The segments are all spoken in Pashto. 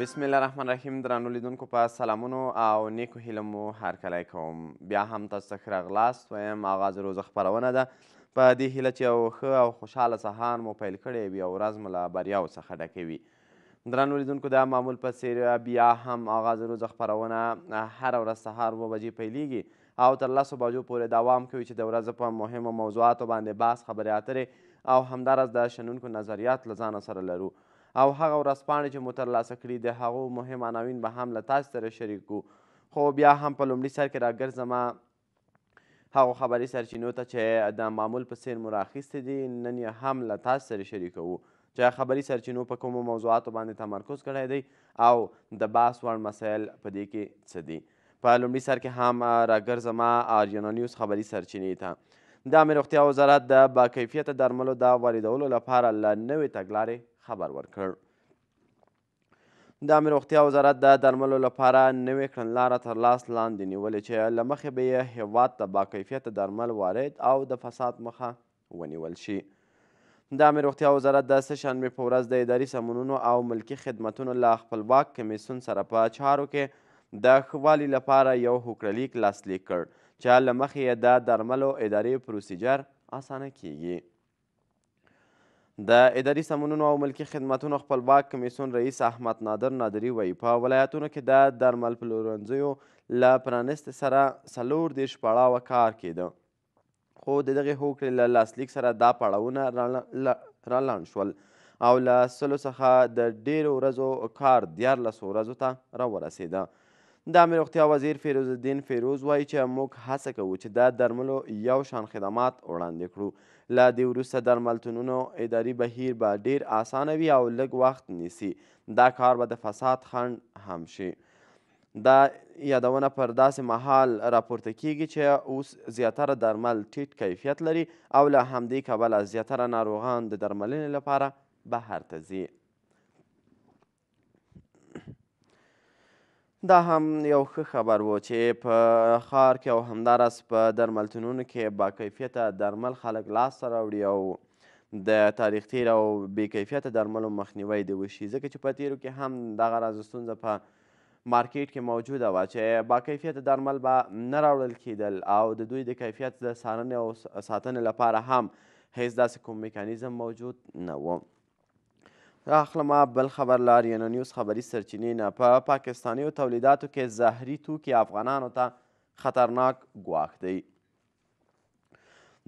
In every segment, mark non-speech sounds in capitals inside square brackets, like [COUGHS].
بسم الله الرحمن الرحیم درنو لیدونکو په سلامونو او نیکو هیلو مو هرکلی کوم بیا هم تاسو ته ښه راغلاست ویم آغاز روزه خپرونه ده په دې هیله چې یو ښه او خوشحاله سهار مو پیل کړی وي او ورځ مو له بریاو څخه ډکوي درنو لیدونکو دا معمول په څیر بیا هم آغاز روز خپرونه هر ورځ سهار اوه بجې پیلیږي او تر لسو بجو پورې دوام کوي چې د ورځې په مهمو موضوعاتو باندې بحث خبرې اترې او همداراز د شنونکو نظریات له ځانه سره لرو او هغه ورځپاڼې چې مو ترلاسه کړي د هغو مهم عناوین به هم له تاسې سره شریک کړو خو بیا هم په لومړي سر کې راګرځم هغو خبري سرچینو ته چې د معمول په څېر مو راخیستې دي نن یې هم له تاسې سره شریکوو چې خبري سرچینو په کومو موضوعاتو باندې تمرکز کړی دی او د بحث وړ مسایل په دې کې څه دي په لومړي سر کې هم راګرځم آریانا نیوز خبري سرچینې ته د امې روغتیا وزارت د باکیفیته درملو د واردولو لپاره له نوې تګلارې خبر ورکړ د امیر روغتیا وزارت د درملو لپاره نوې کړنلاره تر لاس لاندې نیولې چې له مخې به یې هېواد ته باکیفیته درمل وارد او د فساد مخه ونیول شي د امیر روغتیا وزارت د سه شنبې په ورځ د اداري سمونونو او ملکي خدمتونو له خپلواک کمیسون سره په چارو کې د ښه والي لپاره یو هوکړلیک لاسلیک کړ چې له مخې یې د درملو ادارې پروسیجر اسانه کیږي د اداري سمونونو او ملکي خدماتو خپلواک کمیسیون رئیس احمد نادر نادری وایي په ولایتونو کې د درمل پلورنځیو له پرانستې سره څلور دېرش پړاوه کار کېده خو د دغې هوکړې له لاسلیک سره دا پړاوونه رالان شول او له سلو څخه د ډېرو ورځو کار دیارلسو ورځو ته راورسېده د امیر روغتیا وزیر فیروز الدین فیروز وایي چې موږ هڅه کوو چې د درملو یو شان خدمات وړاندې کړو له دې وروسته درملتونونو اداري بهیر به ډیر اسانه وي او لږ وخت نیسي دا کار به د فساد خنډ هم شي دا یادونه پر داسې مهال راپورته کیږي چې اوس زیاتره درمل ټیټ کیفیت لري او له همدې کبله زیاتره ناروغان د درملنې لپاره بهر ته ځي دا هم یو ښه خبر و چې په ښار کې او همداراز په درملتونونو کې باکیفیته درمل خلک لاسته راوړي او د تاریخ تیر او بېکیفیته درملو مخنیوی دې وشي ځکه چې په تیرو کې هم دغه راز ستونزه په مارکیټ کې موجوده وه چې باکیفیته درمل به نه راوړل کېدل او د دوی د کیفیت د څارنې او ساتنې لپاره هم هیڅ داسې کوم میکانیزم موجود نه و اخلمه بل خبرلار ینا نیوز خبري سرچینې نه په پا پاکستانیو تولیداتو کې زهري توکي افغانانو ته خطرناک ګواښ دی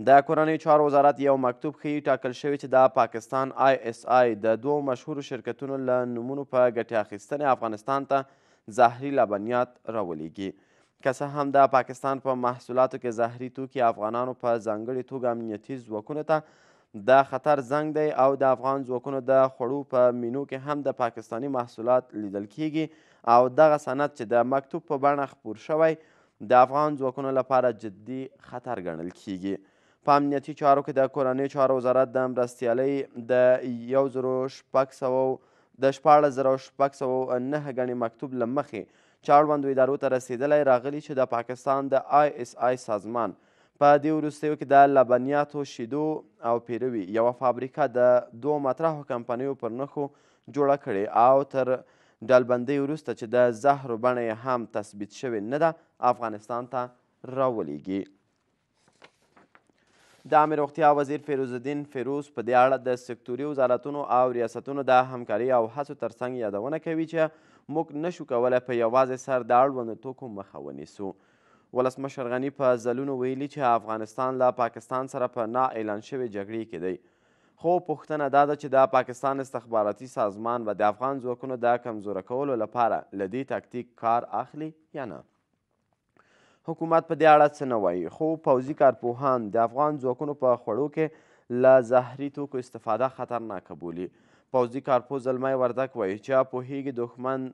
د کورنیو چارو وزارت یو مکتوب ښیي ټاکل شوی چې د پاکستان آی اس آی د دوو مشهورو شرکتونو له نومونو په ګټې اخیستنې افغانستان ته زهري لبنیات راولیږي که څه هم د پاکستان په پا محصولاتو کې زهري توکي افغانانو په ځانګړې توګه امنیتي ځواکونو ته دا خطر زنګ دی او د افغان ځواکونو د خوړو په مینو کې هم د پاکستانی محصولات لیدل کیږي او دغه سند چې د مکتوب په بڼه خپور شوی د افغان ځواکونو لپاره جدي خطر ګڼل کیږي په امنیتي چارو کې د کورنیو چارو وزارت د مرستیالۍ د یو زرو شپږ سوه د شپاړس زره شپږ سوه نهه ګڼې مکتوب له مخې چاړوندو ادارو ته رسېدلی راغلی چې د پاکستان د آی اس آی سازمان په دې وروستیو کې د لبنیاتو شیدو او پیروي یوه فابریکه د دوو مطرحو کمپنیو پر نښو جوړه کړې او تر ډلبندۍ وروسته چې د زهرو بڼه هم تثبیت شوې نه ده افغانستان ته راولیږي د عامې روغتیا وزیر فیروز الدین فیروز په دې اړه د سکتوري وزارتونو او ریاستونو د همکارۍ او هڅو ترڅنګ یادونه کوي چې موږ نشو کولی په یوازې سر د اړوندو توکو مخه ونیسو ولسمشر غني په ځلونو ویلي چې افغانستان له پاکستان سره په نا اعلان شوې جګړې کې دی خو پوښتنه دا ده چې د پاکستان استخباراتي سازمان به د افغان ځواکونو د کمزوره کولو لپاره له دې تاکتیک کار اخلي یا نه حکومت په دې اړه څه نه وایي خو پوځي کارپوهان د افغان ځواکونو په خوړو کې له زهري توکو استفاده خطرناکه بولي پوځي کارپوه زلمی وردک وایي چې پوهیږي دښمن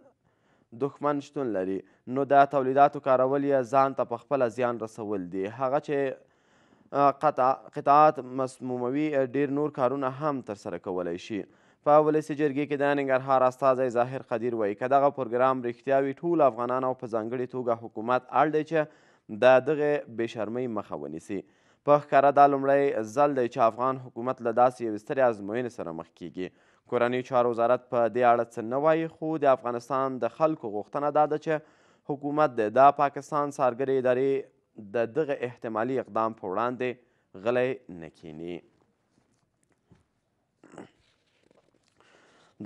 دښمن شتون لري نو د تولیداتو کارول یې ځان ته په خپله زیان رسول دي هغه چې قطع قطعات مسموموي ډیر نور کارونه هم ترسره کولی شي په ولسي جرګې کې د ننګرهار استازی ظاهر قدیر وایي که دغه پروګرام رښتیا وي ټول افغانان او په ځانګړې توګه حکومت اړ دی چې د دغې بېشرمۍ مخه ونیسي په ښکاره دا لومړی ځل دی چې افغان حکومت له داسې یوې سترې ازموینې سره مخ کیږي کورنیو چارو وزارت په دې اړه څه نه وایي خو د افغانستان د خلکو غوښتنه دا ده چې حکومت د دا پاکستان سارګرې ادارې د دغه احتمالي اقدام په وړاندې غلی نه کیني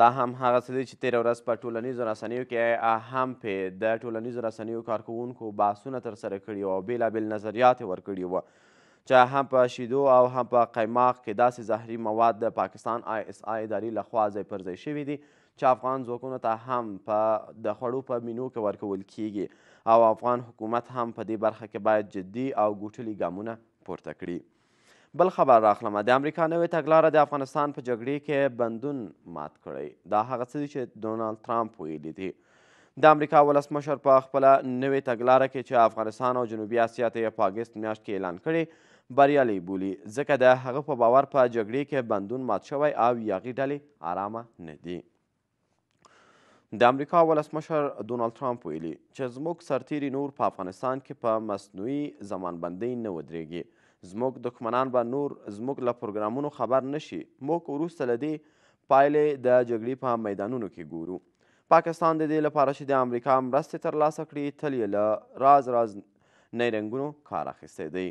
دا هم هغه څه دی چې تېره ورځ په ټولنیزو رسنیو کې هم پې د ټولنیزو رسنیو کارکوونکو بحثونه ترسره کړي او بېلابېل نظریات یې ورکړي وه چې هم په شیدو او هم په قیماق کې داسې زهري مواد د پاکستان آی اس آی ادارې لخوا ځای پر ځای شوي دي چې افغان ځواکونو ته هم په د خوړو په مینو کې ورکول کیږي او افغان حکومت هم په دې برخه کې باید جدي او ګوټلي ګامونه پورته کړي بل خبر راخلمه د امریکا نوې تګلاره د افغانستان په جګړې کې بندون مات کړی دا هغه څه چې ډونالد ترامپ ویلي دي د امریکا ولسمشر په خپله نوې تګلاره کې چې افغانستان او جنوبي اسیا ته یې په اګست میاشت کې اعلان کړی بریالی بولي ځکه د هغه په باور په جګړې کې بندون مات شوی او یاغي ډلې آرامه نه دي د امریکا ولسمشر دونالد ترامپ ویلي چې زموږ سرتیري نور په افغانستان کې په مصنوعي زمانبندۍ نه ودرېږي زموږ دښمنان به نور زموږ له پروګرامونو خبر نشي موږ وروسته له دې پایلې د جګړې په میدانونو کې ګورو پاکستان د دې لپاره چې د امریکا مرستې ترلاسه کړي تل یې له راز راز نیرنګونو کار اخیستی دی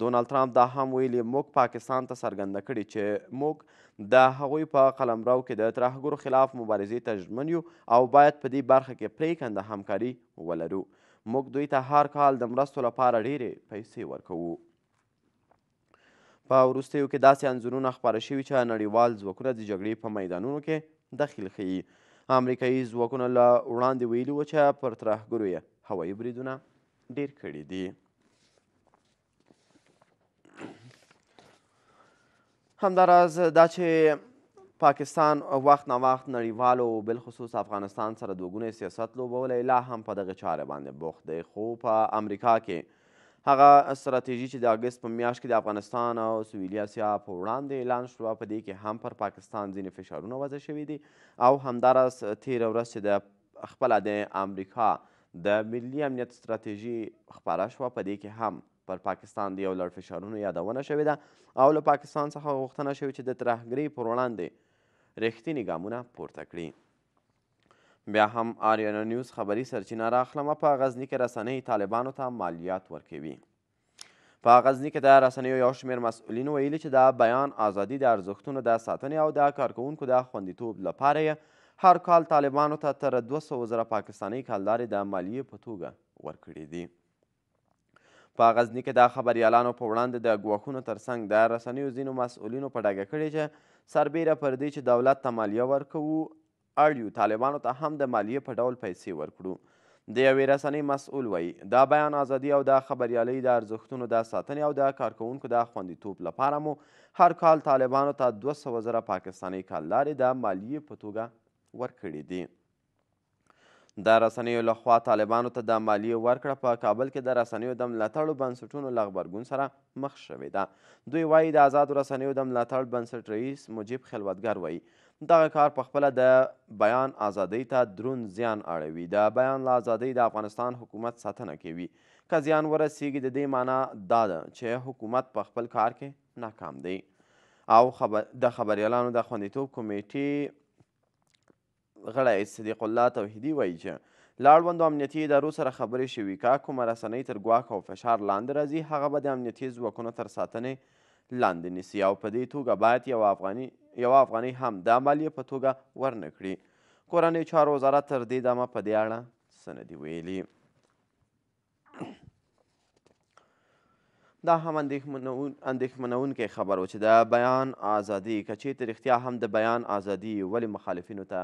ډونالد ترامپ دا هم ویلي موږ پاکستان ته څرګنده کړې چې موږ د هغوی په قلمرو کې د ترهګرو خلاف مبارزې ته ژمن یو او باید په دې برخه کې پریکنده همکاري ولرو موږ دوی ته هر کال د مرستو لپاره ډیرې پیسې ورکوو په وروستیو کې داسې انځورونه خپاره شوي چې نړیوال ځواکونه د جګړې په میدانونو کې دخیل ښیي امریکایي ځواکونه له وړاندې ویلي و چې پر ترهګرو یې هوایي بریدونه ډیر کړي دي همداراز دا چې پاکستان وخت نا وخت نړیوالو بالخصوص افغانستان سره دوګونی سیاست لوبولی لا هم په دغه چارې باندې بوخت دی خو په امریکا کې هغه استراتیژي چې د اګست په میاشت کې د افغانستان او سویلي اسیا په وړاندې اعلان شوه په دې کې هم پر پاکستان ځینې فشارونه وضع شوي دي او همداراز تیره ورځ چې د خپله د امریکا د ملي امنیت ستراتیژي خپاره شوه په دې کې هم پر پاکستان د یو لړ فشارونو یادونه شوې ده او له پاکستان څخه غوښتنه شوې چې د ترهګرۍ پر وړاندې رښتیني ګامونه پورته کړي بیا هم آریانا نیوز خبري سرچینه راخلمه په غزني کې رسنۍ طالبانو ته مالیات ورکوي په غزنی کې د رسنیو یو شمېر مسؤلینو ویلي چې د بیان ازادي د ارزښتونو د ساتنې او د کارکوونکو د خوندیتوب لپاره یې هر کال طالبانو ته تر دوه سوه زره پاکستانۍ کلدارې د مالیې په توګه ورکړې دي په غزني کې د خبریالانو په وړاندې د ګواښونو ترڅنګ د رسنیو ځینو مسؤلینو په ډاګه کړې چې سربیره پر دې چې دولت ته مالیه ورکوو اړ یو طالبانو ته هم د مالیې په ډول پیسې ورکړو د یوې رسنۍ مسؤل وایي دا بیان ازادي او د خبریالۍ د ارزښتونو د ساتنې او د کارکوونکو د خوندیتوب لپاره مو هر کال طالبانو ته دوه سوه زره پاکستانۍ کللارې د مالیې په توګه ورکړې دي د رسنیو لخوا طالبانو ته د مالیې ورکړه په کابل کې د رسنیو د ملاتړو بنسټونو له غبرګون سره مخ شوې ده دوی وایي د آزادو رسنیو د ملاتړ بنسټ رئیس مجیب خلوتګر وایي دغه کار په خپله د بیان ازادۍ ته درون زیان اړوي د بیان له ازادۍ د افغانستان حکومت ساتنه کوي که زیان ورسیږي د دې معنا دا ده چې حکومت په خپل کار کې ناکام دی او خبر د خبریالانو د خوندیتوب کمیټې غړی صدیق الله توحیدي وایي چې له اړوندو امنیتي ادارو سره خبرې شوي که کومه رسنۍ تر ګواښ او فشار لاندې راځي هغه به د امنیتي ځواکونو تر ساتنې لاندې نیسي او په دې توګه باید یوه افغاني یوه افغانۍ هم د مالیې په توګه ورنه کړي کورنیو چارو وزارت تر دې دمه په دې اړه څه نه دي ویلي دا هم اندېښمنونکی خبر و چې د بیان ازادي که چېرته رښتیا هم د بیان ازادي ولې مخالفینو ته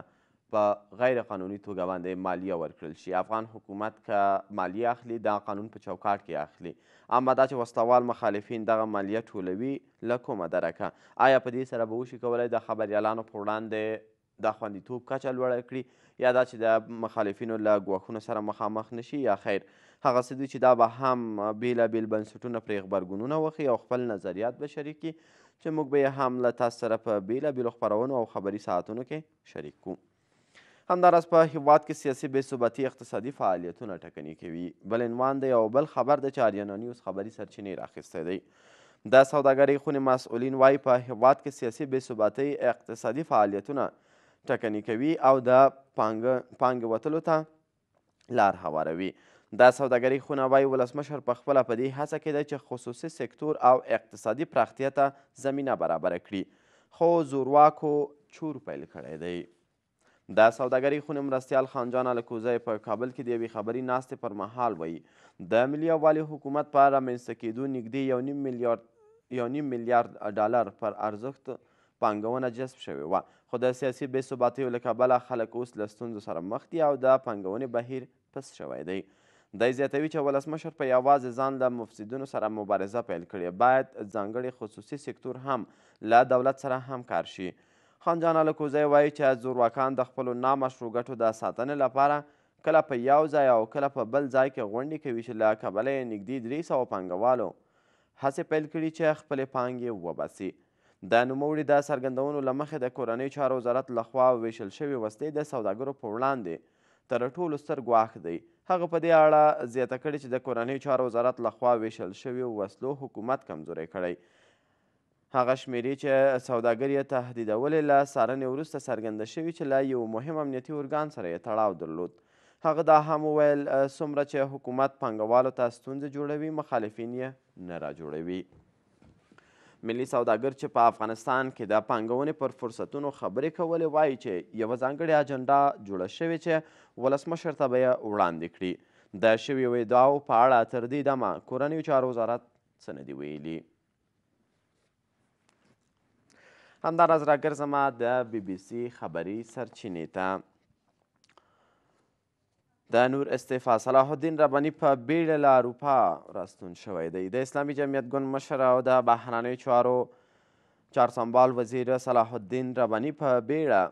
په غیر قانوني توګه باندې مالیه ورکړل شي افغان حکومت که مالیه اخلي دا قانون په چوکاټ کې اخلي اما دا چې وسلوال مخالفین دغه مالیه ټولوي له کومه درکه آیا په دې سره به وشي کولی د خبریالانو په وړاندې د خوندیتوب کچه لوړه کړي یا دا چې د مخالفینو له ګواښونو سره مخامخ نشي یا خیر هغه څه چې دا به هم بیلابیل بنسټونه پرې غبرګونونه وښي او خپل نظریات به شریک کړي چې موږ به یې هم له تاسو سره په بیلابیلو خپرونو او خبري ساعتونو کې شریک کړو همداراز په هیواد کې سیاسي بې ثباتي اقتصادي فعالیتونه ټکنی کوي بل عنوان دی او بل خبر د چې آریانا نیوز خبري سرچینې راخیستی دی د سوداګرۍ خونې مسؤلین وایي په هیواد کې سیاسي بې ثباتۍ اقتصادي فعالیتونه ټکنی کوي او د پانګه پانګې وتلو ته لار هواروي دا سوداګرۍ خونه وایي ولسمشر پخپله په دې هڅه کې ده چې خصوصي سکتور او اقتصادي پراختیا ته زمینه برابره کړي خو زورواکو چور پیل کړی دی د سوداګرۍ خونې مرستیال خانجان الکوزی په کابل کې د یوې خبري ناستې پر مهال وایي د ملي یووالي حکومت په رامنځته کېدو نږدې یو نیم میلیارد یو نیم میلیارد ډالر پر ارزښت پانګونه جذب شوې وه خو د سیاسي بې ثباتیو له کبله خلک اوس له ستونزو سره مخ دي او د پانګونې بهیر پس شوی دی دی زیاتوي چې ولسمشر په یوازې ځان له مفسدونو سره مبارزه پیل کړې باید ځانګړي خصوصي سکتور هم له دولت سره همکار شي خان جان الکوزی وایي چې زورواکان د خپلو نامشروع ګټو د ساتنې لپاره کله په یو ځای او کله په بل ځای کې غونډې کوي چې له کبله یې نږدې درې سوه پانګوالو هڅې پیل کړي چې خپلې پانګې وباسي د نوموړي د څرګندونو له مخې د کورنیو چارو وزارت لخوا ویشل شوي وسلې د سوداګرو په وړاندې تر ټولو ستر ګواښ دی هغه په دې اړه زیاته کړې چې د کورنیو چارو وزارت لخوا ویشل شوي وسلو حکومت کمزوری کړی هغه شمیرې چې سوداګر یې تهدیدولې له څارنې وروسته څرګنده شوې چې له یو مهم امنیتي ارګان سره یې تړاو درلود هغه دا هم وویل څومره چې حکومت پانګوالو ته ستونزې جوړوي مخالفین یې نه راجوړوي ملي سوداګر چې په افغانستان کې د پانګونې پر فرصتونو خبرې کولې وایي چې یوه ځانګړې اجنډا جوړه شوې چې ولسمشر ته به یې وړاندې کړي د شوي وداو په اړه تر دې دمه کورنیو چارو وزارت څه نه دي ویلي همداراز راګرځم د بی بی سي خبري سرچینې ته د نور استعفا صلاح الدین رباني په بیړه له اروپا راستون شوی دی د اسلامي جمعیت ګوند مشر او د بهرنیو چارو چار سنبال وزیر صلاح الدین رباني په بیړه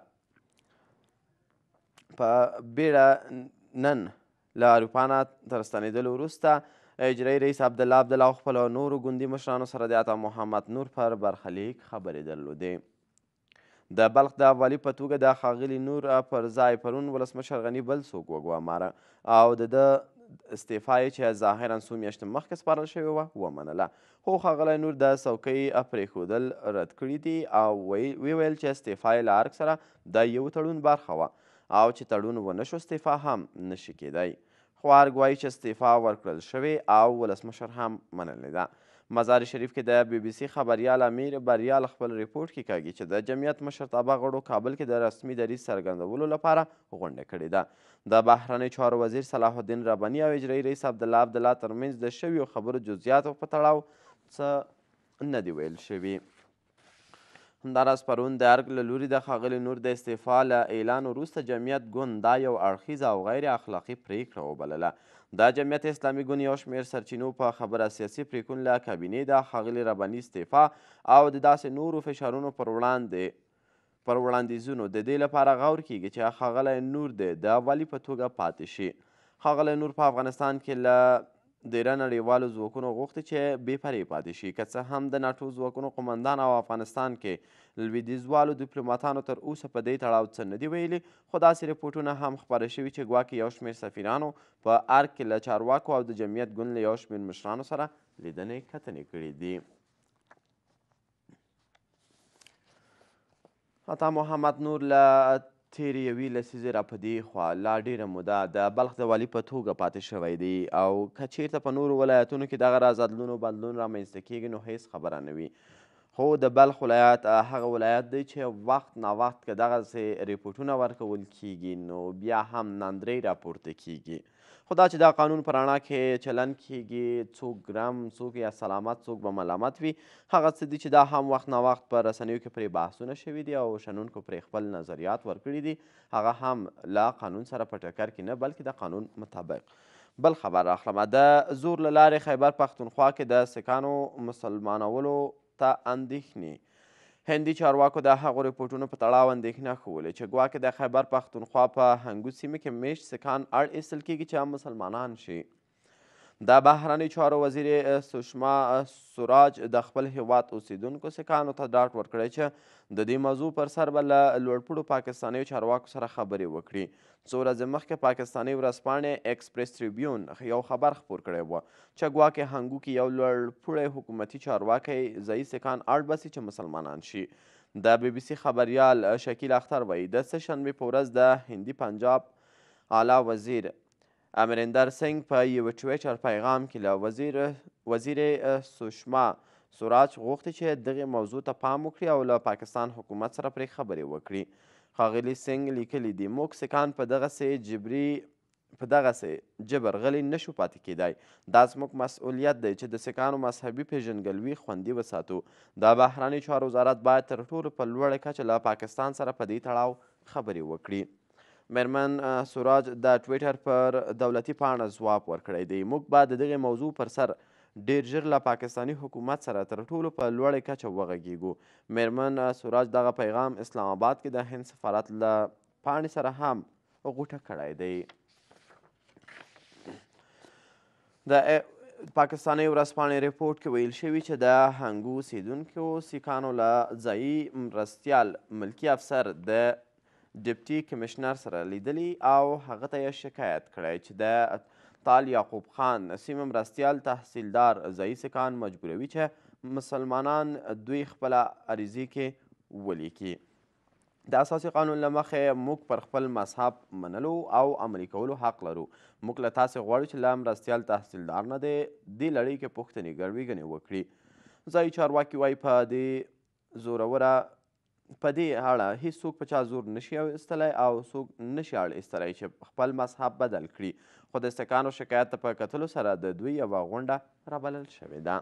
په بیړه نن له اروپا نه تر ستنېدلو وروسته اجرایي رئیس عبدالله عبدالله او خپلو نورو ګوندي مشرانو سره د عطا محمد نور پر برخلیک خبرې درلودې د بلخ د والي په توګه د ښاغلي نور پر ځای پرون ولسمشر غني بل څوک وګواماره او د ده استعفا یې چې ظاهرا څو میاشتې مخکې سپارل شوې وه ومنله خو ښاغلی نور د څوکۍ پرېښودل رد کړي دي او ویویل چې استعفا یې له ارګ سره د یو تړون برخه وه او چې تړون ونه شو استعفا هم نشي کیدی خوارګ وایي چې استعفا ورکړل شوې او ولسمشر هم منلې ده مزار شریف کې د بی بی سی خبریال امیر بریال خپل ریپورټ کې کاږي چې د جمعیت مشرتابه غړو کابل کې د رسمي دریځ څرګندولو لپاره غونډه کړې ده د بهرنۍ چارو وزیر صلاح الدین رباني او اجرایي رئیس عبدالله عبدالله ترمنځ د شویو خبرو جزئیاتو په تړاو څه نه دي ویل شوي همداراز پرون د ارګ له لوري د ښاغلي نور د استعفا له اعلان وروسته جمعیت ګوند دا یو اړخیزه او غیر اخلاقي پریکړه وبلله دا جمعیت اسلامي ګوند یو شمېر سرچینو په خبره سیاسي پریکړو له کابینې د ښاغلي رباني استعفا او د داسې نورو فشارونو پر وړاندې پر وړاندیزونو د دې لپاره غور کیږي چې ښاغلی نور د د والي په توګه پاتې شي ښاغلی نور په افغانستان کې له د ایران نړیوالو ځواکونو غوښتي چې بې پرې پاتې شي که څه هم د ناټو ځواکونو قمندان او افغانستان کې لویدیځوالو ډیپلوماتانو تر اوسه په دې تړاو څه نه دي ویلي خو داسې رپوټونه هم خپاره شوي چې ګواکې یو شمېر سفیرانو په ارګ کې له چارواکو او د جمعیت ګوند له یو شمېر مشرانو سره لیدنې کتنې کړي دي عطا محمد نور له تیرې یوې لسیزې را په دې خوا لا ډېره موده د بلخ د والي په توګه پاتې شوی دی او که چیرته په نورو ولایتونو کې دغه راز عدلون او بدلون رامنځته کیږي نو هیڅ خبره نه وي خو د بلخ ولایت هغه ولایت دی چې وخت ناوخت که دغسې ریپورټونه ورکول کیږي نو بیا هم نندرې راپورته کیږي خو دا چې دا قانون په رڼا کې چلن کیږي څوک ګرم څوک یا سلامت څوک به ملامت وي هغه څه دي چې دا هم وخت ناوخت په رسنیو کې پرې بحثونه شوي دي او شنونکو پرې خپل نظریات ورکړي دي هغه هم لا قانون سره په ټکر کې نه بلکې د قانون مطابق بل خبر راخلمه د زور له لارې خیبر پښتونخوا کې د سکانو مسلمانولو ته اندېښنې هندي چارواکو د هغو رپوټونو په تړاو اندېښنه ښوولې چې ګواکې د خیبر پښتونخوا په هنګو سیمه کې میشت سکان اړ ایستل کیږي چې هم مسلمانان شي د بهرنیو چارو وزیر سشما سوراج د خپل هیواد اوسیدونکو سکانو ته ډاډ ورکړی چې د دې موضوع پر سر به له لوړپوړو پاکستانیو چارواکو سره خبرې وکړي څو ورځې مخکې پاکستاني ورځپاڼې اکسپریس تریبیون یو خبر خپور کړی و چې ګواکې هنګو کې یو لوړپوړی حکومتي چارواکی ځایي سکان اړ بسي چې مسلمانان شي د بی بی سی خبریال شکیل اختر وایي د سه شنبې په ورځ د هندي پنجاب اعلی وزیر امریندر سنگ په یوه ټویټر پیغام کې له وزیر وزیر سوشما سوراج غوښتي چې دغه موضوع ته پام وکړي او له پاکستان حکومت سره پرې خبرې وکړي ښاغلي سنګ لیکلی دی موږ سکان په دغسې جبري په دغسې جبر غلی نشو پاتې کیدای دا زموږ مسؤلیت دی چې د سکانو مذهبي پیژندګلوي خوندي وساتو د بهراني چارو وزارت باید تر ټولو په لوړه کچه له پاکستان سره په دې تړاو خبرې وکړي مېرمن سراج د ټویټر پر دولتي پاڼه ځواب ورکړی دی موږ به د دغې موضوع پر سر ډیر ژر له پاکستانی حکومت سره تر ټولو په لوړې کچه وغږیږو مېرمن سراج دغه پیغام اسلام آباد کې د هند سفارت له پاڼې سره هم غوټه کړی دی د پاکستانی ورځپاڼې رپورټ کې ویل شوي چې د هنګو اوسېدونکو سیکانو له ځایي مرستیال ملکی افسر د ډپټي کمشنر سره لیدلی او هغه ته یې شکایت کړی چې د تال یعقوب خان نسیم مرستیال تحصیلدار ځایي سکان مجبوروي چې مسلمانان دوی خپله عریضې کې ولیکي د اساسي قانون له مخې موږ پر خپل مذهب منلو او عملي کولو حق لرو موږ له تاسې غواړو چې له مرستیال تحصیلدار نه دی دې لړۍ کې پوښتنې ګرویږنې وکړي ځایي چارواکي وایي په دې زوروره په دې اړه هیڅوک په چا زور نشي ایستلی او څوک نشي اړ ایستلی چې خپل مذهب بدل کړي خو د استکانو شکایت ته په کتلو سره د دوی یوه غونډه رابلل شوې ده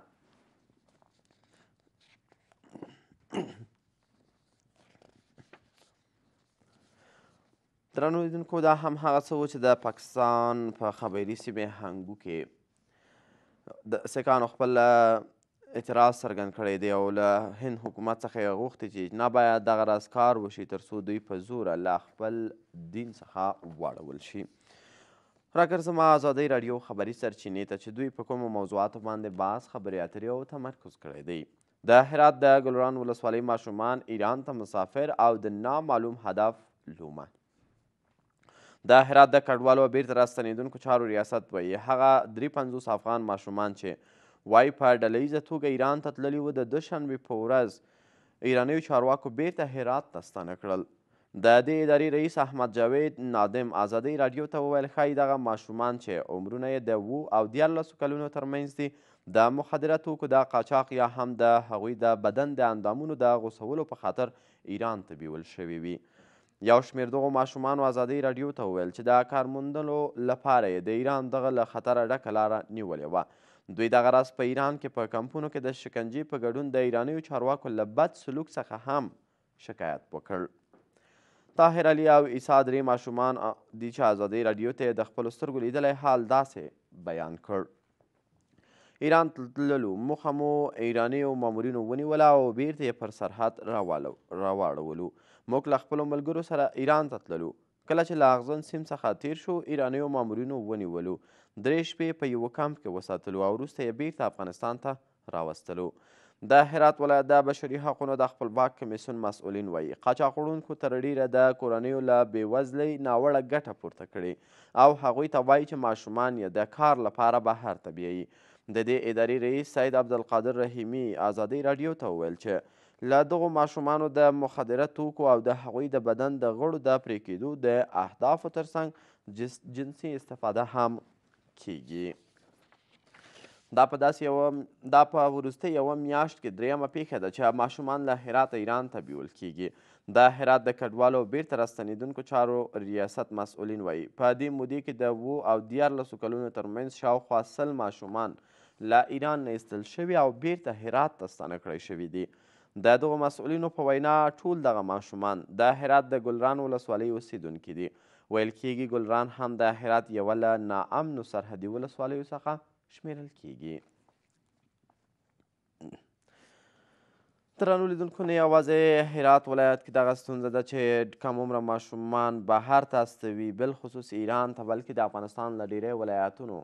درنو لیدونکو دا هم هغه څه و چې د پاکستان په پا خبري سیمې هنګو کې د سکانو خپل اعتراض څرګند کړی دی او له هند حکومت څخه یې غوښتې چې نه باید دغه راز کار وشي تر څو دوی په زوره له خپل دین څخه واړول شي راکرځم ازادۍ راډیو خبري سرچینې ته چې دوی په کومو موضوعاتو باندې بعض خبرې اترې او تمرکز کړی دی د هرات د ګلران ولسوالۍ ماشومان ایران ته مسافر او د نامعلوم هدف لومه د هرات د کډوالو بیرته راستنېدونکو چارو ریاست وایي هغه درې پنځوس افغان ماشومان چې وای په ډله توګه ایران ته تللي وو د دوشنبې په ورځ ایرانیو چارواکو بیرته هرات ته ستانه کړل د دې ادارې رئیس احمد جاوید نادم آزادۍ رادیو ته وویل ښایي دغه ماشومان چې عمرونه یې د اوو او دیارلسو کلونو ترمنځ دي د مخدره توکو د قاچاق یا هم د هغوی د بدن د اندامونو د غوسولو په خاطر ایران ته بیول شوي وي یو شمېر دغو ماشومانو آزادۍ رادیو ته وویل چې د کار موندلو لپاره یې د ایران دغه له خطره ډکه لاره نیولې وه دوی دغه راز په ایران کې په کمپونو کې د شکنجې په ګډون د ایرانیو چارواکو له بد سلوک څخه هم شکایت وکړ طاهر علي او عیسی درې ماشومان دي چې ازادۍ راډیو ته د خپلو سترګو لیدلی حال داسې بیان کړ ایران تللو موخه مو ایرانیو مامورینو ونیوله او بیرته یې پر سرحد راواړولو موږ له خپلو ملګرو سره ایران ته تللو کله چې له اغزن سیم څخه تیر شو ایرانیو مامورینو ونیولو درې شپې په یوه کامپ کې وساتلو او وروسته یې بیرته افغانستان ته راوستلو د هرات ولایت د بشري حقونو د خپلواک کمیسیون مسؤلین وایي قاچاق وړونکو تر ډیره د کورنیو له بېوزلۍ ناوړه ګټه پورته کړې او هغوی ته وایي چې ماشومان یې د کار لپاره بهر ته بیایي د دې ادارې رئیس سید عبدالقادر رحیمي ازادۍ راډیو ته وویل چې له دغو ماشومانو د مخدره توکو او د هغوی د بدن د غړو د پرې کېدو د اهدافو ترڅنګ جنسي استفاده هم کیږي دا په داسې یوه دا په وروستۍ یوه میاشت کې درېیمه پیښه ده چې ماشومان له هراته ایران ته بیول کیږي د هرات د کډوالو بیرته راستنېدونکو چارو ریاست مسؤلین وایي په دې مودې کې د اوو او دیارلسو کلونو ترمنځ شاوخوا سل ماشومان له ایران نه ایستل شوي او بیرته هرات ته ستانه کړی شوي دي د دغو مسؤلینو په وینا ټول دغه ماشومان د هرات د ګلران ولسوالۍ اوسیدونکي دي ویل کیږي ګلران هم د هرات یوه له ناامنو سرحدي ولسوالیو څخه شمیرل کیږي درنو لیدونکو نه یوازې هرات ولایت کې دغه ستونزه ده چې کم عمره ماشومان بهر ته استوي بالخصوص ایران ته بلکې د افغانستان له ډیری ولایتونو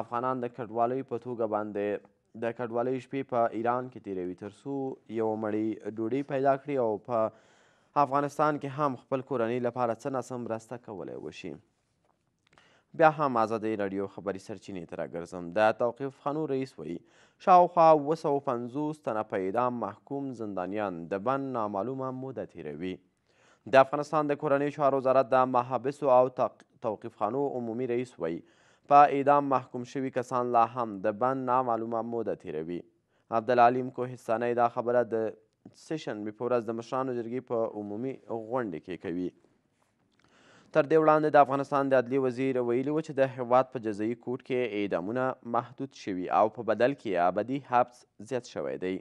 افغانان د کډوالۍ په توګه باندې د کډوالۍ شپې په ایران کې تیروي تر څو یوه مړۍ ډوډۍ پیدا کړي او په افغانستان کې هم خپل کورنۍ لپاره څه ناسم مرسته کولی وشي بیا هم ازادۍ راډیو خبري سرچینې ته راګرځم د توقیف خانو رئیس وایي شاوخوا اوه سوه پنځوس تنه په اعدام محکوم زندانیان د بند نامعلومه موده تیروي د افغانستان د کورنیو چارو وزارت د محابسو او توقیف خانو عمومي رئیس وایي په اعدام محکوم شوي کسان لا هم د بند نامعلومه موده تیروي عبدالعلیم کوهستانی دا خبره د سیشن مې په ورځ د مشرانو جرګې په عمومي غونډې کې کوي تر دې وړاندې د افغانستان د عدلي وزیر ویلي و چې د هیواد په جزایي کوډ کې اعدامونه محدود شوي او په بدل کې ابدي حبس زیات شوی دی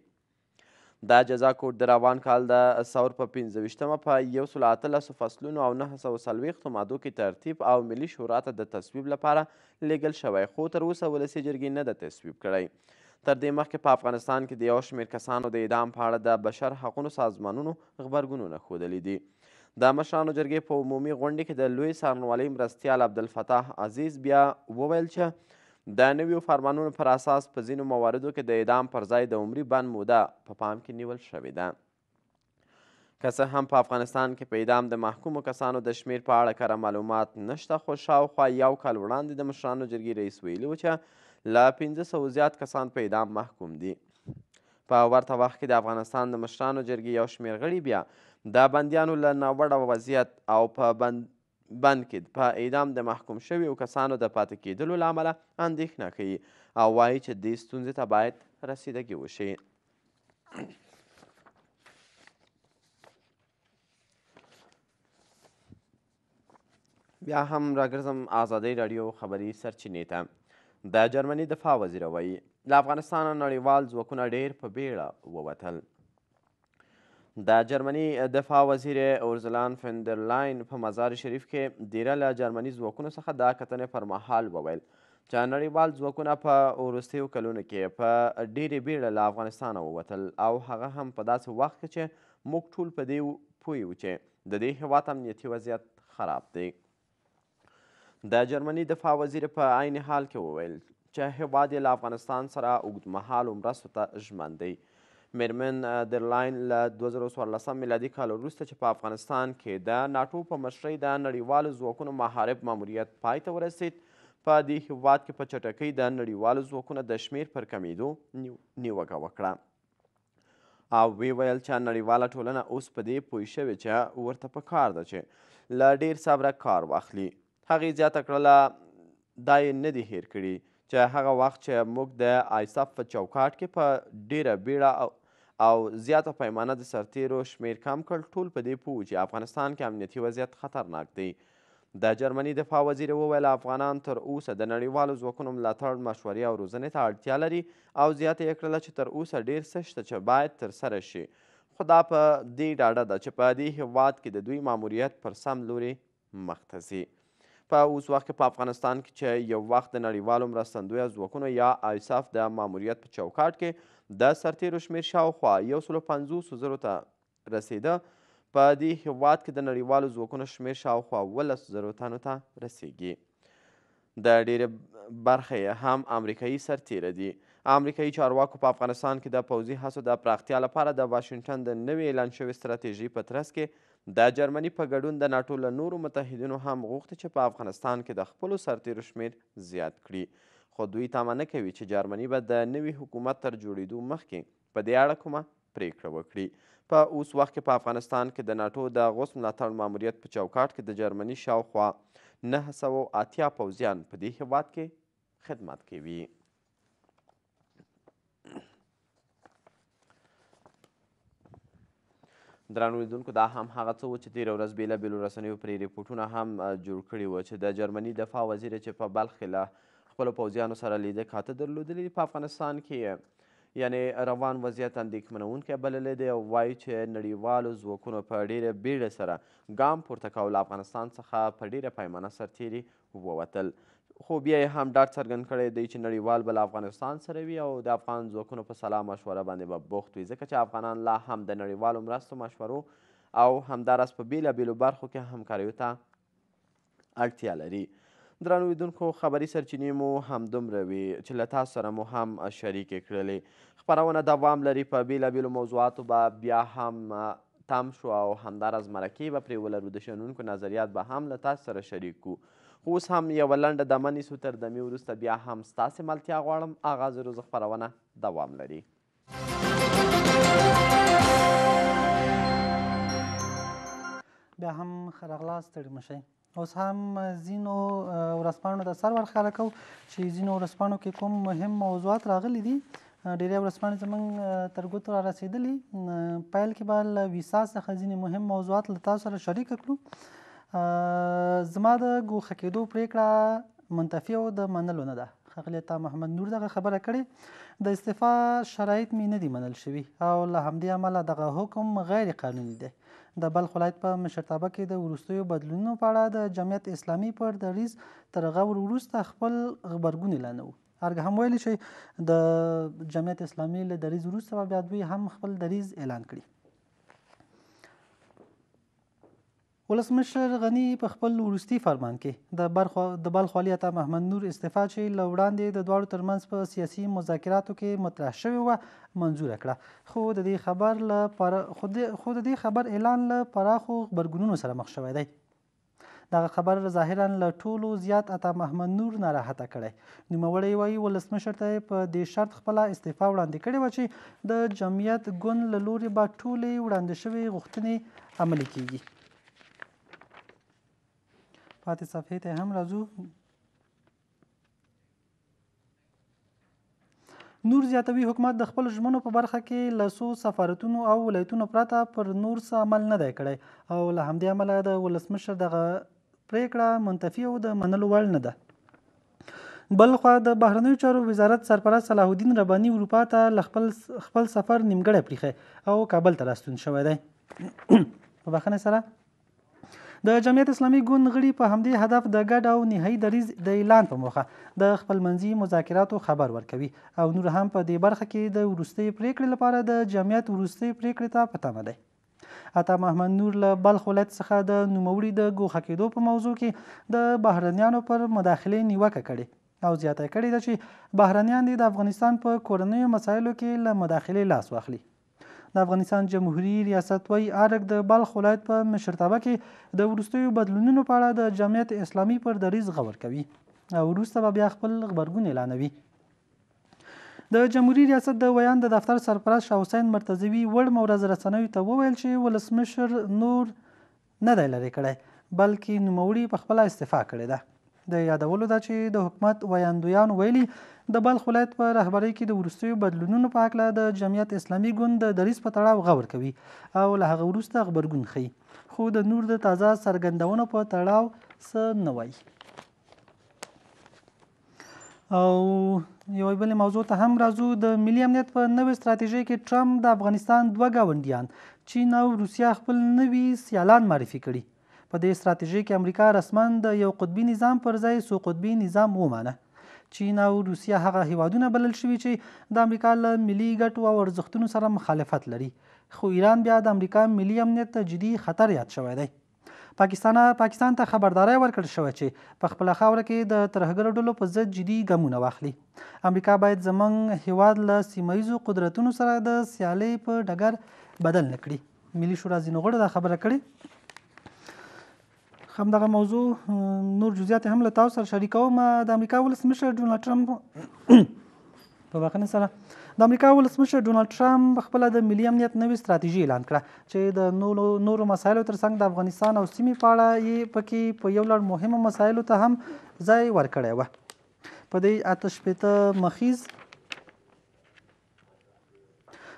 دا جزا کوډ د روان کال د ثور په پنځه ویشتمه په یو سل اتلسو فصلونو او نهه سوه څلوېښتو مادو کې ترتیب او ملي شورا ته د تصویب لپاره لیږل شوی خو تر اوسه ولسي جرګې نه ده تصویب کړی تر دې مخکې په افغانستان کې د یو شمېر کسانو د اعدام په اړه د بشر حقونو سازمانونو غبرګونونه ښودلي دي د مشرانو جرګې په عمومي غونډې کې د لوی څارنوالۍ مرستیال عبدالفتاح عزیز بیا وویل چې د نویو فرمانونو پر اساس په ځینو مواردو کې د اعدام پر ځای د عمري بند موده په پام کې نیول شوې ده که څه هم په افغانستان کې په اعدام د محکومو کسانو د شمیر په اړه کره معلومات نشته خو شاوخوا یو کال وړاندې د مشرانو جرګې رئیس ویلي و چې له پنځه سوه زیات کسان په اعدام محکوم دي په ورته وخت کې د افغانستان د مشرانو جرګې یو شمېر غړي بیا د بندیانو له ناوړه وضعیت او په بند بند کې په اعدام د محکوم شویو کسانو د پاتې کېدلو له امله اندېښنه کوي او وایي چې دې ستونزې ته باید رسیدګي وشي بیا هم راګرځم ازادۍ راډیو خبري سرچینې ته د جرمني دفاع وزیره وایي له افغانستانه نړیوال ځواکونه ډیر په بیړه ووتل د جرمني دفاع وزیر اورزلان فندرلاین په مزار شریف کې ډیره له جرمني ځواکونو څخه دا کتنې پر مهال وویل چې نړیوال ځواکونه په وروستیو کلونو کې په ډیرې بیړه له افغانستانه ووتل او هغه هم په داسې وخت کې چې موږ ټول په دې پوه یو چې د دې هیواد امنیتي وضعیت خراب دی د جرمني دفاع وزیر په عین حال کې وویل چې هیواد یې له افغانستان سره اوږدمهالو مرستو ته ژمن دی میرمن درلاین له 2014 میلادي کال وروسته چې په افغانستان کې د ناټو په مشرۍ د نړیوالو ځواکونو محارب ماموریت پای ته ورسید په دې هیواد کې په چټکۍ د نړیوالو ځواکونو د شمیر پر کمیدو نیوکه وکړه او وی ویل چې نړیواله ټولنه اوس په دې پوه شوې چې ورته په کار ده چې له ډیر صبره کار واخلي هغې زیاته کړله دا یې نه دي هیر کړي چې هغه وخت چې موږ د آیساف په چوکاټ کې په ډیره بیړه او زیاته پیمانه د سرتیرو شمیر کم کړ ټول په دې پوه چې افغانستان کې امنیتي وضعیت خطرناک دی د جرمني دفاع وزیر وویل افغانان تر اوسه د نړیوالو ځواکونو ملاتړ مشورې او روزنې ته اړتیا لري او زیاته یې کړله چې تر اوسه ډیر څه شته چې باید ترسره شي خو دا په دې ډاډه ده چې په دې هیواد کې د دوی ماموریت پر سم لوري مخ ته ځي په اوس وخت کې په افغانستان کې چې یو وخت د نړیوالو مرستندویه ځواکونو یا آیساف د ماموریت په چوکاټ کې د سرتیرو شمیر شاوخوا یو سلو پنځوسو زرو ته رسیده په دې هیواد کې د نړیوالو ځواکونو شمیر شاوخوا اوولس زرو تنو ته رسیږي د ډېرې برخې هم امریکایي سرتیره دي امریکایي چارواکو په افغانستان کې د پوځي هڅو د پراختیا لپاره د واشنګټن د نوې اعلان شوې ستراتیژۍ په ترڅ کې د جرمني په ګډون د ناټو له نورو متحدینو هم غوښته چې په افغانستان کې د خپلو سرتیرو شمیر زیات کړي خو دوی تمه نه کوي چې جرمني به د نوي حکومت تر جوړېدو مخکې په دې اړه کومه پریکړه وکړي په اوس وخت کې په افغانستان کې د ناټو د غوث ملاتړ ماموریت په چوکاټ کې د جرمني شاوخوا نهه سوه اتیا پوځیان په دې هیواد کې خدمت کوي درنو لیدونکو دا هم هغه څه و چې تېره ورځ بېلابېلو رسنیو پرې رپوټونه هم جوړ کړي وه چې د جرمني دفاع وزیر چې په بلخ کې له خپلو پوځیانو سره لیده کاته درلودلي په افغانستان کې یعنی روان وضعیت اندېښمنوونکی بللی دی او وایي چې نړیوالو ځواکونو په ډېره بیړه سره ګام پورته کول افغانستان څخه په ډېره پیمانه سرتېري ووتل خو بیا یې هم ډاډ څرګند کړی دی چې نړیوال به له افغانستان سره وي او د افغان ځواکونو په سلا مشوره باندې به بوخت وي ځکه چې افغانان لا هم د نړیوالو مرستو مشورو او همداراز په بېلابېلو برخو کې همکاریو ته اړتیا لري درنو لیدونکو خبري سرچینې مو همدومره وي چې له تاسو سره مو هم شریکې کړلې خپرونه دوام لري په بېلابېلو موضوعاتو به بیا هم تم شو او همداراز مرکې به پرې ولرو د شنونکو نظریات به هم له تاسو سره شریک کړو اوس هم یوه لنډه دمه نیسو تر دمې وروسته بیا هم ستاسې ملتیا غواړم آغاز روز خپرونه دوام لري بیا هم ښه راغلاست ستړي مشئ اوس هم ځینو ورځپاڼو ته سر ورښکاره کوو چې ځینو ورځپاڼو کې کوم مهم موضوعات راغلي دي ډېری ورځپاڼې زموږ تر ګوتو رارسېدلي پیل کې به له ویسا څخه ځینې مهم موضوعات له تاسو سره شریکه کړو زما د ګوښه کېدو پریکړه منتفی او د منلو نه ده خغلی تا محمد نور دغه خبره کړې د استعفا شرایط می نه دي منل شوي او له همدې امله دغه حکم غیر قانوني دی د بلخ ولایت په مشرتابه کې د وروستیو بدلونونو په اړه د جمعیت اسلامي پر دریز ترغور وروسته خپل خبرګون اعلان وکړ هرګه هم ویلی شي د جمعیت اسلامي له دریز وروسته بیا دوی هم خپل دریز اعلان کړي ولسمشر غنی په خپل وروستي فرمان کې د بلخ د بلخ والي عطا محمد نور استعفا چې له وړاندې د دواړو ترمنځ په سیاسي مذاکراتو کې مطرح شوې وه منظوره کړه خو د دې خبر له پر خو د دې خبر اعلان له پراخو خبرګونونو سره مخ شوی دی دغه خبر ظاهرا له ټولو زیات عطا محمد نور ناراحته کړی نوموړی وایي ولسمشر ته په دې شرط خپله استعفا وړاندې کړې وه چې د جمعیت ګوند له لورې به ټولې وړاندې شوې غوښتنې عملي کیږي پاتې صفحې ته هم راځو نور زیاتوي حکومت د خپل ژمنو په برخه کې لسو سفارتونو او ولایتونو پرته پر نور څه عمل نه دی کړی او له همدې عمله د ولسمشر دغه پریکړه منتفي او د منلو وړ نه ده بل خوا د بهرنیو چارو وزارت سرپرست صلاح الدین رباني اروپا ته له خپل خپل سفر نیمګړی پریښی او کابل ته راستون شوی دی [COUGHS] په بخښنه سره د جمعیت اسلامي ګوند غړي په همدې هدف د ګډ او نهایي دریز د اعلان په موخه د خپلمنځي مذاکراتو خبر ورکوي او نور هم په دې برخه کې د وروستۍ پریکړې لپاره د جمعیت وروستۍ پریکړې ته په تمه دی عطا محمد نور له بلخ ولایت څخه د نوموړي د ګوښه کېدو په موضوع کې د بهرنیانو پر مداخلې نیوکه کړې او زیاته کړې ده چې بهرنیان د افغانستان په کورنیو مسایلو کې له مداخلې لاس واخلي د افغانستان جمهوریت ریاست وای ارګ د بلخ ولایت په مشرتابه کې د ورستیو بدلونونو په اړه د جمعیت اسلامي پر دریز غور کوي او ورسته بیا خپل خبرګون اعلانوي د جمهوریت ریاست د ویان د دفتر سرپرست شاه حسین مرتضوی وړ مورز رسنوي ته وویل چې ولسمشر نور نه دی لري کړی بلکې نوموړي په خپل استعفا کړې ده د یادولو ده چې د حکومت ویاندویان ویلي د بلخ ولایت په رهبری کې د ورستیو بدلونونو په اړه د جمعیت اسلامي ګوند د دریس په تړاو غور کوي او له هغه وروسته خبرګون خي خو د نور د تازه سرګندونو په تړاو څه نه وایي او یو بل موضوع ته هم راځو د ملي امنیت په نوې ستراتیژي کې ټرمپ د افغانستان دوه گاونډیان چین او روسیا خپل نوي سیالان معرفي کړي په دې ستراتیژي کې امریکا رسمان د یو قطبي نظام پر ځای سو قطبي نظام ومانه چین او روسیا هغه هیوادونه بلل شوي چې د امریکا له ملي ګټو او ارزښتونو سره مخالفت لري خو ایران بیا د امریکا ملي امنیت ته جدي خطر یاد شوی دی پاکستان پاکستان ته خبرداري ورکړ شو چې په خپل خاور کې د ترهګر ډلو په ضد جدي ګامونه واخلي امریکا باید زمنګ هیواد له سیمایزو قدرتونو سره د سیالي په ډګر بدل نکړي ملي شورا ځینغړ دا خبره کړې همدغه موضوع نور جزئیات هم له تاسو سره شریکوم د امریکا ولسمشر ډونالد ټرمپ [COUGHS] په واقعنه سره د امریکا ولسمشر ډونالد ټرمپ خپل د ملي امنیت نوې ستراتیژي اعلان کړه چې د نورو نورو مسایلو ترڅنګ د افغانستان او سیمې په اړه یې پکې په یو لړ مهمو مسایلو ته هم ځای ورکړی و په دې اته شپېته مخیز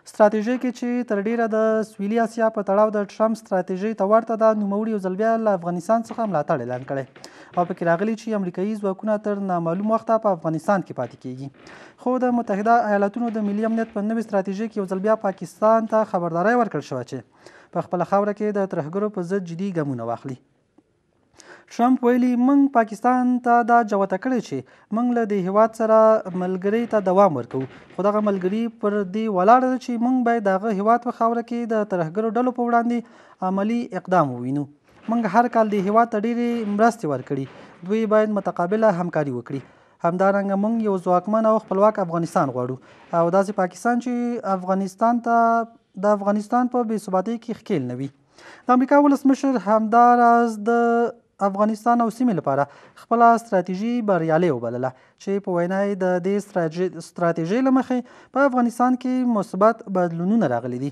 ستراتیژي کې چې تر ډیره د سویلي اسیا په تړاو د ټرمپ ستراتیژي ته ورته د نوموړي یو ځل بیا له افغانستان څخه ملاتړ اعلان کړی او پکې راغلی چې امریکایي ځواکونه تر نامعلوم وخته په افغانستان کې پاتې کیږي خو د متحده ایالاتونو د ملي امنیت په نوې ستراتیژي کې یو ځل بیا پاکستان ته خبرداري ورکړل شوه چې په خپل خاوره کې د ترهګرو په ضد جدي ګامونه واخلي ټرمپ ویلي موږ پاکستان ته دا جوته کړې چې موږ له دې هیواد سره ملګری ته دوام ورکوو خو دغه ملګری پر دې ولاړه ده چې موږ باید دغه هیواد په خاوره کې د ترهګرو ډلو په وړاندې عملی اقدام ووینو موږ هر کال د هیواد ته ډېرې مرستې ورکړي دوی باید متقابله همکاري وکړي همدارنګه موږ یو ځواکمن او خپلواک افغانستان غواړو او داسې پاکستان چې افغانستان ته د افغانستان په بې ثباتۍ کې ښکیل نه وي د امریکا ولسمشر همداراز د افغانستان او سیمې لپاره خپل ستراتیژي بریالي وبلله چې په وینا یې د دې ستراتیژي لمخې په افغانستان کې مثبت بدلونونه راغلي دي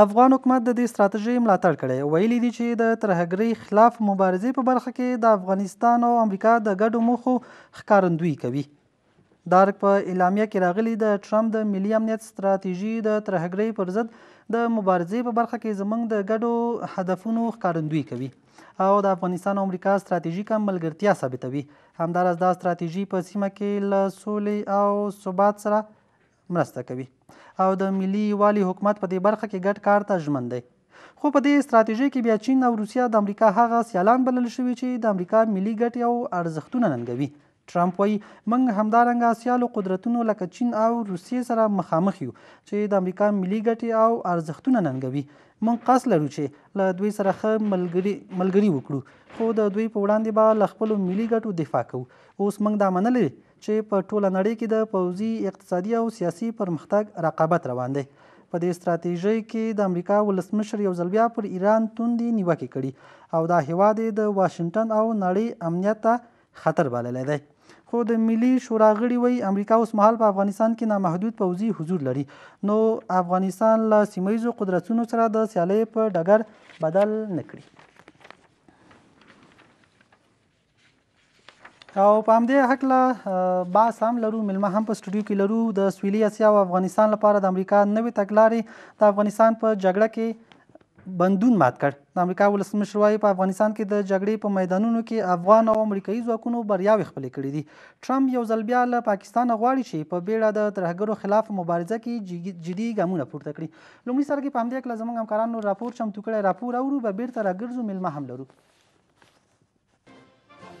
افغان حکومت د دې ستراتیژي ملاتړ کړی ویلي دي چې د ترهګرۍ خلاف مبارزې په برخه کې د افغانستان او امریکا د ګډو موخو ښکارندویي کوي دارک په اعلامیه کې راغلی د ټرمپ د ملي امنیت ستراتیژي د ترهګرۍ پر ضد د مبارزې په برخه کې زموږ د ګډو هدفونو ښکارندویي کوي او د افغانستان او امریکا ستراتیژیکه ملګرتیا ثابتوي همدارس دا ستراتیژي په سیمه کې له سولې او ثبات سره مرسته کوي او د ملي والی حکومت په دې برخه کې ګډ کار ته ژمن دی خو په دې ستراتیژي کې بیا چین او روسیا د امریکا هغه سیالان بلل شوي چې د امریکا ملي ګټې او ارزښتونه ننګوي ټرمپ وایي موږ همدارنګه آسیالو قدرتونو لکه چین او روسیې سره مخامخ یو چې د امریکا ملي ګټې او ارزښتونه ننګوي مونږ قص لرو چې له دوی سره ښه ملګری ملګری وکړو خو د دوی په وړاندې به له خپلو ملي ګټو دفاع کوو اوس موږ دا منلې چې په ټوله نړۍ کې د پوځي اقتصادي او سیاسي پرمختګ رقابت روان دی په دې ستراتیژۍ کې د امریکا ولسمشر یو ځل بیا پر ایران توندې نیوکې کړي او دا هیواد د واشنگټن او نړۍ امنیت ته خطر بللی دی خو د ملي شورا غړي وایي امریکا اوس مهال په افغانستان کې نامحدود پوځي حضور لري نو افغانستان له سیمایزو قدرتونو سره د سیالۍ په ډګر بدل نه کړي او په همدې هکله باس هم لرو ملما هم په سټوډیو کې لرو د سویلي اسیا او افغانستان لپاره د امریکا نوې تګلارې د افغانستان په جګړه کې بندون مات کړ د امریکا ولسمشر وایي په افغانستان کې د جګړې په میدانونو کې افغان او امریکایي ځواکونو بریاوې خپلې کړې دي ټرمپ یو ځل بیا له پاکستان غواړي چې په بیړه د ترهګرو خلاف مبارزه کې جدي ګامونه پورته کړي لومړي سره کې په همدې کله زموږ همکارانو راپور چمتو کړی راپور اورو به بیرته راګرځو میلمه هم لرو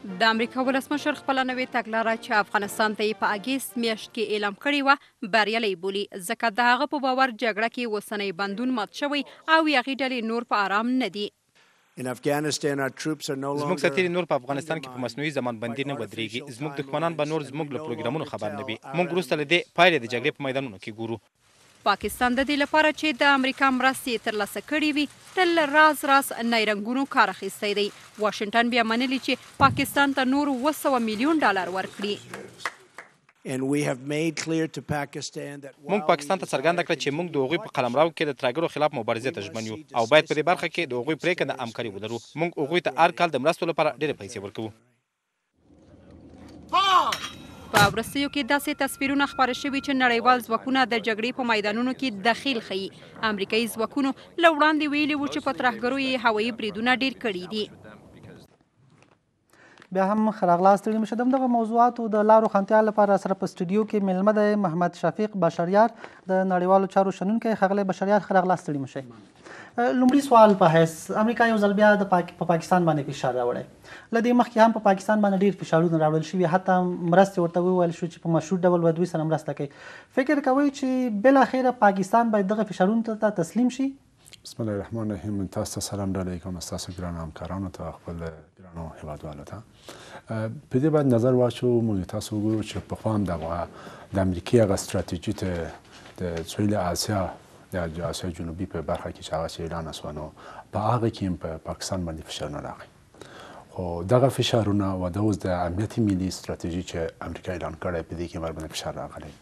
د امریکا ولسمشر خپل نوې تګلاره چې افغانستان ته په اگست میاشت کې اعلام کړې و بریالي بولی ځکه د هغه په باور جګړه کې وسنۍ بندون مات شوی او یغې ډلې نور په آرام نه دي زموږ سرتیری نور په افغانستان کې په مصنوعي ځمان بندي نه بدرېږي زموږ دښمنان به نور زموږ له پروګرامونو خبر نه وي موږ وروسته له دې پایلې د جګړې په میدانونو کې ګورو پاکستان د دې لپاره چې د امریکا مرستې ترلاسه کړې وي تل راز راز نیرنګونو کار اخیستی دی واشنگټن بیا منلی چې پاکستان ته نور 200 میلیون ډالر ورکړي مونږ پاکستان ته څرګنده کړه چې موږ د هغوی په قلمرو کې د ترګرو خلاف مبارزې ته ژمن یو او باید په دې برخه کې د هغوی پریکړه د همکاري ولرو موږ هغوی ته هر کال د مرستو لپاره ډېرې پیسې ورکوو په ورسیو کې داسې تصویرونه خپاره شوي چې نړیوال ځواکونه د جګړې په میدانونو کې دخیل خي امریکایي ځواکونو لوړان دی ویلي و چې په ترهګرو یې هوایي بریدونه ډیر کړي دي بیا هم خراغلاس تړي مشدم دغه موضوعاتو د لارو خنتیا لپاره سره په سټډیو کې ملمه د محمد شفیق بشریار د نړیوالو چارو شنونکو خغله بشریار خراغلاس تړي مشه لومړی سوال په حیث امریکا یو ځل بیا د پاک... پا پاکستان باندې فشار راوړی لدې مخکې هم په پا پاکستان باندې ډیر فشارونه راوړل شوي حتی مرستې ورته وویل شو چې په مشروط ډول به دوی سره مرسته کوي فکر کوئ چې بل اخره پاکستان باید دغه فشارونو ته تسلیم شي بسم الله الرحمن الرحیم تاسو ته سلام علیکم تاسو ګران همکارانو ته خپل ګرانو هیوادوالو ته په دې باندې نظر واچو موږ تاسو وګورو چې په خوان د د امریکای غا ستراتیژي ته د سویل اسیا د اسیا جنوبي په برخه کې چې هغه اعلان شو نو په هغه کې په پاکستان باندې فشار نه راغی خو دغه فشارونه او د اوس د امنیت ملي ستراتیژي چې امریکا اعلان کړې په دې کې باندې فشار راغلی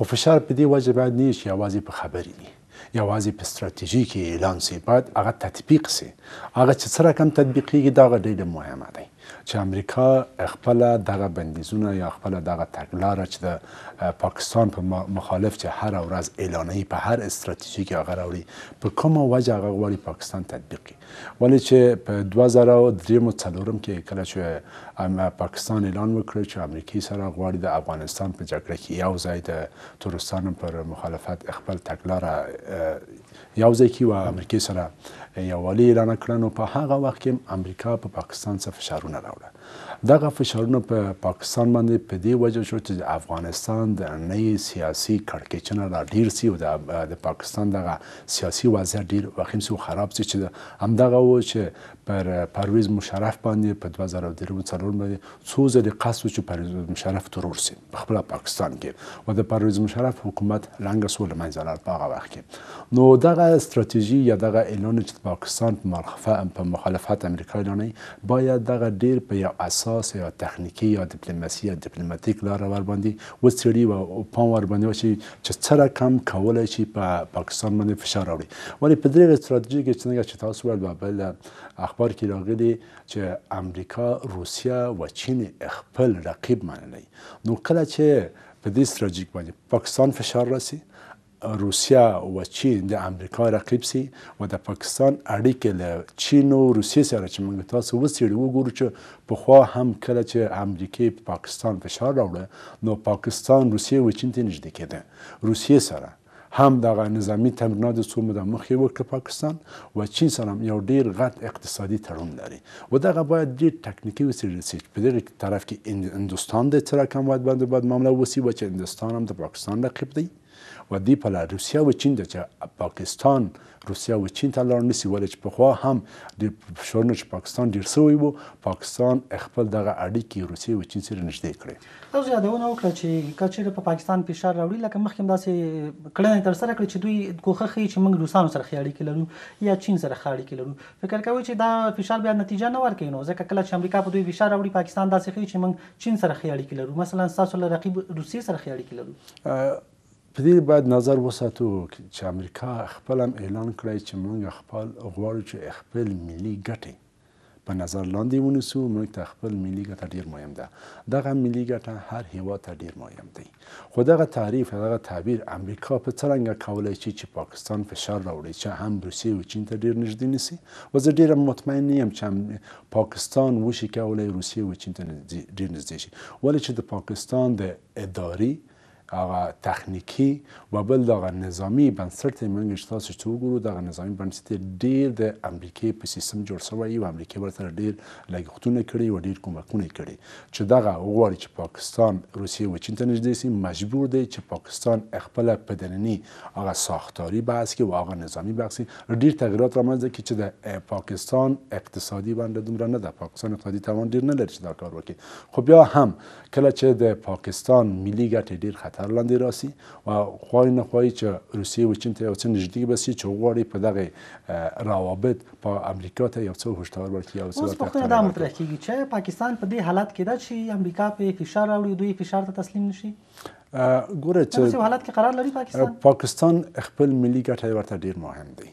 خو فشار په دې وجه باید نه شي یوازې په خبرې نه یوازې په ستراتیژي کې اعلان سي باید هغه تطبیق سي هغه چې سره کم تطبیقيږي دا ډېر مهمه ده چې امریکا خپل دغه بندیزونه یا خپل دغه تګلار چې د پاکستان په پا مخالف چې هر ورځ اعلانې په هر استراتیژي کې هغه راوړي په کومه وجه هغه غواړي پاکستان تطبیق کړي ولې چې په 2003 او 2004 کې کله چې پاکستان اعلان وکړ چې امریکای سره غواړي د افغانستان په جګړه کې یو ځای د تورستان پر مخالفت خپل تګلار یو ځای کې و امریکای سره یووالي اعلان کړه نو په هغه وخت کې امریکا په پاکستان څخه فشارونه راوړل دغه فشارونه په پاکستان باندې په دې وجه شو چې افغانستان د نوې سیاسي کړکېچنه را ډیر سی او د پاکستان دغه سیاسي وضعیت ډیر وخیم سو خراب شي چې همدغه و چې پر پرویز مشرف باندې په 2003 باندې څو ځله قصو چې پرویز مشرف ترور سي په خپل پاکستان کې او د پرویز مشرف حکومت لنګ سول منځلار په هغه وخت کې نو دغه استراتیژي یا دغه اعلان چې پاکستان په مخالفه په مخالفت امریکا اعلانې باید دغه ډیر په یو اساس یا تخنیکی یا ډیپلوماسي یا ډیپلوماټیک لار ور باندې وڅېړي او په ور باندې وشي چې څره کم کولای شي په پاکستان باندې فشار راوړي ولی په دغه استراتیژي کې چې څنګه چې تاسو ول بل اخبار کې راغلي چې امریکا روسیا و چین خپل رقیب منلی نو کله چې په دې ستراتیژیک باندې پاکستان فشار راسي روسیا او چین د امریکا رقیب سي او د پاکستان اړیکې له چین او روسیې سره چې موږ تاسو وسیړي وګورو چې په خو هم کله چې امریکای په پاکستان فشار راوړ نو پاکستان روسیې او چین ته نږدې کېده روسیې سره هم دغه نظامی تمرینات څو موده مخکې وکړه پاکستان و چین سره یو ډیر غټ اقتصادي تړون لري و دغه باید ډیر تکنیکی وسیله سي په دغه طرف کې هندستان د تراکم باید باندې باید معامله وسی و چې هندستان هم د پاکستان رقیب دی و دې پله روسیه و چین ده چې پاکستان روسیه و چین ته لاړ نسی ولې چې پخوا هم د فشارونه چې پاکستان ډېر سوی وو پاکستان خپل دغه اړیکې روسیه و چین سره نږدې کړې تاسو یادونه وکړه چې کچېره په پاکستان فشار راوړي لکه مخکې داسې کړنې تر سره کړې چې دوی کوخه خي چې موږ روسانو سره خیالي کې لرو یا چین سره خاړي کې لرو فکر کوي چې دا فشار بیا نتیجه نه ورکوي نو ځکه کله چې امریکا په دوی فشار راوړي پاکستان داسې خي چې موږ چین سره خیالي کې لرو مثلا تاسو له رقیب روسیې سره خیالي کې لرو په دې باید نظر وساتو چې امریکا خپل هم اعلان کړی چې موږ خپل غواړو چې خپل ملي ګټې په نظر لاندې ونیسو موږ ته خپل ملي ګټه ډیر مهم ده دغه ملي ګټه هر هیواد ته ډیر مهم دی خو دغه تعریف دغه تعبیر امریکا په څرنګه کولی شي چې پاکستان فشار راوړي چې هم روسیې او چین ته ډیر نږدې نیسي و زه ډیره مطمئن یم چې پاکستان وشي کولی روسیې او چین ته ډیر نږدې شي ولې چې د پاکستان د اداري هغه تکنیکی و بل داغ نظامی بنسرت منگش تاسش تو گرو داغ نظامی بنسرت دیر د امریکای په سیستم جوړ شوی او دیر ورته ډیر لګښتونه و دیر ډیر کومکونه کړي چې داغ وګوري چې پاکستان روسیه و چین ته دیسی مجبور دی چه پاکستان خپل پدرنی آقا ساختاری بحث و واغه نظامی دیر تغییرات تغیرات رامنځته که چه در پاکستان اقتصادی باندې دومره نه د پاکستان اقتصادي توان دیر نه لري چې کار وکړي خب یا هم کله چې د پاکستان ملي ګټې ډیر خطر لاندې راسي او خوای نه خوای چې روسیه او چین ته یو څه نږدې بسي چې غواړي په دغه روابط په امریکا ته یو څه هوښیار ورکړي او څه ورته اوس دا مطرح کیږي چې پاکستان په دې حالت کې دا چې امریکا په فشار راوړي دوی فشار ته تسلیم نشي ګوره چې حالت کې قرار لري پاکستان پاکستان خپل ملي ګټې ورته ډیر مهم دی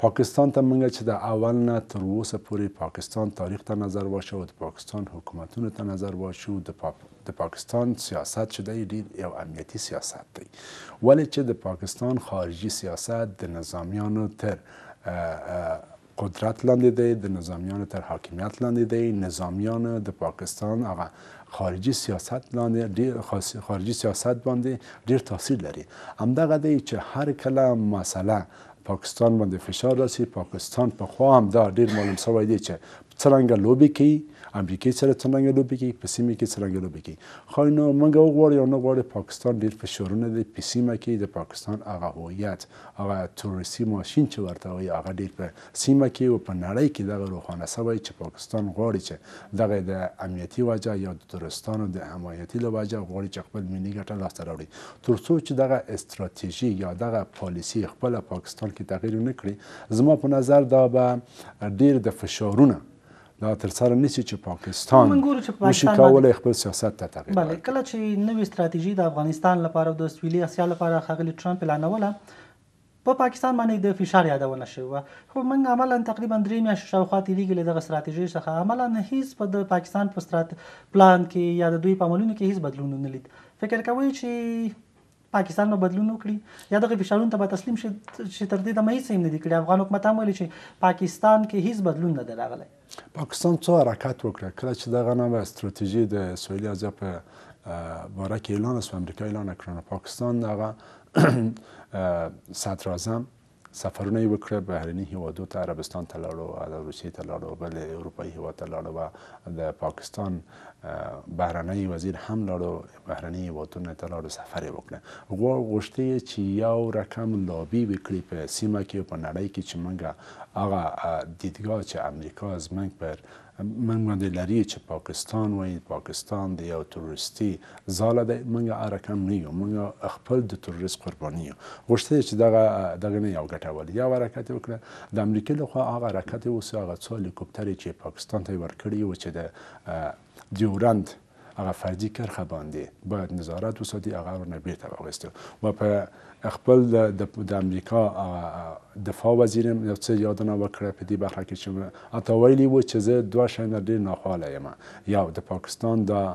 پاکستان ته موږ چې د اول نه تر اوسه پورې پاکستان تاریخ ته نظر واچو د پاکستان حکومتونو ته نظر واچو د پاپ د پاکستان سیاست چې دی ډیر یو امنیتي سیاست دی ولې چې د پاکستان خارجي سیاست د نظامیانو تر قدرت لاندې دی د نظامیانو تر حاکمیت لاندې دی نظامیانو د پاکستان هغه خارجي سیاست لاندې ډیر خارجي سیاست باندې ډیر تاثیر لري همدغه دی چې هر کله مسله پاکستان باندې فشار راسي پاکستان په خو هم دا ډیر معلوم سوی دی چې څرنګه لوبي کوي امریکای سره څنګه لوبېږي په سیمه کې څنګه لوبېږي خو نو موږ وغواړو یو نو غواړو پاکستان ډېر فشارونه دی په سیمه کې د پاکستان هغه هویت هغه تورسي ماشین چې ورته وي هغه ډېر په سیمه کې او په نړۍ کې دغه روښانه سوی چې پاکستان غواړي چې دغه د امنیتي وجه یا د تورستانو د حمایتي لوجه غواړي چې خپل ملي ګټه لاسته راوړي ترڅو چې دغه استراتیژي یا دغه پالیسی خپل پاکستان کې تغییر نه کړي زما په نظر دا به ډیر د فشارونه دا تر سره نشي چې پاکستان موږ چې پاکستان کولای خپل سیاست ته تغیر بله کله چې نوې ستراتیژي د افغانستان لپاره د سویلي اسیا لپاره خغلی ټرمپ اعلانوله په پا پاکستان باندې د فشار یادونه شوه خو موږ عملا تقریبا درې میاشتې شاوخوا تیریږي دغه ستراتیژي څخه عملا هیڅ په د پاکستان په پلان کې یا د دوی په عملونو کې هیڅ بدلون نه لید فکر کوي چې پاکستان نو بدلون وکړي یا دغه فشارونو ته به تسلیم شي چې تر دې دمه هیڅ نه دي کړی افغان حکومت هم ویلي چې پاکستان کې هیڅ بدلون نه دی راغلی پاکستان څو حرکت وکړه کله چې دغه نوې استراتیژي د سویلي آسیا په باره کې اعلان شو امریکا اعلان کړنه پاکستان دغه صدر اعظم سفرونه وکړه بهرنی هیوادو ته عربستان ته لاړو او روسیې ته لاړو بل اروپایي هیواد ته لاړو او د پاکستان بهرنی وزیر هم لاړو بهرنی هیوادونو ته لاړو سفر یې وکړه غوښتې چې یو رقم لابي وکړي په سیمه کې په نړۍ کې چې موږ هغه دیدګاه چې امریکا از موږ پر من باندې لري چې پاکستان وایي پاکستان د یو تروریستي ځاله دی موږ هغه رقم نه یو موږ خپل د تروریست قرباني یو غوښتې چې دغه دغه نه یو ګټول یا حرکت وکړه د امریکا لخوا هغه حرکت اوس هغه څو هلیکوپټر چې پاکستان ته ورکړي و چې د دیورند هغه فردي کرخه باندې باید نظارت وساتي هغه ورنه بیرته واغېستل و په خپل د امریکا دفاع وزیر یو څه یادونه وکړه په دې برخه کې چې اته ویلي و چې زه دوه شیان ډېر ناخواله یم یو د پاکستان د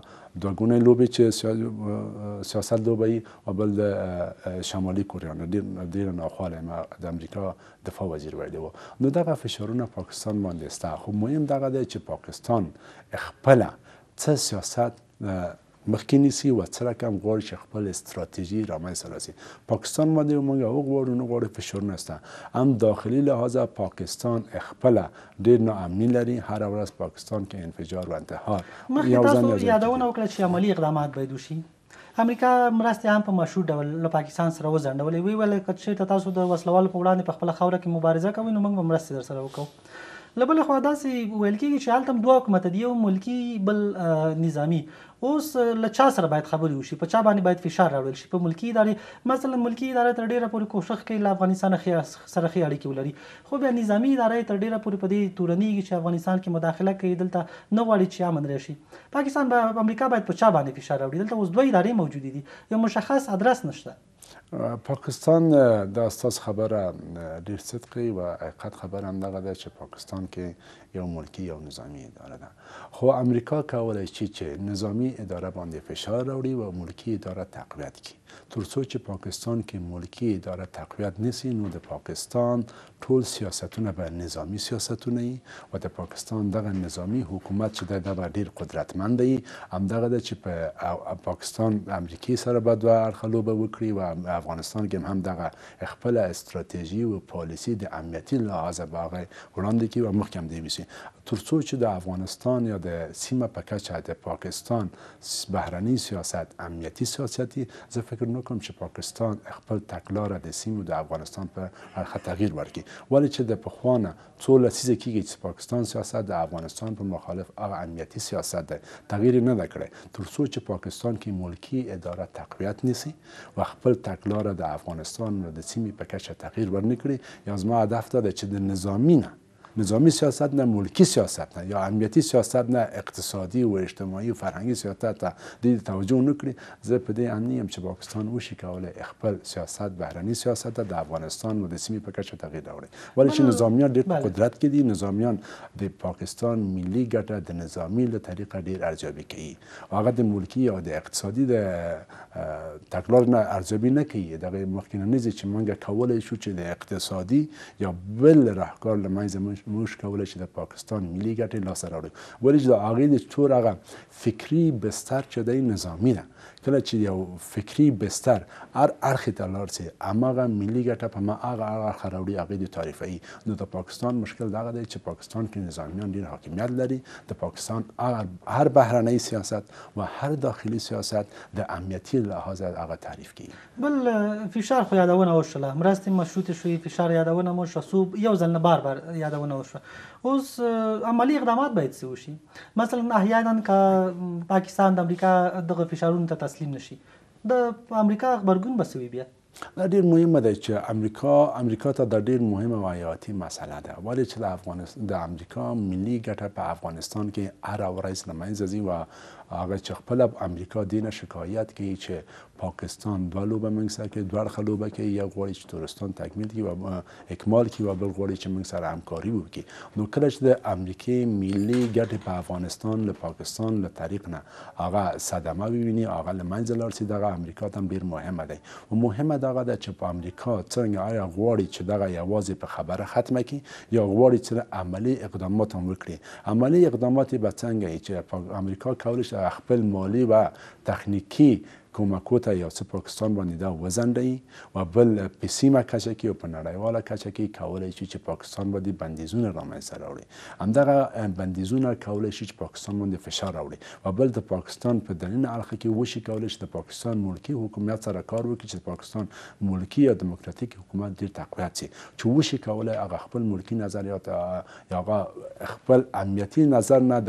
دوګونه لوبي چې سیاست لوبي او بل د شمالي کوریا نه ډیر ناخواله ما د امریکا دفاع وزیر ویلی وو نو دغه فشارونه پاکستان باندې ستا خو مهم دغه دی چې پاکستان خپله څه سیاست مخکې نیسي و سره کم غواړي چې خپل استراتیژي رامنځته راسي پاکستان باندې موږ او غواړو نه غواړو فشار نسته هم داخلي لحاظه پاکستان خپل ډیر ناامني لري هر ورځ پاکستان کې انفجار و انتحار یو ځل یادونه وکړه چې عملی اقدامات باید وشي امریکا مرستې هم په مشروع ډول له پاکستان سره وځنډولې وی ویل کچې تاسو د وسلوال په وړاندې په خپل خوره کې مبارزه کوئ نو موږ به مرستې در سره وکړو لبل خو داسې ویل کېږي چې هلته دوه حکومت دی یو ملکی بل نظامی اوس له چا سره باید خبرې وشي په چا باندې باید فشار راوړل شي په ملکی ادارې مثلا ملکی ادارې تر ډیره پورې کوشش کوي له افغانستان سره ښې اړیکې ولري خو بیا نظامی ادارې تر ډیره پورې په دې تورنېږي چې افغانستان کې مداخله کوي دلته نه غواړي چې امن راشي پاکستان به امریکا باید په چا باندې فشار راوړي دلته اوس دوه ادارې موجودې دي یو مشخص ادرس نشته پاکستان دا ستاسو خبره ډیر صدقي و حقیقت خبره هم ده چې پاکستان کې یا ملکی یا نظامی اداره ده خو خب، امریکا کولای شي چې نظامی اداره باندې فشار راوړي و ملکی اداره تقویت کړي څو چې پاکستان کې ملکی اداره تقویت نسی نو د پاکستان ټول سیاستونه به نظامی سیاستونه ای و د پاکستان دغه نظامی حکومت چې د ډیر قدرتمند ای همدغه چی چې په پاکستان امریکای سره به دوه اړخه لوبه وکړي و افغانستان کې هم دغه خپل استراتیژي و پالیسی د امنیتي لحاظه باغ وړاندې کی و مخکې شي ترڅو چې د افغانستان یا د سیمه په کچه د پاکستان بهرنی سیاست امنیتی سیاستی زه فکر نکنم چې پاکستان خپل تکلار د سیمه د افغانستان په اړه تغییر ورکړي ولی چې د پخوانه څو لسیزه کېږي چې پاکستان سیاست د افغانستان په مخالف هغه امنیتی سیاست دی تغییر نه ده کړی ترڅو چې پاکستان کې ملکی اداره تقویت نیسی و خپل تکلار د افغانستان د سیمه په کچه تغییر ورنکړي یا زما هدف دا چې د نظامی نه نظامی سیاست نه ملکی سیاست نه یا امنیتی سیاست نه اقتصادی و اجتماعی و فرهنگی سیاست ته دید توجه نکړي زه په دې امنی هم چې بله. بله. پاکستان وشي کولی خپل سیاست بهرنی سیاست د افغانستان و د سیمې په تغییر راوړي ولی چې نظامیان ډېر قدرت کې نظامیان د پاکستان ملي ګټه د نظامی له طریقه ډېر ارزیابي کوي هغه د ملکی یا د اقتصادی د تکرار نه ارزیابی نه کوي دغه مخکینه نه چې مونږه کولای شو چې د اقتصادي یا بل راهکار له منځه موږ کولی چې د پاکستان ملي ګټې لاسته راوړو ولې چې د هغې د تور هغه فکري بستر چې دی نظامي ده کله چې یو فکري بستر هر اړخ ته لاړ شي هماغه ملي ګټه په ما هغه اړخ راوړي هغې د تعریفوي نو د پاکستان مشکل دغه دی چې پاکستان کې نظامیان ډېر حاکمیت لري د پاکستان هر بهرنی سیاست و هر داخلي سیاست د امنیتي لحاظ هغه تعریف کوي بل فشار خو یادونه وشله مرستې مشروط شوي فشار یادونه مو شسوب یو ځل نه بار بار یادونه نه وشو اوس عملی اقدامات باید څه وشي مثلا احیانا کا پاکستان د امریکا دغه فشارونو ته تسلیم نشي د امریکا خبرګون بسوي بیا دا ډیر مهمه ده چې امریکا امریکا ته د ډیر مهمه او حیاتي مسله ده ولی چې د افغانستان د امریکا ملي ګټه په افغانستان کې هر ورځ نمایز ځي و هغه چې خپل امریکا دینه شکایت کوي چې پاکستان دوه لوبه موږ سره کې دوه اړخه لوبه کوي یو غواړي چې تورستان تکمیل کړي او اکمال کړي او بل غواړي چې موږ سره همکاري وکړي نو کله چې د امریکې ملي ګټې په افغانستان له پاکستان له طریق نه هغه صدمه وویني هغه له منځه لاړ سي دغه امریکا ته ډیر مهمه دی او مهمه دغه ده چې په امریکا څنګه آیا غواړي چې دغه یوازې په خبره ختمه کړي یا غواړي چې عملی اقدامات هم وکړي عملی اقدامات به څنګه چې امریکا کولای خپل مالی و تخنیکی کومکو ته یو څه پاکستان باندې دا وځنډوي و بل په سیمه کچه کې او په نړیواله کچه کې کولی شي چې پاکستان باندې بندیزونه رامنځته راوړي همدغه بندیزونه کولی شي چې پاکستان باندې فشار راوړي و بل د پاکستان په دننه اړخه کې وشي کولی شي د پاکستان ملکي حکومت سره کار وکړي چې د پاکستان ملکي یا دموکراتیک حکومت ډېر تقویت شي چې وشي کولی هغه خپل ملکي نظریات یا هغه خپل امنیتي نظر نه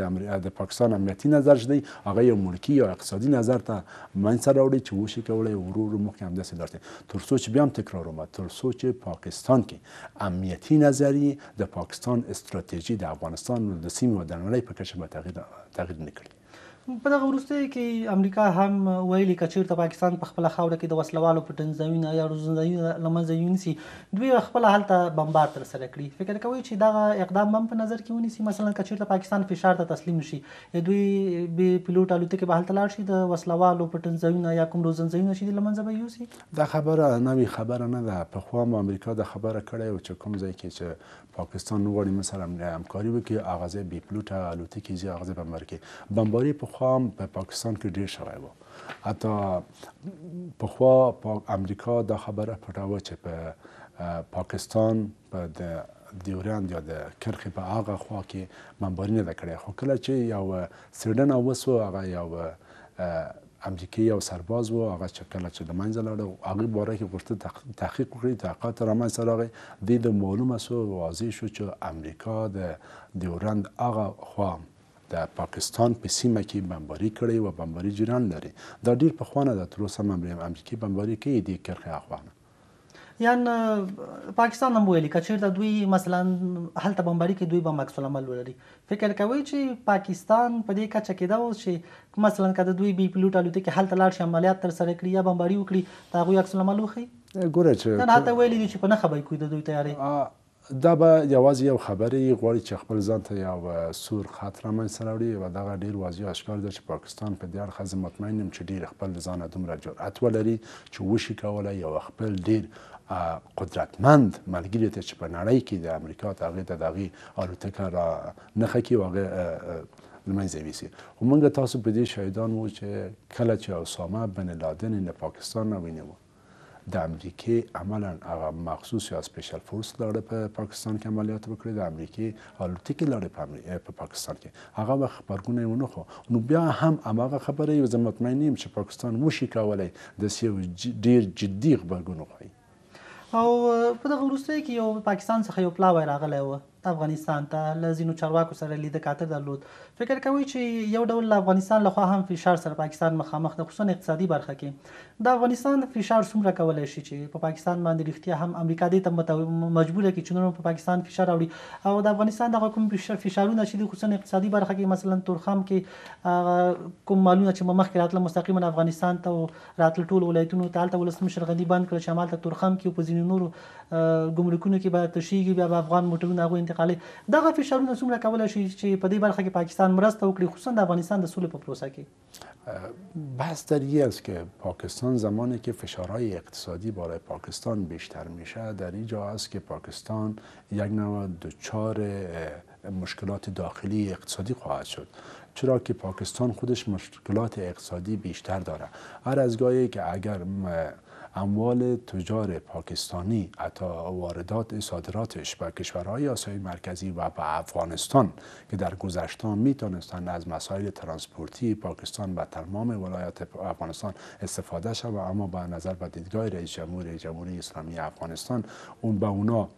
د پاکستان امنیتي نظر شدی هغه یو ملکي یا اقتصادي نظر ته منځ راوړي چې وشي کولای ورور مخکې هم داسې لارته ترڅو چې بیا هم تکرار ومه ترڅو چې پاکستان کې امنیتی نظری د پاکستان استراتیژي د افغانستان د سیمې او د نړۍ په کچه به تغییر تغییر نه کړي په دغه وروستۍ کې امریکا هم ویلي که چېرته پاکستان په خپله خاوره کې د وسلوالو پټنځایونه یا روزنځایونه له منځه یونیسي دوی خپله هلته بمبار ترسره کړي فکر کوئ چې دغه اقدام هم په نظر کې ونیسي مثلا که چېرته پاکستان فشار ته تسلیم شي دوی بې پیلوټ الوتکې به هلته لاړ شي د وسلوالو پټنځایونه یا کوم روزنځایونه چې له منځه به یوسي دا خبره نوې خبره نه ده پخوا هم امریکا د خبره کړې وه چې کوم ځای کې چې پاکستان وغواړي مثلا همکاري وکړي هغه ځای بې پیلوټه الوتکې ځي هغه ځای بمبار کړي بمباري په ابهام په پاکستان کې ډیر شوی و حتی پخوا په امریکا دا خبره پټاوه چې په پاکستان په د دیورند یا د کرخې په هغه خوا کې بمبارینه ده کړې خو کله چې یو سیډن اوسو هغه یو امریکایي او سرباز وو هغه چې کله چې د منځه لاړه هغه باره کې غوښته تحقیق وکړي تحقیقات رامنځته راغی د دې معلومه سو واضح شو چې امریکا د دیورند هغه خوا د پاکستان په سیمه کې بمباري کړې و بمباري جریان لري دا ډیر په خوانه د تر اوسه هم امریکای بمباري کوي د کرخه اخوانه یان پاکستان هم ویلي کچیر د دوی مثلا هلته بمباري کې دوی به عکس العمل ولري فکر کوي چې پاکستان په دې کچه کې دا و چې مثلا کده دوی بي پلوټ الوتکې هلته لاړ شي عملیات تر سره کړي یا بمباري وکړي دا غوي عکس العمل وخی ګوره چې نه هلته ویلي دي چې په نه خبرې کوي د دوی تیاری دا به یوازې یو خبرې غواړي چې خپل ځان ته یو سور خط رامنځته راوړي او دغه ډېر واضح اشکار ده چې پاکستان په دې اړخ زه مطمئن یم چې ډېر خپل ځانه دومره جرأت ولري چې وشي کولی یو خپل ډېر قدرتمند ملګري ته چې په نړۍ کې د امریکا د هغې د دغې الوتکه را نښه کړي او هغې لمنځه یوسي خو موږ تاسو په دې شهیدان وو چې کله چې اسامه بن لادن له پاکستان راوینه وو د امریکې عملا هغه مخصوص یا سپیشل فورس لاره په پاکستان کې عملیات وکړي د امریکې الوتکې لاره په پاکستان کې هغه وخت خبرګونه ونه خو نو بیا هم هغه خبره یو زه مطمئن یم چې پاکستان وشي کولی د سیو ډیر جدي خبرګون وخایي او په دغه وروستیو کې یو پاکستان څخه یو پلاوی راغلی و افغانستان ته له ځینو چارواکو سره لیده کاتر درلود فکر کوي چې یو ډول له افغانستان لخوا هم فشار سره پاکستان مخامخ ده خصوصا اقتصادي برخه کې د افغانستان فشار څومره کولای شي چې په پا پاکستان باندې رښتیا هم امریکا دې ته مجبوره کې چې نور په پا پاکستان فشار راوړي او د افغانستان دغه کوم فشارونه چې خصوصا اقتصادي برخه کې مثلا تورخم کې کوم مالونه چې مخکې راتله مستقیما افغانستان ته راتل ټول ولایتونو ته الته ولسمشر غنی بند کړ شمال ته تورخم کې په ځینو نورو ګمرکونو کې به تشیږي بیا افغان موټرونه هغه انتقالي دغه فشارونه څومره کولای شي چې په دې برخه کې پاکستان مرسته وکړي خصوصا د افغانستان د سولې په پروسه کې بحث در است که پاکستان زمانی که فشارهای اقتصادی برای پاکستان بیشتر میشه در اینجا است که پاکستان یک نوع دچار مشکلات داخلی اقتصادی خواهد شد چرا که پاکستان خودش مشکلات اقتصادی بیشتر داره هر از گاهی که اگر اموال تجار پاکستانی حتی واردات صادراتش به کشورهای آسیای مرکزی و به افغانستان که در گذشته میتونستند از مسائل ترانسپورتی پاکستان و تمام ولایات افغانستان استفاده شود اما به نظر به دیدگاه رئیس جمهور جمهوری اسلامی افغانستان اون به اونا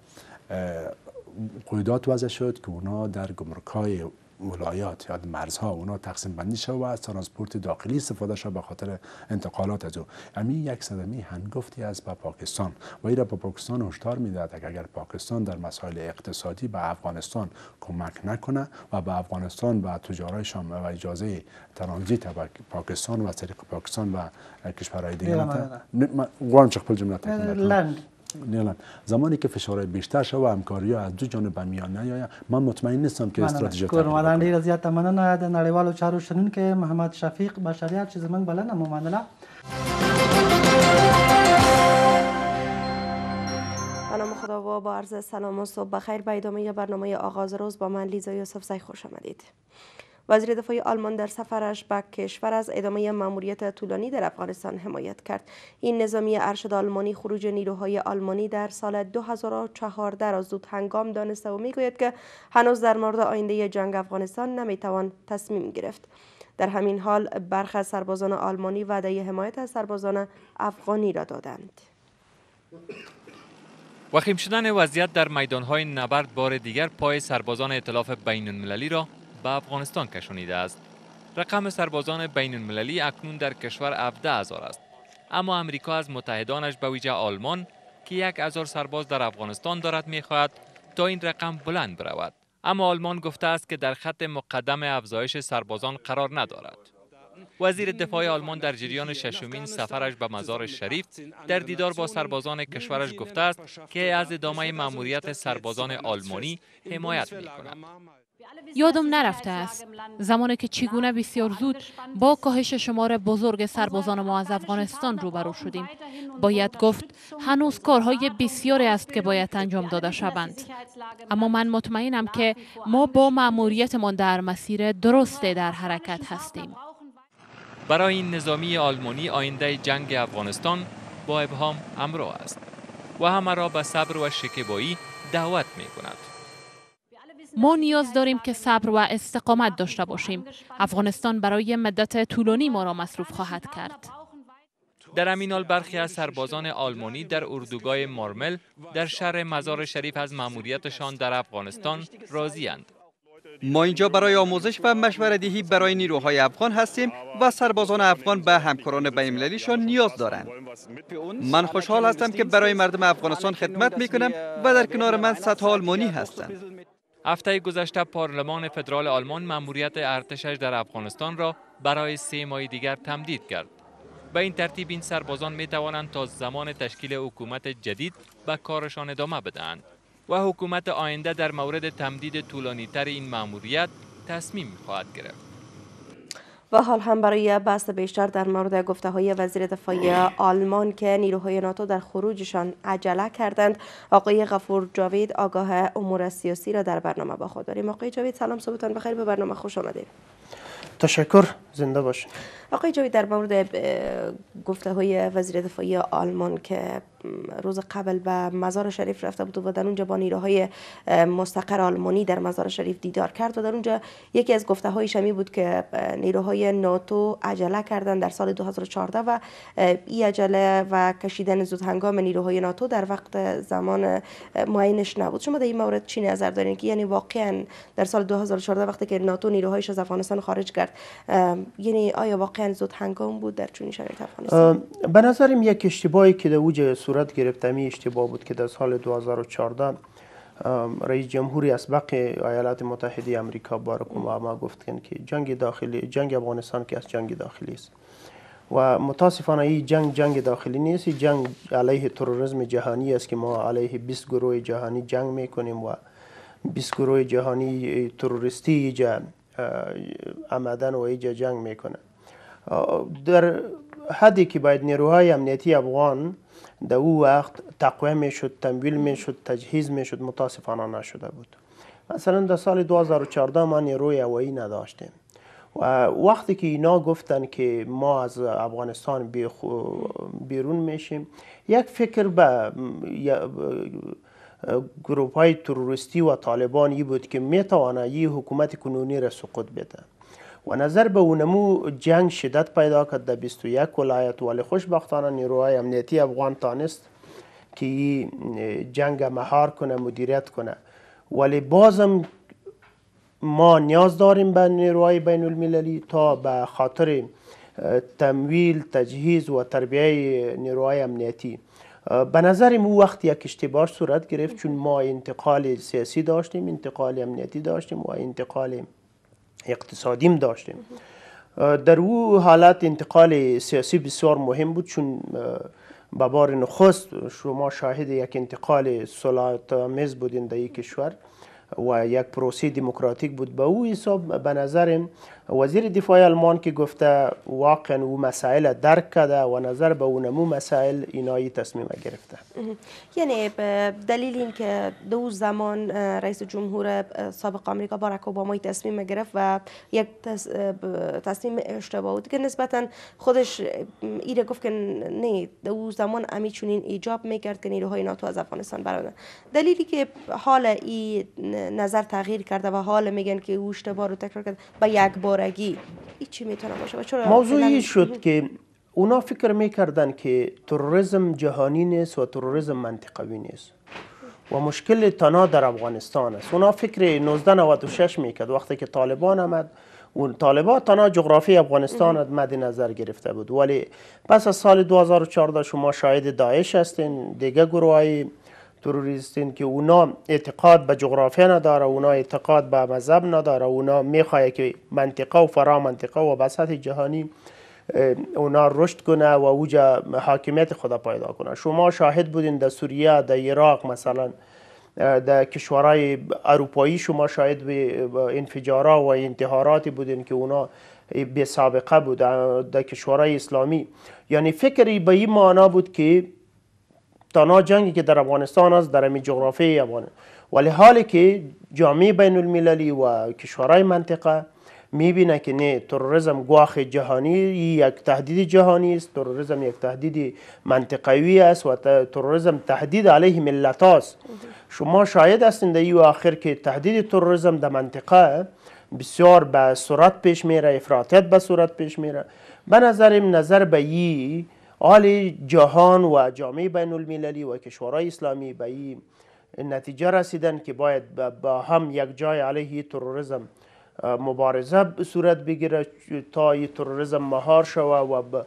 قیدات وضع شد که اونا در گمرکای ولایات یا مرزها اونا تقسیم بندی شد و از ترانسپورت داخلی استفاده شد به خاطر انتقالات از او امی یک صدمی هنگفتی از به پاکستان و ایرا به پاکستان هشدار میدهد که اگر پاکستان در مسائل اقتصادی به افغانستان کمک نکنه و به افغانستان و تجارتشان و اجازه ترانزیت به پاکستان و از طریق پاکستان و کشورهای دیگه نه نه نه نیلا زمانی که فشارهای بیشتر و همکاری ها از دو جانب به میان نیاید من مطمئن نیستم که استراتژی تغییر کنه و زیات مننه نړیوالو چارو شنن که محمد شفیق بشریات چیز من بلنه مو سلام خدا و با عرض سلام و صبح بخیر به ادامه برنامه آغاز روز با من لیزا یوسف زی خوش آمدید وزیر دفاع آلمان در سفرش به کشور از ادامه ماموریت طولانی در افغانستان حمایت کرد این نظامی ارشد آلمانی خروج نیروهای آلمانی در سال 2014 را زود هنگام دانسته و میگوید که هنوز در مورد آینده جنگ افغانستان نمیتوان تصمیم گرفت در همین حال برخی از سربازان آلمانی وعده حمایت از سربازان افغانی را دادند وخیم شدن وضعیت در میدانهای نبرد بار دیگر پای سربازان اطلاف بین المللی را به افغانستان کشانیده است. رقم سربازان بین المللی اکنون در کشور 17 هزار است. اما امریکا از متحدانش به ویژه آلمان که یک هزار سرباز در افغانستان دارد خواهد تا این رقم بلند برود. اما آلمان گفته است که در خط مقدم افزایش سربازان قرار ندارد. وزیر دفاع آلمان در جریان ششمین سفرش به مزار شریف در دیدار با سربازان کشورش گفته است که از ادامه مأموریت سربازان آلمانی حمایت کند. یادم نرفته است زمانی که چگونه بسیار زود با کاهش شمار بزرگ سربازان ما از افغانستان روبرو شدیم باید گفت هنوز کارهای بسیاری است که باید انجام داده شوند اما من مطمئنم که ما با مأموریتمان در مسیر درستی در حرکت هستیم برای این نظامی آلمانی آینده جنگ افغانستان با ابهام همراه است و همه را به صبر و شکیبایی دعوت می کند. ما نیاز داریم که صبر و استقامت داشته باشیم افغانستان برای مدت طولانی ما را مصروف خواهد کرد در امینال برخی از سربازان آلمانی در اردوگاه مارمل در شهر مزار شریف از ماموریتشان در افغانستان راضی‌اند. ما اینجا برای آموزش و مشوره دهی برای نیروهای افغان هستیم و سربازان افغان به همکاران بین‌المللیشان نیاز دارند. من خوشحال هستم که برای مردم افغانستان خدمت می‌کنم و در کنار من صدها آلمانی هستند. هفته گذشته پارلمان فدرال آلمان مأموریت ارتشش در افغانستان را برای سه ماه دیگر تمدید کرد. به این ترتیب این سربازان می توانند تا زمان تشکیل حکومت جدید به کارشان ادامه بدهند و حکومت آینده در مورد تمدید طولانی تر این مأموریت تصمیم خواهد گرفت. و حال هم برای بحث بیشتر در مورد گفته های وزیر دفاع آلمان که نیروهای ناتو در خروجشان عجله کردند آقای غفور جاوید آگاه امور سیاسی را در برنامه با خود داریم آقای جاوید سلام صبحتان بخیر به برنامه خوش آمدید تشکر زنده باش. آقای جوی در مورد گفته های وزیر دفاعی آلمان که روز قبل به مزار شریف رفته بود و در اونجا با نیروهای مستقر آلمانی در مزار شریف دیدار کرد و در اونجا یکی از گفته های شمی بود که نیروهای ناتو عجله کردن در سال 2014 و ای عجله و کشیدن زود هنگام نیروهای ناتو در وقت زمان معینش نبود شما در این مورد چی نظر دارین که یعنی واقعا در سال 2014 وقتی که ناتو نیروهایش از افغانستان خارج کرد یعنی آیا واقعا زود هنگام بود در چونی شرایط افغانستان به نظرم یک اشتباهی که در اوج صورت گرفت می اشتباه بود که در سال 2014 رئیس جمهوری اسبق ایالات متحده امریکا باراک اوباما گفتن که جنگ داخلی جنگ افغانستان که از جنگ داخلی است و متاسفانه این جنگ جنگ داخلی نیست جنگ علیه تروریسم جهانی است که ما علیه 20 گروه جهانی جنگ میکنیم و 20 گروه جهانی تروریستی جنگ آمدن و ایجا جنگ میکنه در حدی که باید نیروهای امنیتی افغان در او وقت تقویه میشد تمویل میشد تجهیز میشد متاسفانه نشده بود مثلا در سال 2014 ما نیروی هوایی نداشتیم و وقتی که اینا گفتن که ما از افغانستان بیرون میشیم یک فکر به گروپ های تروریستی و طالبان بود که میتوانه یه حکومت کنونی را سقوط بده و نظر به اونمو جنگ شدت پیدا کرد در 21 ولایت ولی خوشبختانه نیروهای امنیتی افغان تانست که جنگ مهار کنه مدیریت کنه ولی بازم ما نیاز داریم به نیروهای بین المللی تا به خاطر تمویل تجهیز و تربیه نیروهای امنیتی به نظر او وقت یک اشتباه صورت گرفت چون ما انتقال سیاسی داشتیم انتقال امنیتی داشتیم و انتقال اقتصادیم داشتیم در او حالت انتقال سیاسی بسیار مهم بود چون به بار نخست شما شاهد یک انتقال سلطه میز بودین در کشور و یک پروسی دموکراتیک بود به او حساب به نظر وزیر دفاع آلمان که گفته واقعا او مسائل درک کرده و نظر به اونمو مسائل اینایی تصمیم گرفته یعنی دلیل اینکه دو زمان رئیس جمهور سابق آمریکا باراک اوباما تصمیم گرفت و یک تصمیم اشتباه بود که نسبتا خودش ایره گفت که نه دو زمان امی چونین ایجاب میکرد که نیروهای ناتو از افغانستان برادن دلیلی که حال این نظر تغییر کرده و حال میگن که او اشتباه رو تکرار کرد با یک بار بارگی این چی میتونه باشه چرا موضوعی شد که اونا فکر میکردن که تروریسم جهانی نیست و تروریسم منطقوی نیست و مشکل تنها در افغانستان است اونا فکر 1996 میکرد وقتی که طالبان آمد اون طالبان تنها جغرافی افغانستان مد نظر گرفته بود ولی پس از سال 2014 شما شاهد داعش هستین دیگه گروه تروریستین که اونا اعتقاد به جغرافیا نداره اونا اعتقاد به مذهب نداره اونا میخواد که منطقه و فرا منطقه و بسط جهانی اونا رشد کنه و اوجا حاکمیت خدا پیدا کنه شما شاهد بودین در سوریه در عراق مثلا در کشورهای اروپایی شما شاهد به انفجارا و انتحاراتی بودین که اونا به سابقه بود در کشورهای اسلامی یعنی فکری به این معنا بود که تنها که در افغانستان است در امی جغرافی ولی حالی که جامعه بین المللی و کشورهای منطقه میبینه که نه تروریسم گواخ جهانی یک تهدید جهانی است تروریسم یک تهدید منطقوی است و تروریسم تهدید علیه ملت است شما شاید هستین در این آخر که تهدید تروریسم در منطقه بسیار به صورت پیش میره افراطیت به صورت پیش میره به نظرم نظر به این عالی جهان و جامعه بین المللی و کشورهای اسلامی به این نتیجه رسیدن که باید با هم یک جای علیه تروریسم اه، مبارزه صورت بگیره تا تروریسم مهار شوه و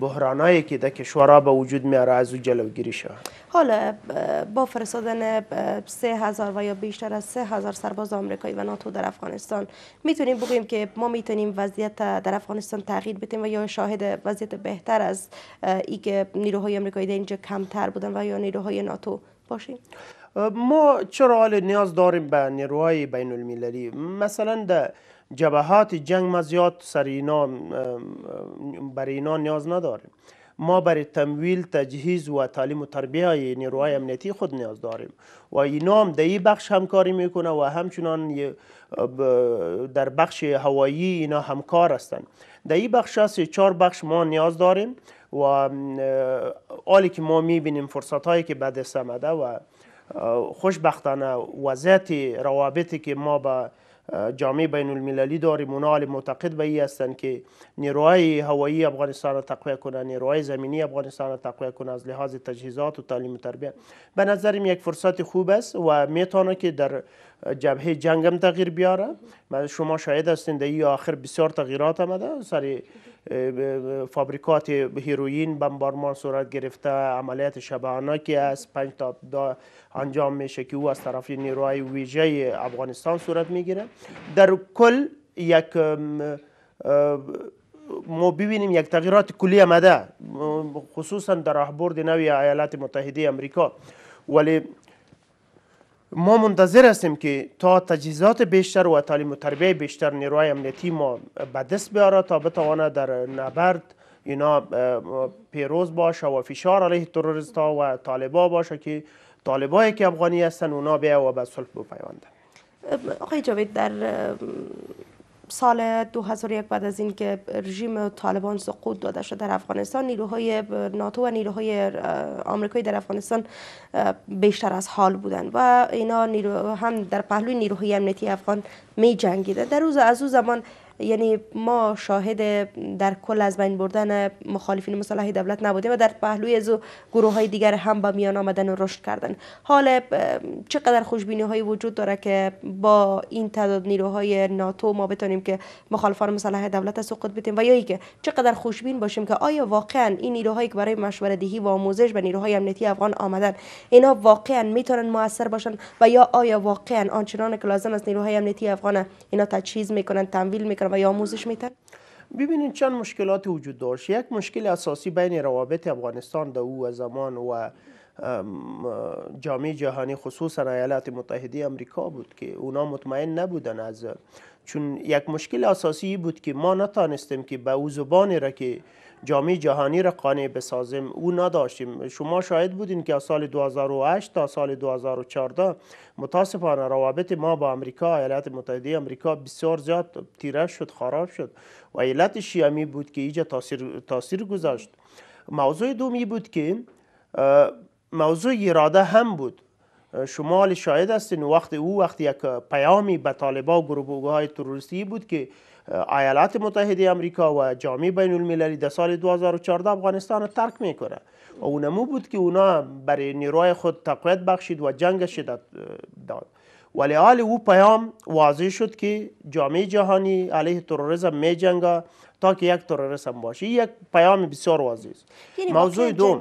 بحرانایی که در کشورا به وجود میاره از او جلوگیری شه حالا با فرستادن سه هزار و یا بیشتر از سه هزار سرباز آمریکایی و ناتو در افغانستان میتونیم بگیم که ما میتونیم وضعیت در افغانستان تغییر بدیم و یا شاهد وضعیت بهتر از ای که نیروهای آمریکایی در اینجا کمتر بودن و یا نیروهای ناتو باشیم ما چرا حال نیاز داریم به نیروهای بین المللی مثلا در جبهات جنگ ما زیاد سر اینا بر اینا نیاز نداریم ما برای تمویل تجهیز و تعلیم و تربیه نیروهای امنیتی خود نیاز داریم و اینا هم در این بخش همکاری میکنه و همچنان در بخش هوایی اینا همکار هستند در این بخش از چهار بخش ما نیاز داریم و حالی که ما میبینیم فرصت هایی که بعد سمده و خوشبختانه وضعیت روابطی که ما با جامعه بین المللی داریم اونا حال معتقد به این هستند که نیروهای هوایی افغانستان را تقویه کنند نیروهای زمینی افغانستان را تقویه کنند از لحاظ تجهیزات و تعلیم و تربیت به نظرم یک فرصت خوب است و میتونه که در جبهه جنگم تغییر بیاره شما شاید هستین در این آخر بسیار تغییرات آمده سر فابریکات هیروئین بمبارمان صورت گرفته عملیات شبانکی است پنج تا دا انجام میشه که او از طرف نیروهای ویژه افغانستان صورت میگیره در کل یک ما ببینیم یک تغییرات کلی آمده خصوصا در راهبرد نوی ایالات متحده امریکا ولی ما منتظر هستیم که تا تجهیزات بیشتر و تعلیم و تربیه بیشتر نیروهای امنیتی ما به دست بیاره تا بتوانه در نبرد اینا پیروز باشه و فشار علیه تروریست ها و طالبا باشه که طالبای که افغانی هستن اونا بیا و به صلح بپیوندن آقای جاوید در سال 2001 بعد از اینکه رژیم طالبان سقوط داده شد در افغانستان نیروهای ناتو و نیروهای آمریکایی در افغانستان بیشتر از حال بودند و اینا هم در پهلوی نیروهای امنیتی افغان می جنگیده در روز از او زمان یعنی ما شاهد در کل از بین بردن مخالفین مصالح دولت نبودیم و در پهلوی از گروه های دیگر هم به میان آمدن و رشد کردن حال چقدر خوشبینی های وجود داره که با این تعداد نیروهای ناتو ما بتونیم که مخالفان مصالح دولت سقوط بدیم و یا که چقدر خوشبین باشیم که آیا واقعا این نیروهایی که برای مشوره دهی و آموزش به نیروهای امنیتی افغان آمدن اینا واقعا میتونن موثر باشن و یا آیا واقعا آنچنان که لازم است نیروهای امنیتی افغان اینا تجهیز میکنن تمویل میکنن و یا آموزش میتن؟ ببینید چند مشکلات وجود داشت یک مشکل اساسی بین روابط افغانستان در او زمان و جامعه جهانی خصوصا ایالات متحده امریکا بود که اونا مطمئن نبودن از چون یک مشکل اساسی بود که ما نتانستیم که به او زبانی را که جامعه جهانی را قانع بسازیم او نداشتیم شما شاهد بودین که از سال 2008 تا سال 2014 متاسفانه روابط ما با امریکا ایالات متحده امریکا بسیار زیاد تیره شد خراب شد و علت شیامی بود که اینجا تاثیر, تاثیر گذاشت موضوع دومی بود که موضوع اراده هم بود شما شاهد هستین وقت او وقت یک پیامی به طالبا و گروه های تروریستی بود که ایالات متحده آمریکا و جامعه بین المللی در سال 2014 افغانستان را ترک میکنه و اونمو بود که اونا برای نیروهای خود تقویت بخشید و جنگ شدت داد ولی حال او پیام واضح شد که جامعه جهانی علیه تروریسم می جنگه تا که یک تروریسم باشه یک پیام بسیار واضح است یعنی موضوع دوم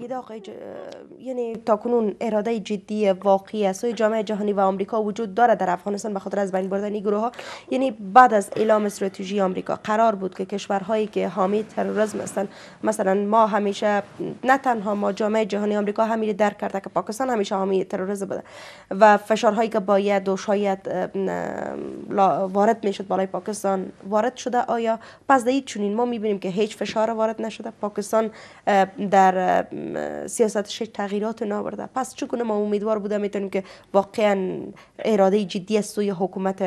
یعنی تا کنون اراده جدی واقعی از جامعه جهانی و آمریکا وجود داره در افغانستان بخاطر از بین بردن گروه ها یعنی بعد از اعلام استراتژی آمریکا قرار بود که کشورهایی که حامی تروریسم هستند مثلا ما همیشه نه تنها ما جامعه جهانی آمریکا همیشه درک کرده که پاکستان همیشه حامی تروریسم بوده و فشارهایی که باید و شاید وارد میشد بالای پاکستان وارد شده آیا پس چنین ما میبینیم که هیچ فشار وارد نشده پاکستان در سیاستش تغییرات ناورده پس چگونه ما امیدوار بوده میتونیم که واقعا اراده جدی از سوی حکومت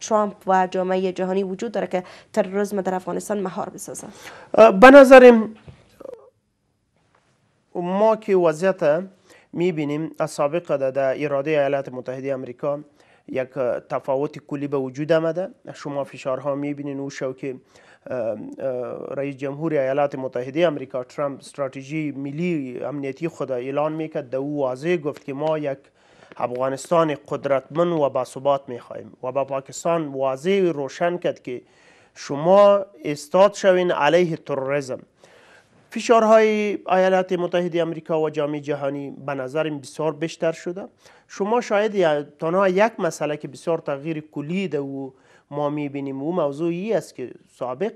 ترامپ و جامعه جهانی وجود داره که تروریسم در افغانستان مهار بسازد به ما که وضعیت میبینیم از سابقه در اراده ایالات متحده آمریکا یک تفاوت کلی به وجود آمده شما فشارها میبینین او شو که رئیس جمهور ایالات متحده امریکا ترامپ استراتژی ملی امنیتی خود اعلان میکرد در او واضح گفت که ما یک افغانستان قدرتمند و باثبات میخواهیم و با پاکستان واضح روشن کرد که شما استاد شوین علیه تروریسم فشارهای ایالات متحده امریکا و جامعه جهانی به نظر بسیار بیشتر شده شما شاید تنها یک مسئله که بسیار تغییر کلی ده و ما میبینیم او موضوعی است که سابق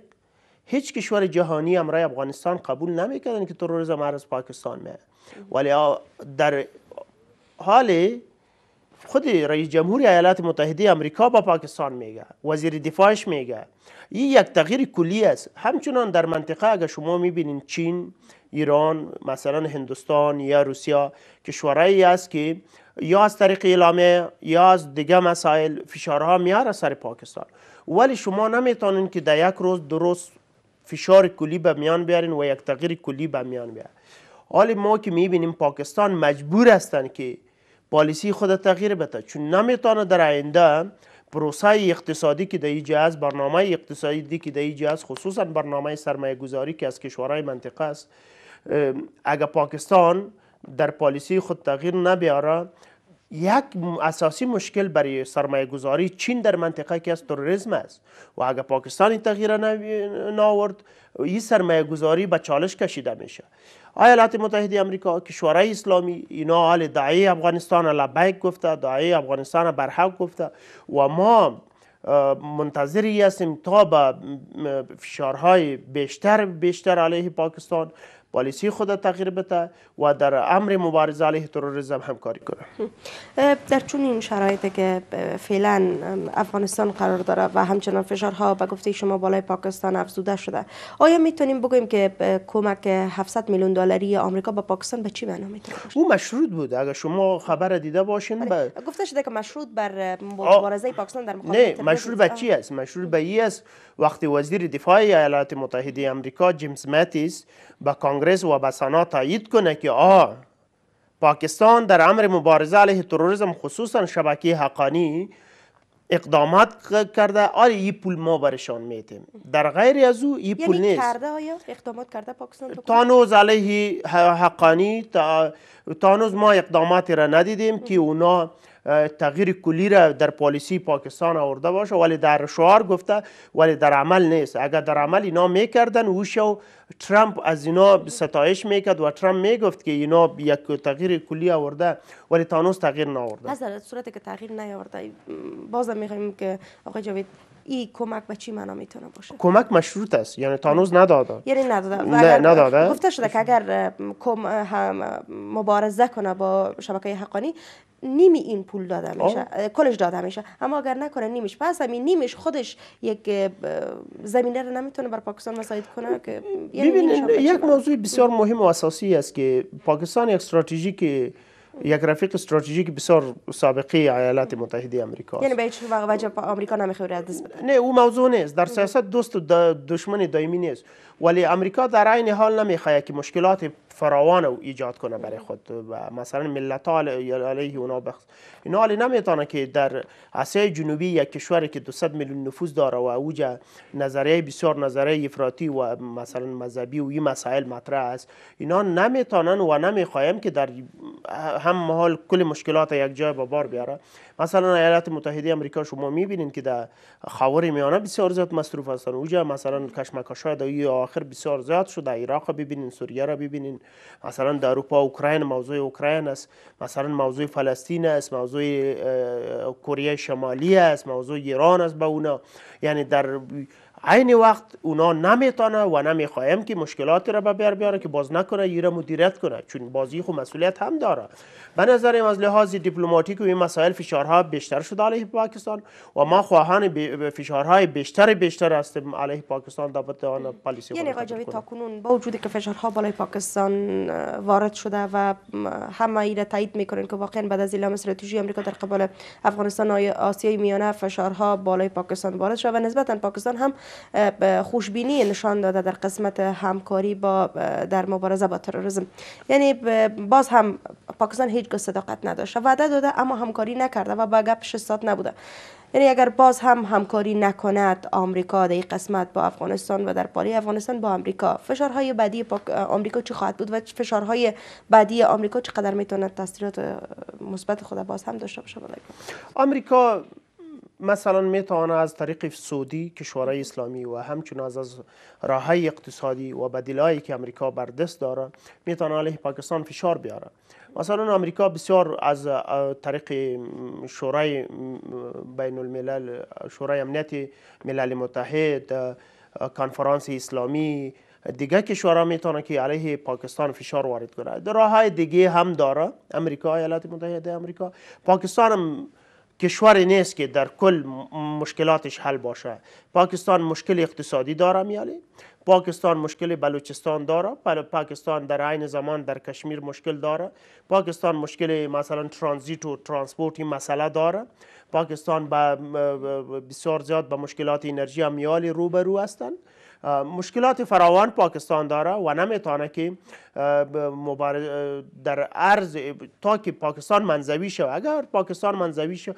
هیچ کشور جهانی امرای افغانستان قبول نمیکردن که تروریسم هر از پاکستان میاد ولی در حال خود رئیس جمهوری ایالات متحده امریکا با پاکستان میگه وزیر دفاعش میگه این یک تغییر کلی است همچنان در منطقه اگر شما میبینین چین ایران مثلا هندوستان یا روسیا کشورایی است که یا از طریق اعلامه یا از دیگه مسائل فشارها میاره سر پاکستان ولی شما نمیتونین که در یک روز درست فشار کلی به میان بیارین و یک تغییر کلی به میان بیارین حال ما که میبینیم پاکستان مجبور هستند که پالیسی خود تغییر بده چون نمیتونه در آینده پروسه اقتصادی که در ایجا برنامه اقتصادی که در ایجا خصوصا برنامه سرمایه گذاری که از کشورهای منطقه است اگر پاکستان در پالیسی خود تغییر نبیاره یک اساسی مشکل برای سرمایه گذاری چین در منطقه که از تروریسم است و اگر پاکستان این تغییر ناورد این سرمایه گذاری به چالش کشیده میشه ایالات متحده آمریکا کشورهای اسلامی اینا حال دعای افغانستان لبیک گفته دعای افغانستان برحق گفته و ما منتظری هستیم تا به فشارهای بیشتر بیشتر علیه پاکستان پالیسی خود تغییر بده و در امر مبارزه علیه تروریسم همکاری کنه در چون این شرایطی که فعلا افغانستان قرار داره و همچنان فشارها به گفته شما بالای پاکستان افزوده شده آیا میتونیم بگویم که کمک 700 میلیون دلاری آمریکا به پاکستان به چی بنا میتونه او مشروط بود اگر شما خبر دیده باشین آره. با... گفته شده که مشروط بر مبارزه پاکستان در مقابل نه مشروط به چی است مشروط به است وقتی وزیر دفاع ایالات متحده آمریکا جیمز ماتیس با کانگ کنگرس وابسانا تایید کنه که آه پاکستان در امر مبارزه علیه تروریسم خصوصا شبکه حقانی اقدامات کرده آره این پول ما برشان میتیم در غیر از او این پول یعنی نیست یعنی کرده آیا اقدامات کرده پاکستان تانوز علیه حقانی تانوز ما اقداماتی را ندیدیم که اونا تغییر کلی را در پالیسی پاکستان آورده باشه ولی در شعار گفته ولی در عمل نیست اگر در عمل اینا میکردن اوش و ترامپ از اینا ستایش میکرد و ترامپ میگفت که اینا یک تغییر کلی آورده ولی تانوس تغییر نآورده نه صورتی که تغییر نیاورده بازم میخوایم که آقای جاوید این کمک به چی معنا میتونه باشه کمک مشروط است یعنی تانوز نداده یعنی نداده نه نداده گفته شده که اگر هم مبارزه کنه با شبکه حقانی نیمی این پول داده میشه کلش داده میشه اما اگر نکنه نیمیش پس همین نیمیش خودش یک زمینه رو نمیتونه بر پاکستان مساعد کنه که یعنی یک موضوع بسیار مهم و اساسی است که پاکستان یک استراتژی که یک رفیق استراتژیک بسیار سابقه ایالات متحده آمریکا یعنی به هیچ وجه آمریکا نمیخواد دست نه او موضوع نیست در سیاست دوست و دشمن دائمی نیست ولی امریکا در عین حال نمیخواد که مشکلات فراوان او ایجاد کنه برای خود و مثلا ملت ها علیه اونا بخص اینا علی نمیتونه که در آسیای جنوبی یک کشوری که 200 میلیون نفوس داره و اوج نظریه بسیار نظریه افراطی و مثلا مذهبی و این مسائل مطرح است اینا نمیتونن و نمیخوایم که در هم حال کل مشکلات یک جای به بار بیاره مثلا ایالات متحده امریکا شما میبینین که در خاور میانه بسیار زیاد مصروف هستن اوجا مثلا کشمکش های در آخر بسیار زیاد شده عراق ببینین سوریه را ببینین مثلا در اروپا اوکراین موضوع اوکراین است مثلا موضوع فلسطین است موضوع کره شمالی است موضوع ایران است به اونا یعنی در عین وقت اونا نمیتونه و نمیخوایم که مشکلات را به بر بیاره که باز نکنه یه را مدیریت کنه چون بازی خو مسئولیت هم داره به نظر از لحاظ دیپلماتیک و این مسائل فشارها بیشتر شده علیه پاکستان و ما خواهان فشارهای بیشتر بیشتر هستیم علیه پاکستان بابت آن پالیسی یعنی آقای تا کنون با وجودی که فشارها بالای پاکستان وارد شده و همه اینا تایید میکنن که واقعا بعد از اعلام استراتژی آمریکا در قبال افغانستان آسیای میانه فشارها بالای پاکستان وارد شده و نسبتا پاکستان هم خوشبینی نشان داده در قسمت همکاری با در مبارزه با تروریسم یعنی باز هم پاکستان هیچ صداقت نداشته وعده داده اما همکاری نکرده و با گپ 600 نبوده یعنی اگر باز هم همکاری نکند آمریکا در قسمت با افغانستان و در پاره افغانستان با آمریکا فشارهای بعدی آمریکا چی خواهد بود و فشارهای بعدی آمریکا چقدر میتوند تاثیرات مثبت خود باز هم داشته باشه آمریکا مثلا میتوانه از طریق سعودی کشورهای اسلامی و همچنین از راه اقتصادی و بدیلایی که امریکا بر دست داره میتوانه علیه پاکستان فشار بیاره مثلا امریکا بسیار از طریق شورای بین الملل شورای امنیت ملل متحد کنفرانس اسلامی دیگه کشورها میتونه که علیه پاکستان فشار وارد کنه در راه دیگه هم داره امریکا ایالات متحده امریکا پاکستان هم کشوری نیست که در کل مشکلاتش حل باشه پاکستان مشکل اقتصادی داره میاله پاکستان مشکل بلوچستان داره پاکستان در عین زمان در کشمیر مشکل داره پاکستان مشکل مثلا ترانزیت و ترانسپورت مسئله داره پاکستان با بسیار زیاد به مشکلات انرژی هم میالی روبرو هستند مشکلات فراوان پاکستان داره و نمیتونه که در عرض تا که پاکستان منزوی شد اگر پاکستان منزوی شد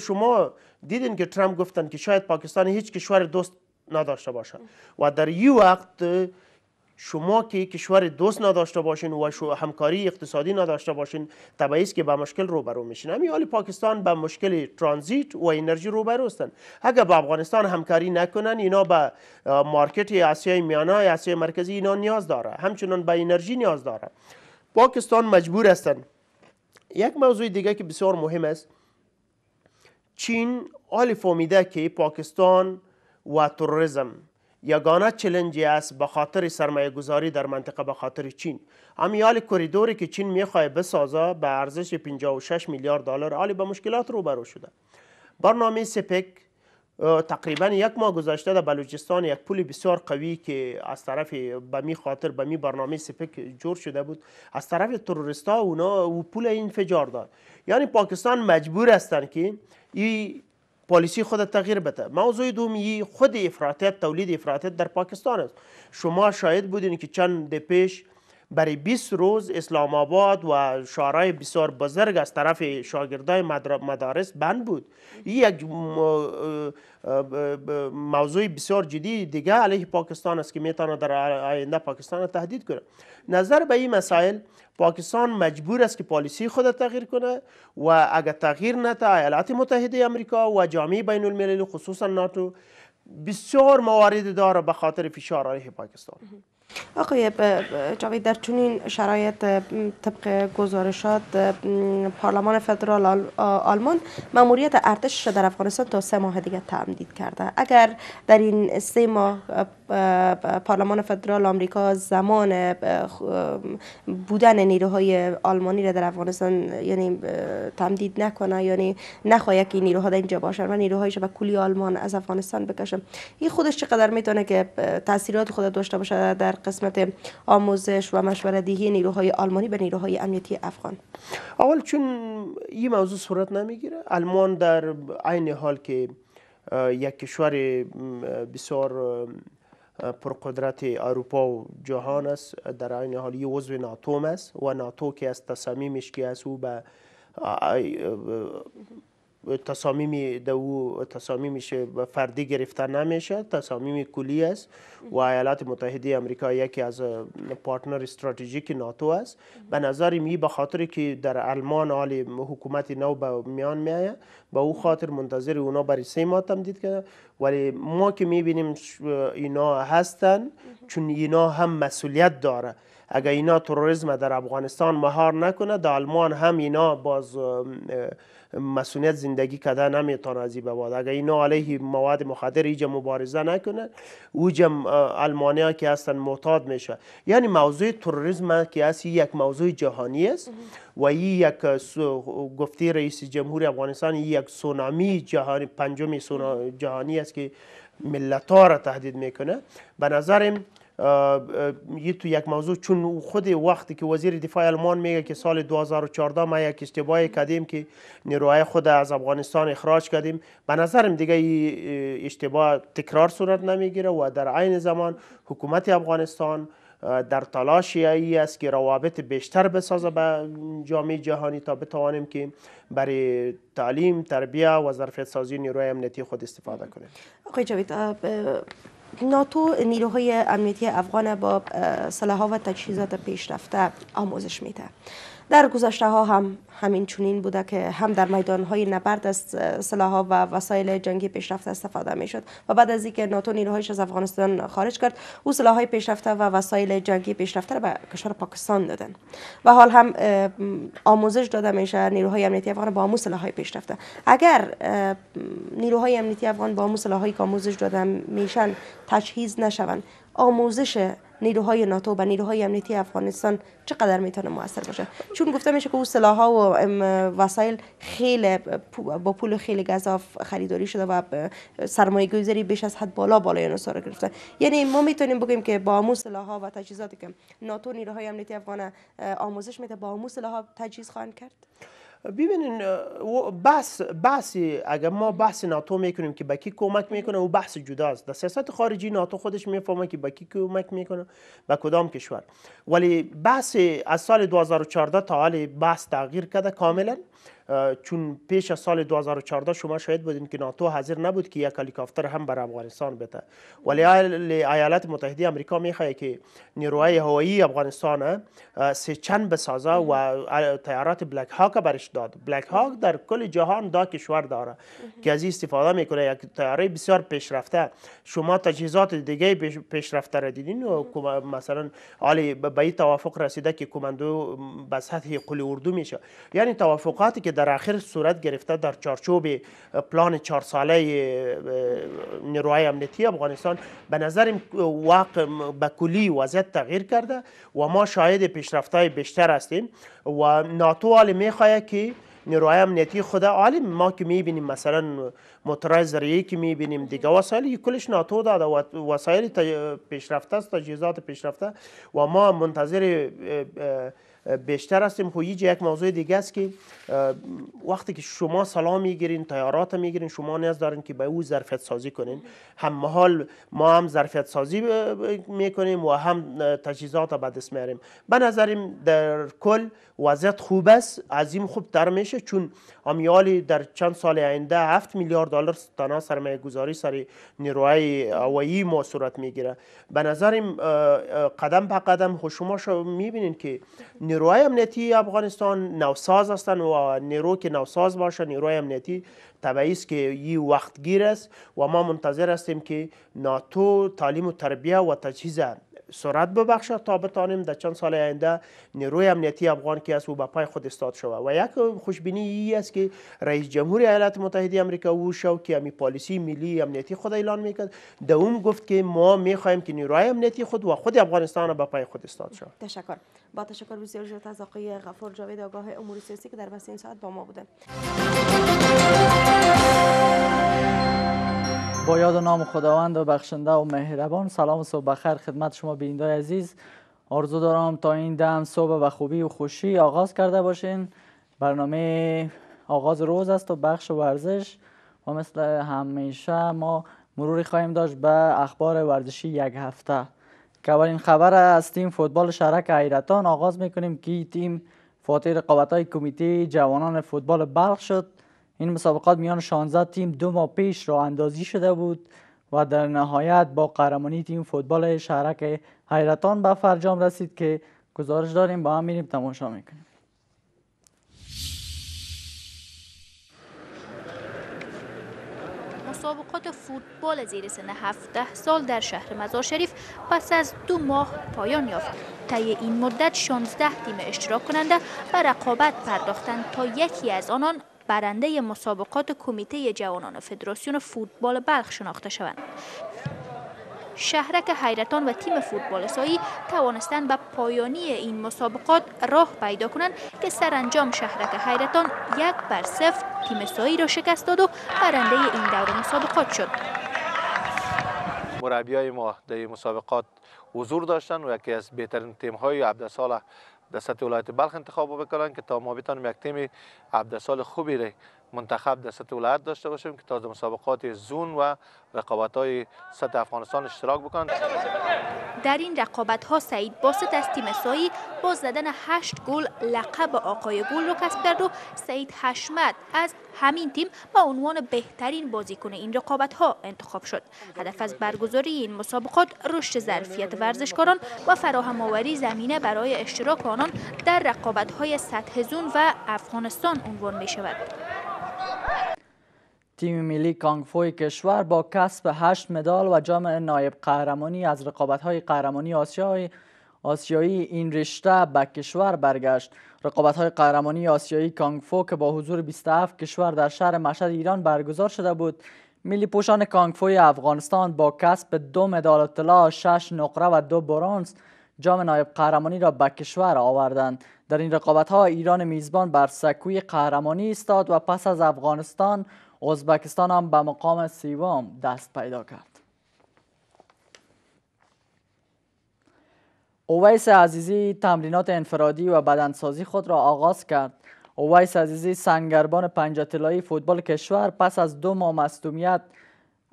شما دیدین که ترامپ گفتن که شاید پاکستان هیچ کشور دوست نداشته باشه و در یو وقت شما که کشور دوست نداشته باشین و همکاری اقتصادی نداشته باشین طبیعی که به مشکل روبرو میشین همین حال پاکستان به مشکل ترانزیت و انرژی روبرو هستن اگر با افغانستان همکاری نکنن اینا به مارکت آسیای میانه آسیای مرکزی اینا نیاز داره همچنان به انرژی نیاز داره پاکستان مجبور هستن یک موضوع دیگه که بسیار مهم است چین حال فهمیده که پاکستان و تروریسم یگانه چلنجی است به خاطر سرمایه گذاری در منطقه به خاطر چین امیال کریدوری که چین میخواه بسازه به ارزش 56 میلیارد دلار حالی به مشکلات روبرو شده برنامه سپک تقریبا یک ماه گذشته در بلوچستان یک پول بسیار قوی که از طرف به خاطر به می برنامه سپک جور شده بود از طرف تروریستا اونا او پول انفجار داد یعنی پاکستان مجبور هستند که این پالیسی خود تغییر بده موضوع دومی خود افراطیت تولید افراطیت در پاکستان است شما شاید بودین که چند پیش برای 20 روز اسلام آباد و شارای بسیار بزرگ از طرف شاگردای مدارس بند بود این یک موضوع بسیار جدی دیگه علیه پاکستان است که میتونه در آینده پاکستان تهدید کنه نظر به این مسائل پاکستان مجبور است که پالیسی خود تغییر کنه و اگر تغییر نته ایالات متحده امریکا و جامعه بین المللی خصوصا ناتو بسیار موارد داره به خاطر فشار علیه پاکستان آقای جاوید در چنین شرایط طبق گزارشات پارلمان فدرال آلمان مموریت ارتش در افغانستان تا سه ماه دیگه تمدید کرده اگر در این سه ماه پارلمان فدرال آمریکا زمان بودن نیروهای آلمانی را در افغانستان یعنی تمدید نکنه یعنی نخواهد که نیروها در اینجا باشن و نیروهایش به کلی آلمان از افغانستان بکشم این خودش چقدر میتونه که تاثیرات خود داشته باشه در قسمت آموزش و مشوره دهی نیروهای آلمانی به نیروهای امنیتی افغان اول چون این موضوع صورت نمیگیره آلمان در عین حال که یک کشور بسیار پر قدرت اروپا و جهان است در این حال یه عضو ناتو است و ناتو که از تصمیمش که از او به تصامیم دو تصامیمش فردی گرفته نمیشه تصامیم کلی است و ایالات متحده آمریکا یکی از پارتنر استراتژیک ناتو است به نظر می به خاطر که در آلمان عالی حکومت نو به میان میآید به او خاطر منتظر اونا برای سه ماه تمدید کرده ولی ما که میبینیم اینا هستن چون اینا هم مسئولیت داره اگر اینا تروریسم در افغانستان مهار نکنه در آلمان هم اینا باز مسئولیت زندگی کده نمیتونه از این بواد اگر اینا علیه مواد مخدر ایجا مبارزه نکنه جم المانیا که هستن معتاد میشه یعنی موضوع تروریسم که هست یک موضوع جهانی است و این یک گفته رئیس جمهور افغانستان یک سونامی جهانی پنجم سونامی جهانی است که ملتها را تهدید میکنه به نظرم یه تو یک موضوع چون خود وقتی که وزیر دفاع آلمان میگه که سال 2014 ما یک اشتباهی کردیم که نیروهای خود از افغانستان اخراج کردیم به نظرم دیگه اشتباه تکرار صورت نمیگیره و در عین زمان حکومت افغانستان در تلاش ای است که روابط بیشتر بسازه به جامعه جهانی تا بتوانیم که برای تعلیم، تربیه و ظرفیت سازی نیروی امنیتی خود استفاده کنیم. آقای جاوید ناتو نیروهای امنیتی افغان با سلاح و تجهیزات پیشرفته آموزش میده در گذشته ها هم همین چنین بوده که هم در میدان های نبرد از سلاح ها و وسایل جنگی پیشرفته استفاده می شد و بعد از اینکه ناتو نیروهایش از افغانستان خارج کرد او سلاح های پیشرفته و وسایل جنگی پیشرفته را به کشور پاکستان دادن و حال هم آموزش داده میشه نیروهای امنیتی افغان با آموز سلاح های پیشرفته اگر نیروهای امنیتی افغان با آمو سلاح های که آموزش داده میشن تجهیز نشوند آموزش نیروهای ناتو و نیروهای امنیتی افغانستان چقدر میتونه موثر باشه چون گفته میشه که او سلاح ها و وسایل خیلی با پول خیلی گذاف خریداری شده و سرمایه گذاری بیش از حد بالا بالای اون رو گرفته یعنی ما میتونیم بگیم که با امو سلاح ها و تجهیزاتی که ناتو نیروهای امنیتی افغان آموزش میده با امو سلاح ها تجهیز خواهند کرد ببینین بحث بحث اگر ما بحث ناتو میکنیم که به کی کمک میکنه و بحث جداست در سیاست خارجی ناتو خودش میفهمه که به کی کمک میکنه به کدام کشور ولی بحث از سال 2014 تا حال بحث تغییر کرده کاملا چون پیش از سال 2014 شما شاید بودین که ناتو حاضر نبود که یک هلیکوپتر هم بر افغانستان بده ولی ایالات متحده آمریکا میخواه که نیروهای هوایی افغانستان سه چند بسازه و تیارات بلک هاک برش داد بلک هاک در کل جهان دا کشور داره که از استفاده میکنه یک تیاره بسیار پیشرفته شما تجهیزات دیگه پیشرفته را دیدین و مثلا علی به توافق رسیده که کماندو به سطح قلی اردو میشه یعنی توافقاتی که در آخر صورت گرفته در چارچوب پلان چهار ساله نیروهای امنیتی افغانستان به نظر واقع به کلی وضعیت تغییر کرده و ما پیشرفت های بیشتر هستیم و ناتو حال میخواهد که نیروهای امنیتی خود عالم ما که بینیم مثلا موتورای ذریعی که میبینیم دیگه وسایل کلش ناتو داده و وسایل پیشرفته است تجهیزات پیشرفته و ما منتظر بیشتر هستیم خو خب یک موضوع دیگه است که وقتی که شما سلام میگیرین تیارات میگیرین شما نیاز دارین که به او ظرفیت سازی کنین هم محال ما هم ظرفیت سازی میکنیم و هم تجهیزات به دست میاریم به نظریم در کل وضعیت خوب است عظیم خوب تر میشه چون امیالی در چند سال آینده 7 میلیارد دلار تنها سرمایه گذاری سر نیروهای هوایی ما صورت میگیره به نظر قدم به قدم شما شو که نیروهای امنیتی افغانستان نوساز هستن و نیرو که نوساز باشه نیروهای امنیتی طبیعی است که یه گیر است و ما منتظر هستیم که ناتو تعلیم و تربیه و تجهیز سرعت ببخشد تا بتانیم در چند سال آینده نیروی امنیتی افغان که است او به پای خود استاد شوه و یک خوشبینی ای است که رئیس جمهور ایالات متحده آمریکا او شو که امی پالیسی ملی امنیتی خود اعلان میکرد در اون گفت که ما میخواهیم که نیروی امنیتی خود و خود افغانستان به پای خود استاد شوه تشکر با تشکر بسیار زیاد از آقای غفور جاوید آگاه امور سیاسی که در بس این ساعت با ما بوده با یاد و نام خداوند و بخشنده و مهربان سلام و صبح بخیر خدمت شما بیندای عزیز آرزو دارم تا این دم صبح و خوبی و خوشی آغاز کرده باشین برنامه آغاز روز است و بخش ورزش و مثل همیشه ما مروری خواهیم داشت به اخبار ورزشی یک هفته که اولین خبر از تیم فوتبال شرک حیرتان آغاز میکنیم که تیم فاتح رقابت های کمیته جوانان فوتبال بلخ شد این مسابقات میان 16 تیم دو ماه پیش را اندازی شده بود و در نهایت با قهرمانی تیم فوتبال شهرک حیرتان به فرجام رسید که گزارش داریم با هم میریم تماشا میکنیم مسابقات فوتبال زیر سن 17 سال در شهر مزار شریف پس از دو ماه پایان یافت. طی این مدت 16 تیم اشتراک کننده به رقابت پرداختند تا یکی از آنان برنده مسابقات کمیته جوانان فدراسیون فوتبال بلخ شناخته شوند. شهرک حیرتان و تیم فوتبال سایی توانستند به پایانی این مسابقات راه پیدا کنند که سرانجام شهرک حیرتان یک بر صفر تیم سایی را شکست داد و برنده این دور مسابقات شد. مربیای ما در مسابقات حضور داشتند و یکی از بهترین تیم های عبدالصالح در سطح ولایت بلخ انتخاب بکنن که تا ما بتانیم یک تیم 17 خوبی ره منتخب در سطح ولایت داشته باشیم که تا مسابقات زون و رقابت های سطح افغانستان اشتراک بکنند در این رقابت ها سعید باست از تیم سایی با زدن هشت گل لقب آقای گل رو کسب کرد و سعید حشمت از همین تیم با عنوان بهترین بازیکن این رقابت ها انتخاب شد هدف از برگزاری این مسابقات رشد ظرفیت ورزشکاران و فراهم آوری زمینه برای اشتراک آنان در رقابت های سطح زون و افغانستان عنوان می شود تیم ملی کانگفوی کشور با کسب هشت مدال و جام نایب قهرمانی از رقابت‌های قهرمانی آسیای آسیایی این رشته به کشور برگشت رقابت های قهرمانی آسیایی کانگفو که با حضور 27 کشور در شهر مشهد ایران برگزار شده بود ملی پوشان کانگفوی افغانستان با کسب دو مدال طلا، شش نقره و دو برونز جام نایب قهرمانی را به کشور آوردند در این رقابت ها ایران میزبان بر سکوی قهرمانی استاد و پس از افغانستان ازبکستان هم به مقام سیوم دست پیدا کرد اویس عزیزی تمرینات انفرادی و بدنسازی خود را آغاز کرد اویس عزیزی سنگربان پنجتلایی فوتبال کشور پس از دو ماه مصدومیت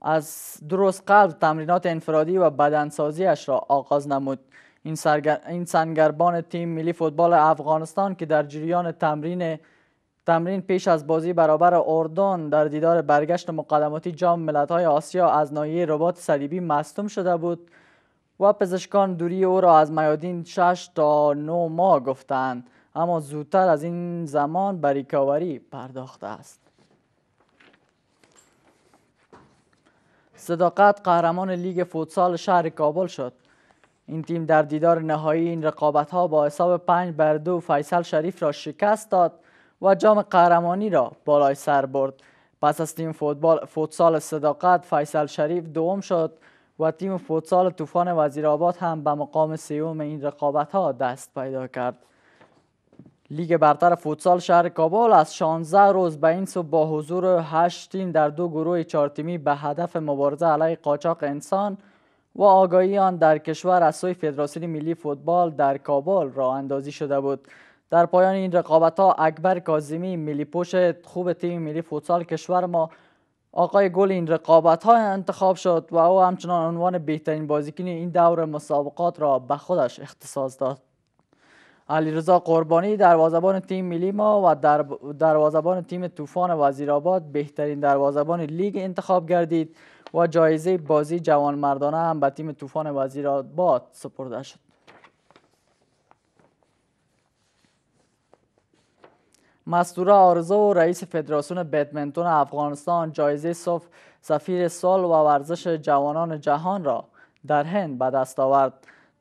از دو روز تمرینات انفرادی و بدنسازیش را آغاز نمود این, سرگر... این سنگربان تیم ملی فوتبال افغانستان که در جریان تمرین تمرین پیش از بازی برابر اردن در دیدار برگشت مقدماتی جام ملت‌های آسیا از ناحیه ربات صلیبی مصدوم شده بود و پزشکان دوری او را از میادین 6 تا 9 ماه گفتند اما زودتر از این زمان به پرداخته است صداقت قهرمان لیگ فوتسال شهر کابل شد این تیم در دیدار نهایی این رقابت ها با حساب 5 بر دو فیصل شریف را شکست داد و جام قهرمانی را بالای سر برد. پس از تیم فوتبال فوتسال صداقت فیصل شریف دوم شد و تیم فوتسال طوفان وزیرآباد هم به مقام سیوم این رقابت ها دست پیدا کرد. لیگ برتر فوتسال شهر کابل از 16 روز به این سو با حضور 8 تیم در دو گروه چهار تیمی به هدف مبارزه علیه قاچاق انسان و آگاهی آن در کشور از سوی فدراسیون ملی فوتبال در کابل را اندازی شده بود در پایان این رقابت ها اکبر کازمی ملی پوش خوب تیم ملی فوتسال کشور ما آقای گل این رقابت ها انتخاب شد و او همچنان عنوان بهترین بازیکن این دور مسابقات را به خودش اختصاص داد علی رضا قربانی دروازبان تیم ملی ما و در دروازبان تیم طوفان وزیرآباد بهترین دروازبان لیگ انتخاب گردید و جایزه بازی جوانمردانه هم به تیم طوفان وزیرآباد سپرده شد مستوره آرزو و رئیس فدراسیون بدمنتون افغانستان جایزه صف سفیر سال و ورزش جوانان جهان را در هند به دست آورد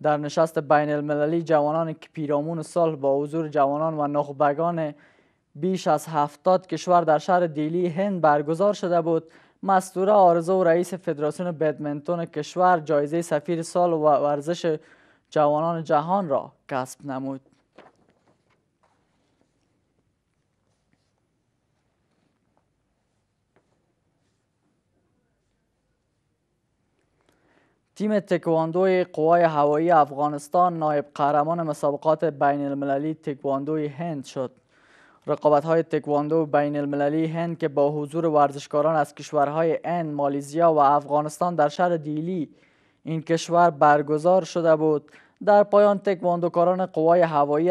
در نشست بین المللی جوانان پیرامون سال با حضور جوانان و نخبگان بیش از هفتاد کشور در شهر دیلی هند برگزار شده بود مستوره آرزو رئیس فدراسیون بدمنتون کشور جایزه سفیر سال و ورزش جوانان جهان را کسب نمود. تیم تکواندوی قوای هوایی افغانستان نایب قهرمان مسابقات بین المللی تکواندوی هند شد. های تکواندو بین المللی هند که با حضور ورزشکاران از کشورهای هند، مالیزیا و افغانستان در شهر دیلی این کشور برگزار شده بود. در پایان تکواندوکاران قوای هوایی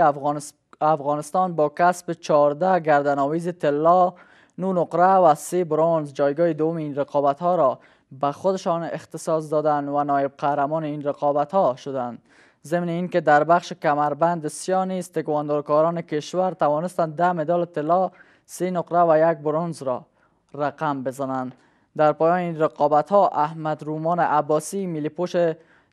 افغانستان با کسب 14 گردنآویز طلا، نو نقره و سه برونز جایگاه دوم این رقابت ها را به خودشان اختصاص دادند و نایب قهرمان این رقابت ها شدند. ضمن اینکه در بخش کمربند سیا نیز تکواندوکاران کشور توانستند ده مدال طلا سی نقره و یک برونز را رقم بزنند در پایان این رقابت ها احمد رومان عباسی میلی پوش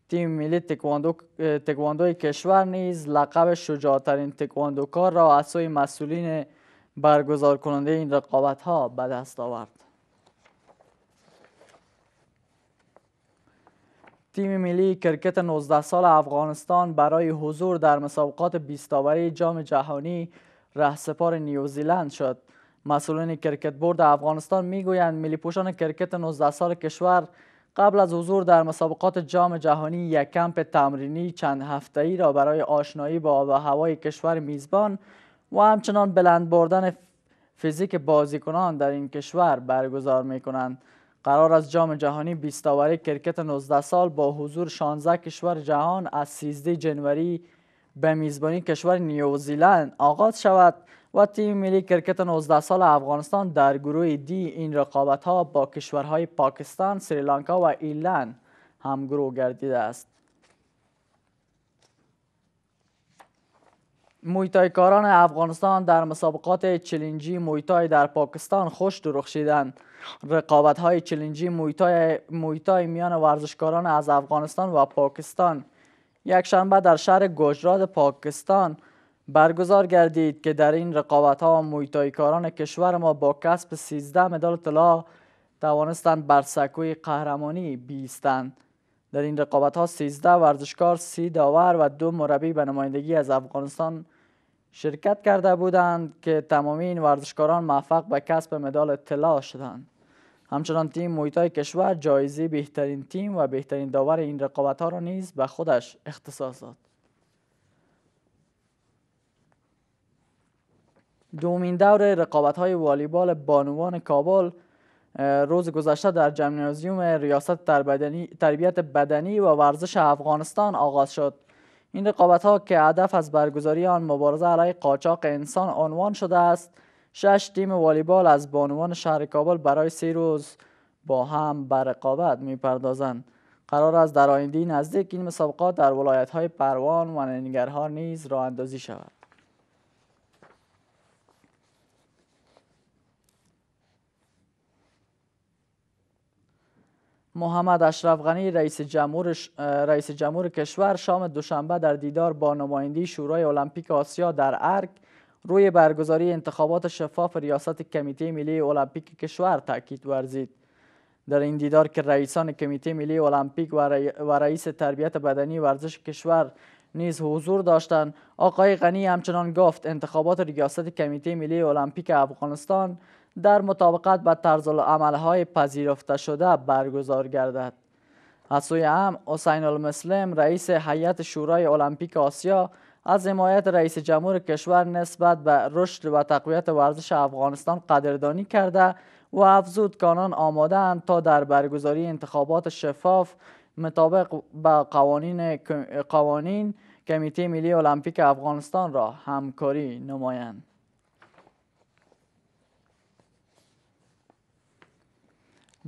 تیم ملی تکواندو تکواندوی کشور نیز لقب شجاعترین تکواندوکار را از سوی مسئولین برگزار کننده این رقابت ها به دست آورد تیم ملی کرکت 19 سال افغانستان برای حضور در مسابقات بیستاوری جام جهانی رهسپار نیوزیلند شد. مسئولین کرکت بورد افغانستان میگویند ملی پوشان کرکت 19 سال کشور قبل از حضور در مسابقات جام جهانی یک کمپ تمرینی چند ای را برای آشنایی با آب و هوای کشور میزبان و همچنان بلند بردن فیزیک بازیکنان در این کشور برگزار می کنند. قرار از جام جهانی بیستاوری کرکت 19 سال با حضور 16 کشور جهان از 13 جنوری به میزبانی کشور نیوزیلند آغاز شود و تیم ملی کرکت 19 سال افغانستان در گروه دی این رقابت ها با کشورهای پاکستان، سریلانکا و ایرلند همگروه گردیده است. کاران افغانستان در مسابقات چلنجی مویتای در پاکستان خوش درخشیدند. رقابت های چلنجی مویتای, میان ورزشکاران از افغانستان و پاکستان یک شنبه در شهر گجراد پاکستان برگزار گردید که در این رقابت ها کاران کشور ما با کسب 13 مدال طلا توانستند بر سکوی قهرمانی بیستند در این رقابت ها 13 ورزشکار، 30 داور و دو مربی به نمایندگی از افغانستان شرکت کرده بودند که تمامی این ورزشکاران موفق به کسب مدال طلا شدند. همچنان تیم مویتای کشور جایزه بهترین تیم و بهترین داور این رقابت ها را نیز به خودش اختصاص داد دومین دور رقابت های والیبال بانوان کابل روز گذشته در جمنازیوم ریاست تربیت بدنی و ورزش افغانستان آغاز شد این رقابت ها که هدف از برگزاری آن مبارزه علیه قاچاق انسان عنوان شده است شش تیم والیبال از بانوان شهر کابل برای سه روز با هم به رقابت میپردازند قرار است در آینده نزدیک این مسابقات در ولایت های پروان و ننگرهار نیز راه اندازی شود محمد اشرف غنی رئیس جمهور, رئیس جمهور کشور شام دوشنبه در دیدار با نماینده شورای المپیک آسیا در ارک روی برگزاری انتخابات شفاف ریاست کمیته ملی المپیک کشور تاکید ورزید در این دیدار که رئیسان کمیته ملی المپیک و, رئیس تربیت بدنی ورزش کشور نیز حضور داشتند آقای غنی همچنان گفت انتخابات ریاست کمیته ملی المپیک افغانستان در مطابقت با طرز عملهای پذیرفته شده برگزار گردد از سوی هم حسین المسلم رئیس هیئت شورای المپیک آسیا از حمایت رئیس جمهور کشور نسبت به رشد و تقویت ورزش افغانستان قدردانی کرده و افزود کانان آماده اند تا در برگزاری انتخابات شفاف مطابق با قوانین قوانین کمیته ملی المپیک افغانستان را همکاری نمایند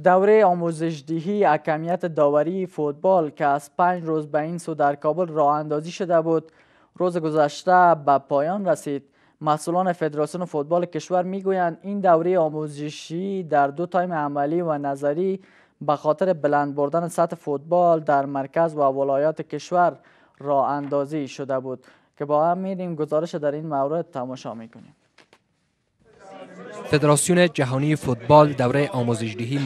دوره آموزشدهی اکمیت داوری فوتبال که از پنج روز به این سو در کابل راه اندازی شده بود روز گذشته به پایان رسید مسئولان فدراسیون فوتبال کشور میگویند این دوره آموزشی در دو تایم عملی و نظری به خاطر بلند بردن سطح فوتبال در مرکز و ولایات کشور را اندازی شده بود که با هم میریم گزارش در این مورد تماشا میکنیم فدراسیون جهانی فوتبال دوره آموزشدهی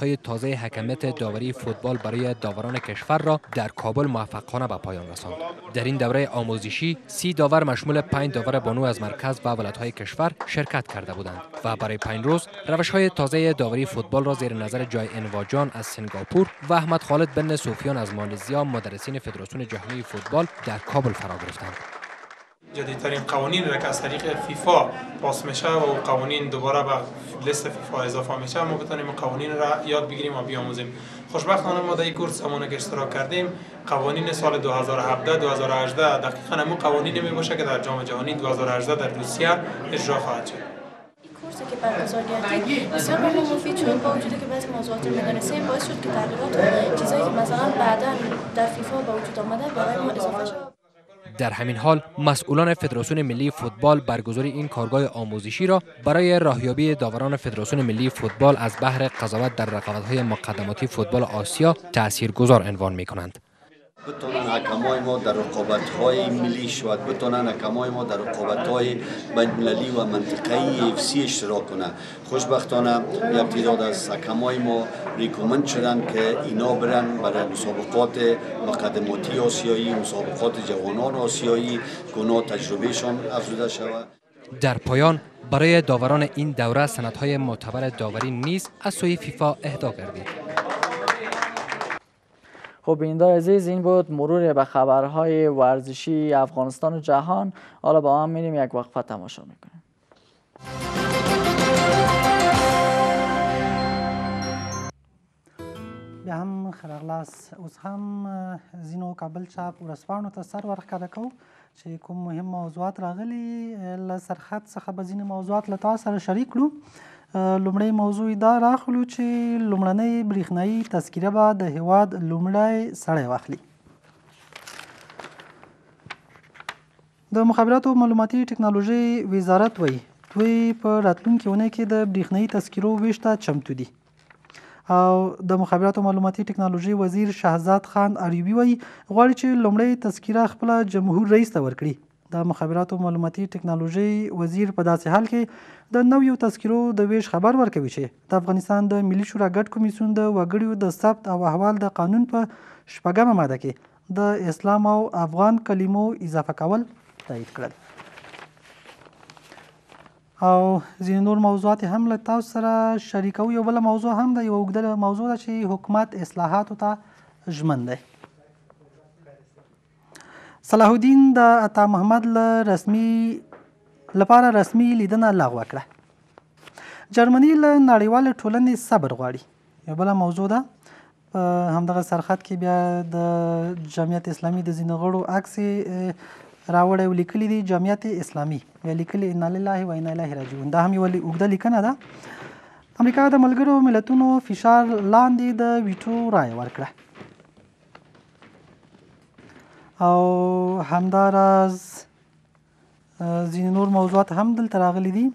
های تازه حکمیت داوری فوتبال برای داوران کشور را در کابل موفقانه به پایان رساند. در این دوره آموزشی سی داور مشمول پنج داور بانو از مرکز و های کشور شرکت کرده بودند و برای پنج روز روش های تازه داوری فوتبال را زیر نظر جای انواجان از سنگاپور و احمد خالد بن سوفیان از مالزیا مدرسین فدراسیون جهانی فوتبال در کابل فرا گرفتند. جدیدترین قوانین را که از طریق فیفا پاس میشه و قوانین دوباره به لیست فیفا اضافه میشه ما بتونیم قوانین را یاد بگیریم و بیاموزیم خوشبختانه ما در این کورس همون که اشتراک کردیم قوانین سال 2017 2018 دقیقا همون قوانینی می باشه که در جام جهانی 2018 در روسیه اجرا خواهد شد کورس که برگزار گردید بسیار مفید شد با وجود که بعضی موضوعات رو باعث شد که تغییرات که مثلا بعدا در فیفا با وجود آمده برای ما اضافه شد در همین حال مسئولان فدراسیون ملی فوتبال برگزاری این کارگاه آموزشی را برای راهیابی داوران فدراسیون ملی فوتبال از بحر قضاوت در رقابت‌های مقدماتی فوتبال آسیا تأثیرگذار عنوان می‌کنند. بتونن حکمای ما در رقابت های ملی شود بتونن حکمای ما در رقابت های بین و منطقه اف سی اشتراک کنه خوشبختانه یک تعداد از حکمای ما ریکومند شدن که اینا برن برای مسابقات مقدماتی آسیایی مسابقات جوانان آسیایی گناه تجربهشان افزوده شود در پایان برای داوران این دوره های معتبر داوری نیز از سوی فیفا اهدا گردید خب بیندا عزیز این بود مرور به خبرهای ورزشی افغانستان و جهان حالا با هم میریم یک وقفه تماشا میکنیم بیا هم خرغلاس اوس هم زینو کابل چاپ رسوانو ته سر ورکړه کو چې کوم مهم موضوعات راغلی لسرخط سرخط څخه به موضوعات له تاسو شریک لومړی موضوع دا راخلو چې لومړنۍ برېښنایي تذکیره به د هیواد لومړی سړی واخلي د مخابراتو معلوماتي ټکنالوژي وزارت وایي دوی په راتلونکي اونۍ کې د برېښنایي تذکیرو ویش ته چمتو دي او د مخابراتو معلوماتي ټکنالوژي وزیر شهزاد خان اریوبي وایي غواړي چې لومړی تذکیره خپله جمهور رئیس ته ورکړي د مخابراتو معلوماتي ټکنالوژي وزیر په داسې حال کې د نویو تذکرو د ویش خبر ورکوي چې د افغانستان د ملي شورا ګډ کمیسیون د وګړیو د ثبت او احوال د قانون په شپږمه ماده کې د اسلام او افغان کلمو اضافه کول تایید کړل او ځین نور موضوعات هم له تاسو سره شریکو یو بل موضوع هم د یو وګړو موضوع ده چې حکومت اصلاحاتو ته ژمن دی صلاح الدین د عطا محمد له رسمي لپاره رسمي لیدنه لغوه کړه جرمني له نړیوال ټولنې صبر غواړي یو بل موضوع ده همدغه سرخط کې بیا د جمعیت اسلامي د زینغړو عکس راوړی ولیکلی دی جمعیت اسلامي یا لیکلی ان لله و انا الیه راجعون دا هم یو اوږده لیکنه ده امریکا د ملګرو ملتونو فشار لاندې د ویټو رای ورکړه او همداراز ځینې نور موضوعات هم دلته راغلي دي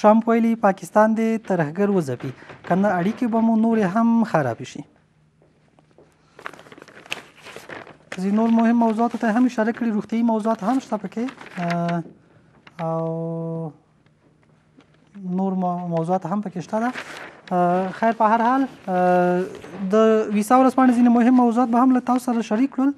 ټرمپ ویلي پاکستان د ترهګر وځپي کنه اړیکې به مو نورې هم خراب شي ځینې نور مهم موضوعات ته هم اشاره کړې روغتیايي موضوعات هم شته پکې او نور موضوعات هم پکې شته ده خیر په هر حال د ویسا ورځ باندې ځینې مهم موضوعات به هم له تاسو سره شریک کړل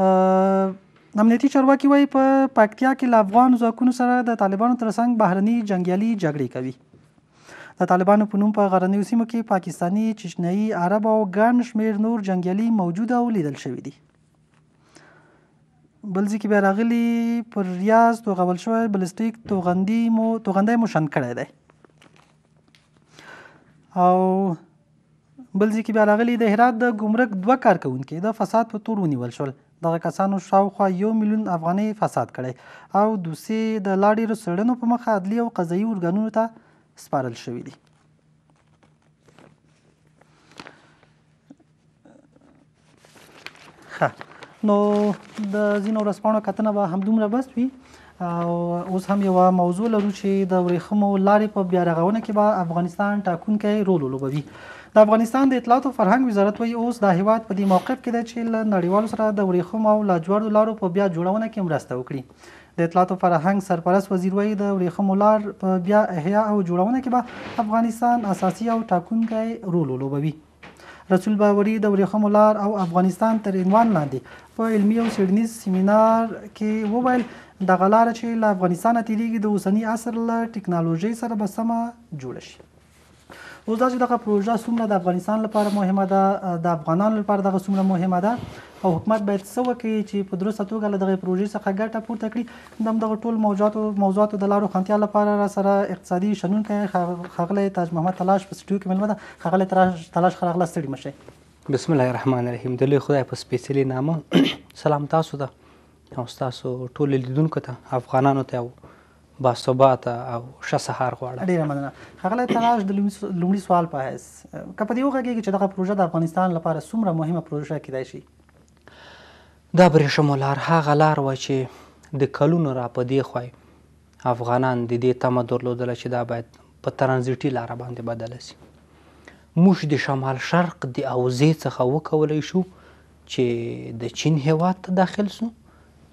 امنیتي چارواکي وایي په پا پکتیا کې له افغان ځواکونو سره د طالبانو ترڅنګ بهرني جنگیالي جګړې کوي د طالبانو په نوم په غرنیو سیمو کې پاکستانی چچنیي عرب او ګڼ شمیر نور جنگیالي موجود او لیدل شوي دي بلځي کې بیا راغلي پر ریاض توغول شوی بلستیک توغندي مو توغندای مو شند کړی دی او بل ځکه بیا راغلی د هرات د ګمرک دوه کارکونکو د فساد په تور ونیول شول دغه کسانو شاوخوا یو میلیون افغانۍ فساد کړی او دوسیې د لا ډېرو څېړنو په مخه عدلي او قضایي ارګانونو ته سپارل شوي دي ښه نو د ځینو ورځپاڼو کتنه به همدومره بس وي او اوس هم یوه موضوع لرو چې د ورېښمو لارې په بیا رغونه کې به افغانستان ټاکونکی رول ولوبوي د افغانستان د اطلاعات او فرهنګ وزارت وایي اوس دا هیواد په دې موقف کې دی چې له نړیوالو سره د ورېښم او لاجوردو لارو په بیا جوړونه کې مرسته وکړي د اطلاعات او فرهنګ سرپرست وزیر وایي د ورېښم لار په بیا احیا او جوړونه کې به افغانستان اساسي او ټاکونکی رول ولوبوي رسول باوري د ورېښم لار او افغانستان تر عنوان لاندې په علمي او سیډنیز سیمینار کې وویل د غلار چې له افغانستانه تیریږي د اوسنی عصر له ټکنالوژي سره به سمه جوړ شي اوس دا چې دغه پروژه څومره د افغانستان لپاره مهمه ده د افغانانو لپاره دغه څومره مهمه ده او حکومت باید څه وکړي چې په درسته توګه له دغه پروژې څخه ګټه پورته کړي د دغه ټول موضوعاتو موضوعاتو د لارو خنتیا لپاره را سره اقتصادي شنونکې خغله تاج محمد تلاش په سټوډیو کې ملمه ده خغله تلاش تلاش خغله ستړي مشه بسم الله الرحمن الرحیم د لوی خدای په سپېڅلي نامه [CLEARS THROAT] سلام تاسو ته او تاسو ټول لیدونکو ته افغانانو ته با ثبات او ښه سهار غواړم ډیره مننه خغله تناش د لومړي سوال په حیث کپدې وغږیږي چې دغه پروژه د افغانستان لپاره څومره مهمه پروژه کیدای شي دا برېښمو لار هغه لار و چې د کلونو را په دی خوای افغانان د دې تمه درلودله چې دا باید په ترانزیټي لار باندې بدله شي موږ د شمال شرق د اوزې څخه وکولای شو چې د چین هیواد ته داخل شو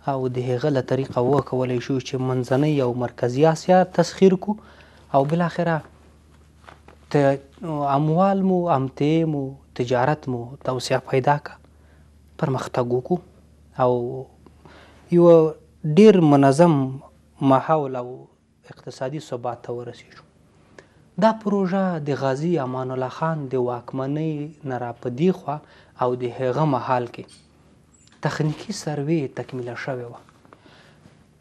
او د هغه له طریقه وکولی شو چې منځنۍ او مرکزي اسیا تسخیر کو او بالاخره اموال مو امتې مو تجارت مو توسعه پیدا کا پرمختګ وکړو او یو ډیر منظم ماحول او اقتصادي ثبات ته ورسېږو دا پروژه د غازی امان الله خان د واکمنۍ نه راپدی خو او د هغه محال کې تخنیکی سروې تکمیله شوې وه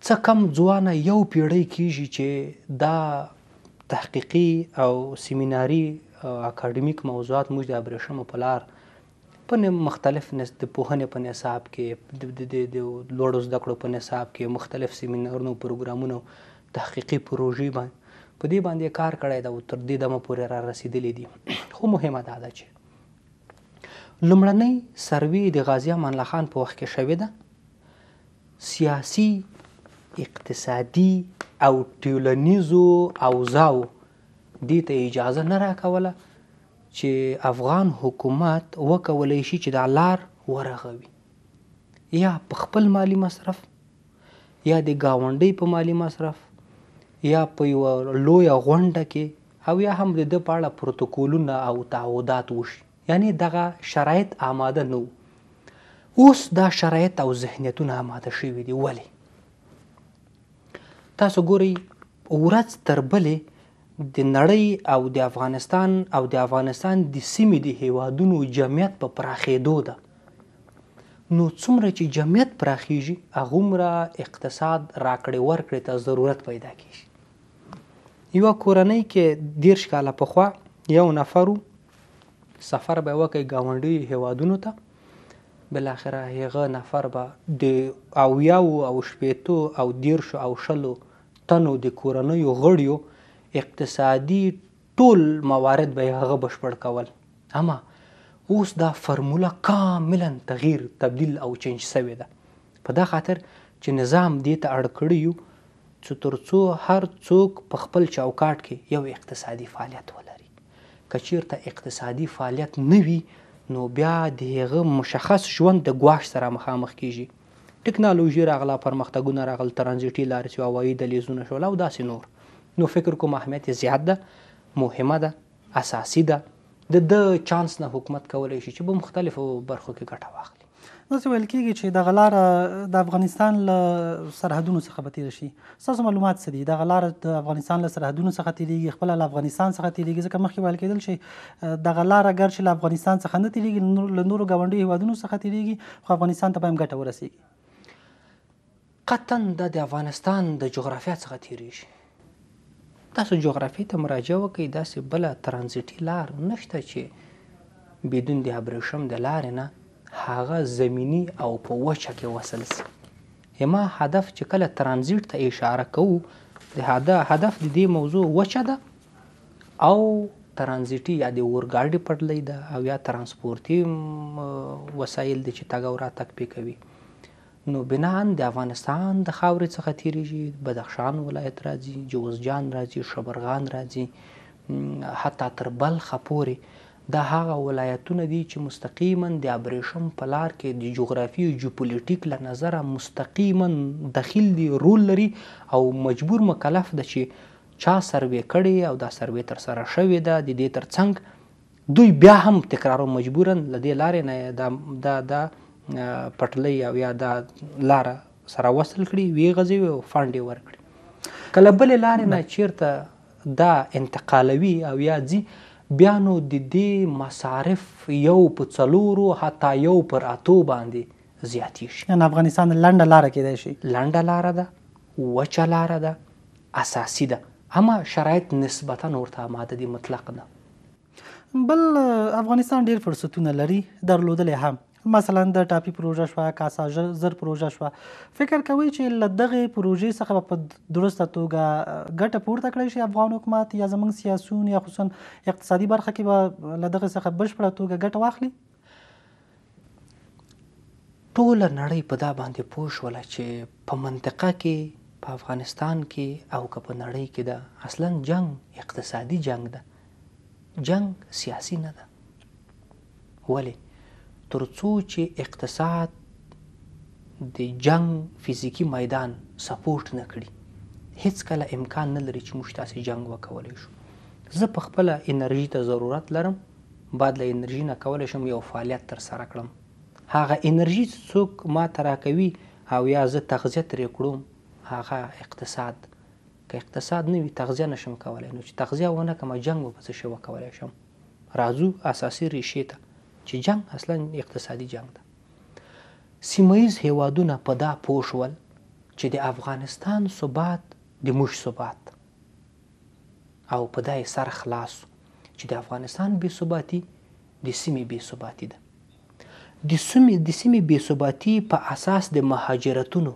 څه کم ځوانه یو پیړۍ کیږي چې دا تحقیقي او سیمیناري اکاډمیک موضوعات موږ د ابریشم په لار په مختلف نس د پوهنې په نصاب کې د د د لوړو زده کړو په نصاب کې مختلف سیمینارونو پروګرامونو تحقیقي پروژې باندې په دې باندې کار کړی دا تر دې دمه پورې را رسیدلې دي خو مهمه دا ده چې لومړنۍ سروې د غازی امان الله خان په وخت کې شوې ده سیاسي اقتصادي او ټولنیزو اوزاو دې ته اجازه نه راکوله چې افغان حکومت وکولی شي چې دا لار ورغوي یا په خپل مالی مصرف یا د گاونډي په مالی مصرف یا په یو لویه غونډه کې او یا هم د د پاړه پروتوکولونه او تعهدات وشي یعنی دغه شرایط آماده نو اوس دا شرایط او ذهنیتونه آماده شوي دي ولی تاسو ګورئ ورځ تر بلې د نړۍ او د افغانستان او د افغانستان د سیمې د هیوادونو جمعیت په پراخېدو ده نو څومره چې جمعیت پراخیږي هغومره اقتصاد راکړې ورکړې ته ضرورت پیدا کیږي یوه کورنۍ کې دیرش کاله پخوا یو نفر و سفر به وکي گاونډي هیوادونو ته بل اخره هغه نفر به د اویاو او شپېتو او دیرشو او شلو تنو د کورنیو غړیو اقتصادي ټول موارد به هغه بشپړ کول اما اوس دا فرموله کاملا تغییر تبديل او چینج شوی ده په دا خاطر چې نظام دې ته اړ کړی یو چې ترڅو هر څوک په خپل چوکاټ کې یو اقتصادي فعالیت ولري کچیرته اقتصادي فعالیت نوي نو بیا دغه مشخص ژوند د ګواښ سره مخامخ کیږي ټکنالوژي راغله پرمختګونه راغله ترانزیتي لارې چې هوایي دلیزونه شول او داسې نور نو فکر کوم اهمیت یې زیات ده مهمه ده اساسي ده د د چانس نه حکومت کولای شي چې په مختلفو برخو کې ګټه واخلي داسې ویل کېږي چې دغه لاره د افغانستان له سرحدونو څخه به تېره شي ستاسو معلومات څه دي دغه لاره د افغانستان له سرحدونو څخه تېرېږي خپله له افغانستان څخه تېرېږي ځکه مخکې ویل کېدل چې دغه لاره اګر چې له افغانستان څخه نه تېرېږي له نورو ګاونډیو هېوادونو څخه تېرېږي خو افغانستان ته به هم ګټه ورسېږي قطعا دا د افغانستان د جغرافیه څخه تېرېږي تاسو جغرافي ته مراجعه وکړئ داسې بله ترانزیټي لار نشته چې بدون د ابریښم د لارې نه هغه زمینی او په وچه کې وصل سي یما هدف چې کله ترانزیت ته اشاره کوو د هدف د دې موضوع وچه ده او ترانزیتي یا د اورګاډي پټلې ده او یا ترانسپورتي وسایل دي چې تاګ او راتګ پې کوي نو بنان د افغانستان د خاورې څخه تیریږي بدخشان ولایت راځي جوزجان راځي شبرغان راځي حتی تر بلخ پورې دا هغه ولایتونه دي چې مستقیما د ابریشم په لار کې د جغرافي او جیوپولیټیک له نظره مستقیما دخیل دي رول لري او مجبور مکلف ده چې چا سروې کړي او دا سروې تر سره شوې ده د دې ترڅنګ دوی بیا هم تکرارو مجبورا له دې لارې نه دا دا, دا پټلۍ او یا دا لاره سره وصل کړي وی غځوي او فاند یې ورکړي کله بل لارې نه چیرته دا انتقالوي او یا ځي بیا نو د دې مصارف یو په څلورو حتی یو پر اتو باندې زیاتیږي یعنې افغانستان لنډه لاره کېدای شي لنډه لاره ده وچه لاره ده اساسي ده اما شرایط نسبتا ورته اماده دي مطلق نه بل افغانستان ډیر فرصتونه لري درلودلی هم مثلا د ټاپي پروژه شوه کاسا زر پروژه شوه فکر کوي چې له دغې پروژې څخه په درسته توګه ګټه پورته کړی شي افغان حکومت یا زمونږ سیاسون یا خصوصا اقتصادي برخه کې به له دغې څخه بشپړه توګه ګټه واخلي ټوله نړۍ په دا باندې پوه شوله چې په منطقه کې په افغانستان کې او که په نړۍ کې ده اصلا جنگ اقتصادي جنگ ده جنگ سیاسي نه ده ولې ترڅو چې اقتصاد د جنگ فزیکی میدان سپورټ نه کړي هیڅ کله امکان نه لري چې موږ تاسو جنگ وکولای شو زه په خپل انرژي ته ضرورت لرم بعد له انرژي نه کولای شم یو فعالیت تر سره کړم هغه انرژي څوک ما ترا کوي او یا زه تغذیه ترې کړم هغه اقتصاد که اقتصاد نه وي تغذیه نشم کولای نو چې تغذیه ونه کوم جنگ وبس شو کولای شم رازو اساسي ریشه ته چې جنگ اصلا اقتصادي جنگ ده سیمایز هیوادونه په دا پوښول چې د افغانستان ثبات د موش ثبات او په دای سر خلاص چې د افغانستان بې ثباتی د سیمې بې ثباتی ده د سیمې د سیمې بې ثباتی په اساس د مهاجرتونو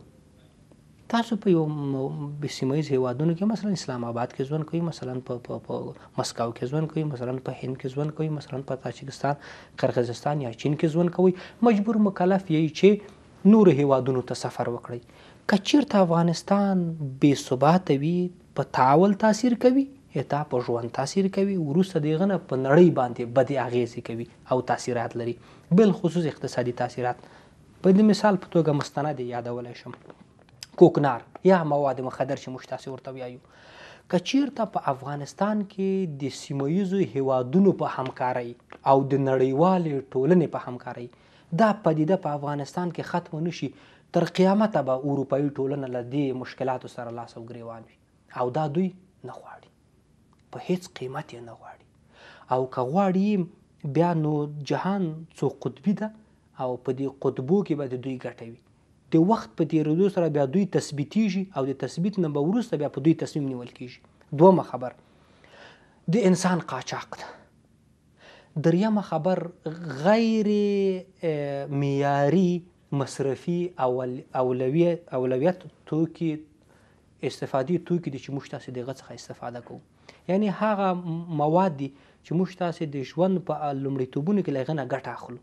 تاسو په یو بسیمایز هیوادونو کې مثلا اسلام آباد کې ژوند کوي مثلا په مسکو کې ژوند کوي مثلا په هند کې ژوند کوي مثلا په تاجکستان قرغیزستان یا چین کې ژوند کوي مجبور مکلف یې چې نور هیوادونو ته سفر وکړي کچیرته افغانستان بې ثباته وي په تاول تاثیر کوي یا تا په ژوند تاثیر کوي وروسته دغه نه په نړۍ باندې بدې اغیزې کوي او تاثیرات لري بل خصوص اقتصادي تاثیرات په دې مثال په توګه مستند یادولی شم کوکنار یا مواد مخدر چې موږ تاسو ورته وایو کچیرته په افغانستان کې د سیمایزو هیوادونو په همکارۍ او د نړیوالې ټولنې په همکارۍ دا پدیده په افغانستان کې ختم نشي تر قیامت به اروپאי ټولنه له دې مشکلاتو سره لاس او ګریوان وي او دا دوی نه غواړي په هیڅ قیمت یې نه غواړي او که غواړي بیا نو جهان څو قطبی ده او په دې قطبو کې به د دوی ګټوي د وخت په تیریدو سره بیا دوی تثبیتیږي او د تثبیت نه به وروسته بیا په دوی تصمیم نیول کیږي دومه خبر د انسان قاچاق ده دریمه خبر غیر معیاري مصرفي اول اولویت اولویت توکي استفادې توکي دي چې موږ تاسو دغه څخه استفاده کوو یعنی هغه مواد دي چې موږ تاسو د ژوند په لومړیتوبونو کې لغنه ګټه اخلو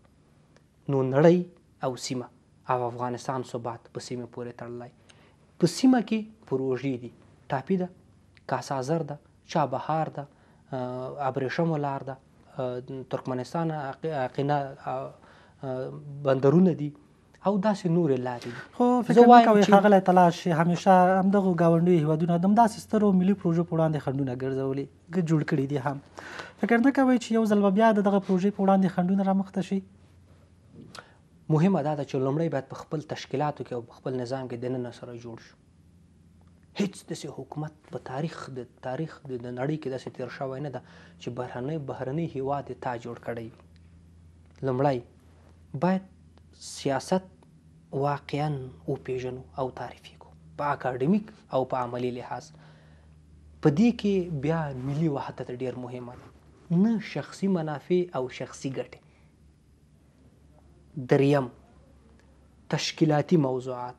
نو نړۍ او سیمه او افغانستان ثبات په سیمه پورې تړلای په سیمه کې پروژې دي ټاپي ده کاسازر ده چابهار ده ابریشم ولار ده ترکمنستان اقینا بندرونه دي او داسې نور لارې خو فکر کوم چې هغه تلاش همیشه همدغه گاونډي هیوادونه د داسې سترو ملي پروژو په وړاندې خندونه ګرځولي جوړ کړي دي هم فکر نه کوي چې یو ځل بیا دغه پروژې په وړاندې خندونه رامخته شي مهمه دا ده چې لومړی باید په خپل تشکیلاتو کې او په خپل نظام کې دننه سره جوړ شو هیڅ داسې حکومت په تاریخ د تاریخ د نړۍ کې داسې تیر شوی نه ده چې بهرنی بهرنی هیواد تا جوړ کړی لومړی باید سیاست واقعا وپیژنو او تعریفي کو په اکاډمیک او په عملی لحاظ په دې کې بیا ملي وحدت ډیر مهمه ده نه شخصي منافع او شخصي ګټې دریم تشکیلاتي موضوعات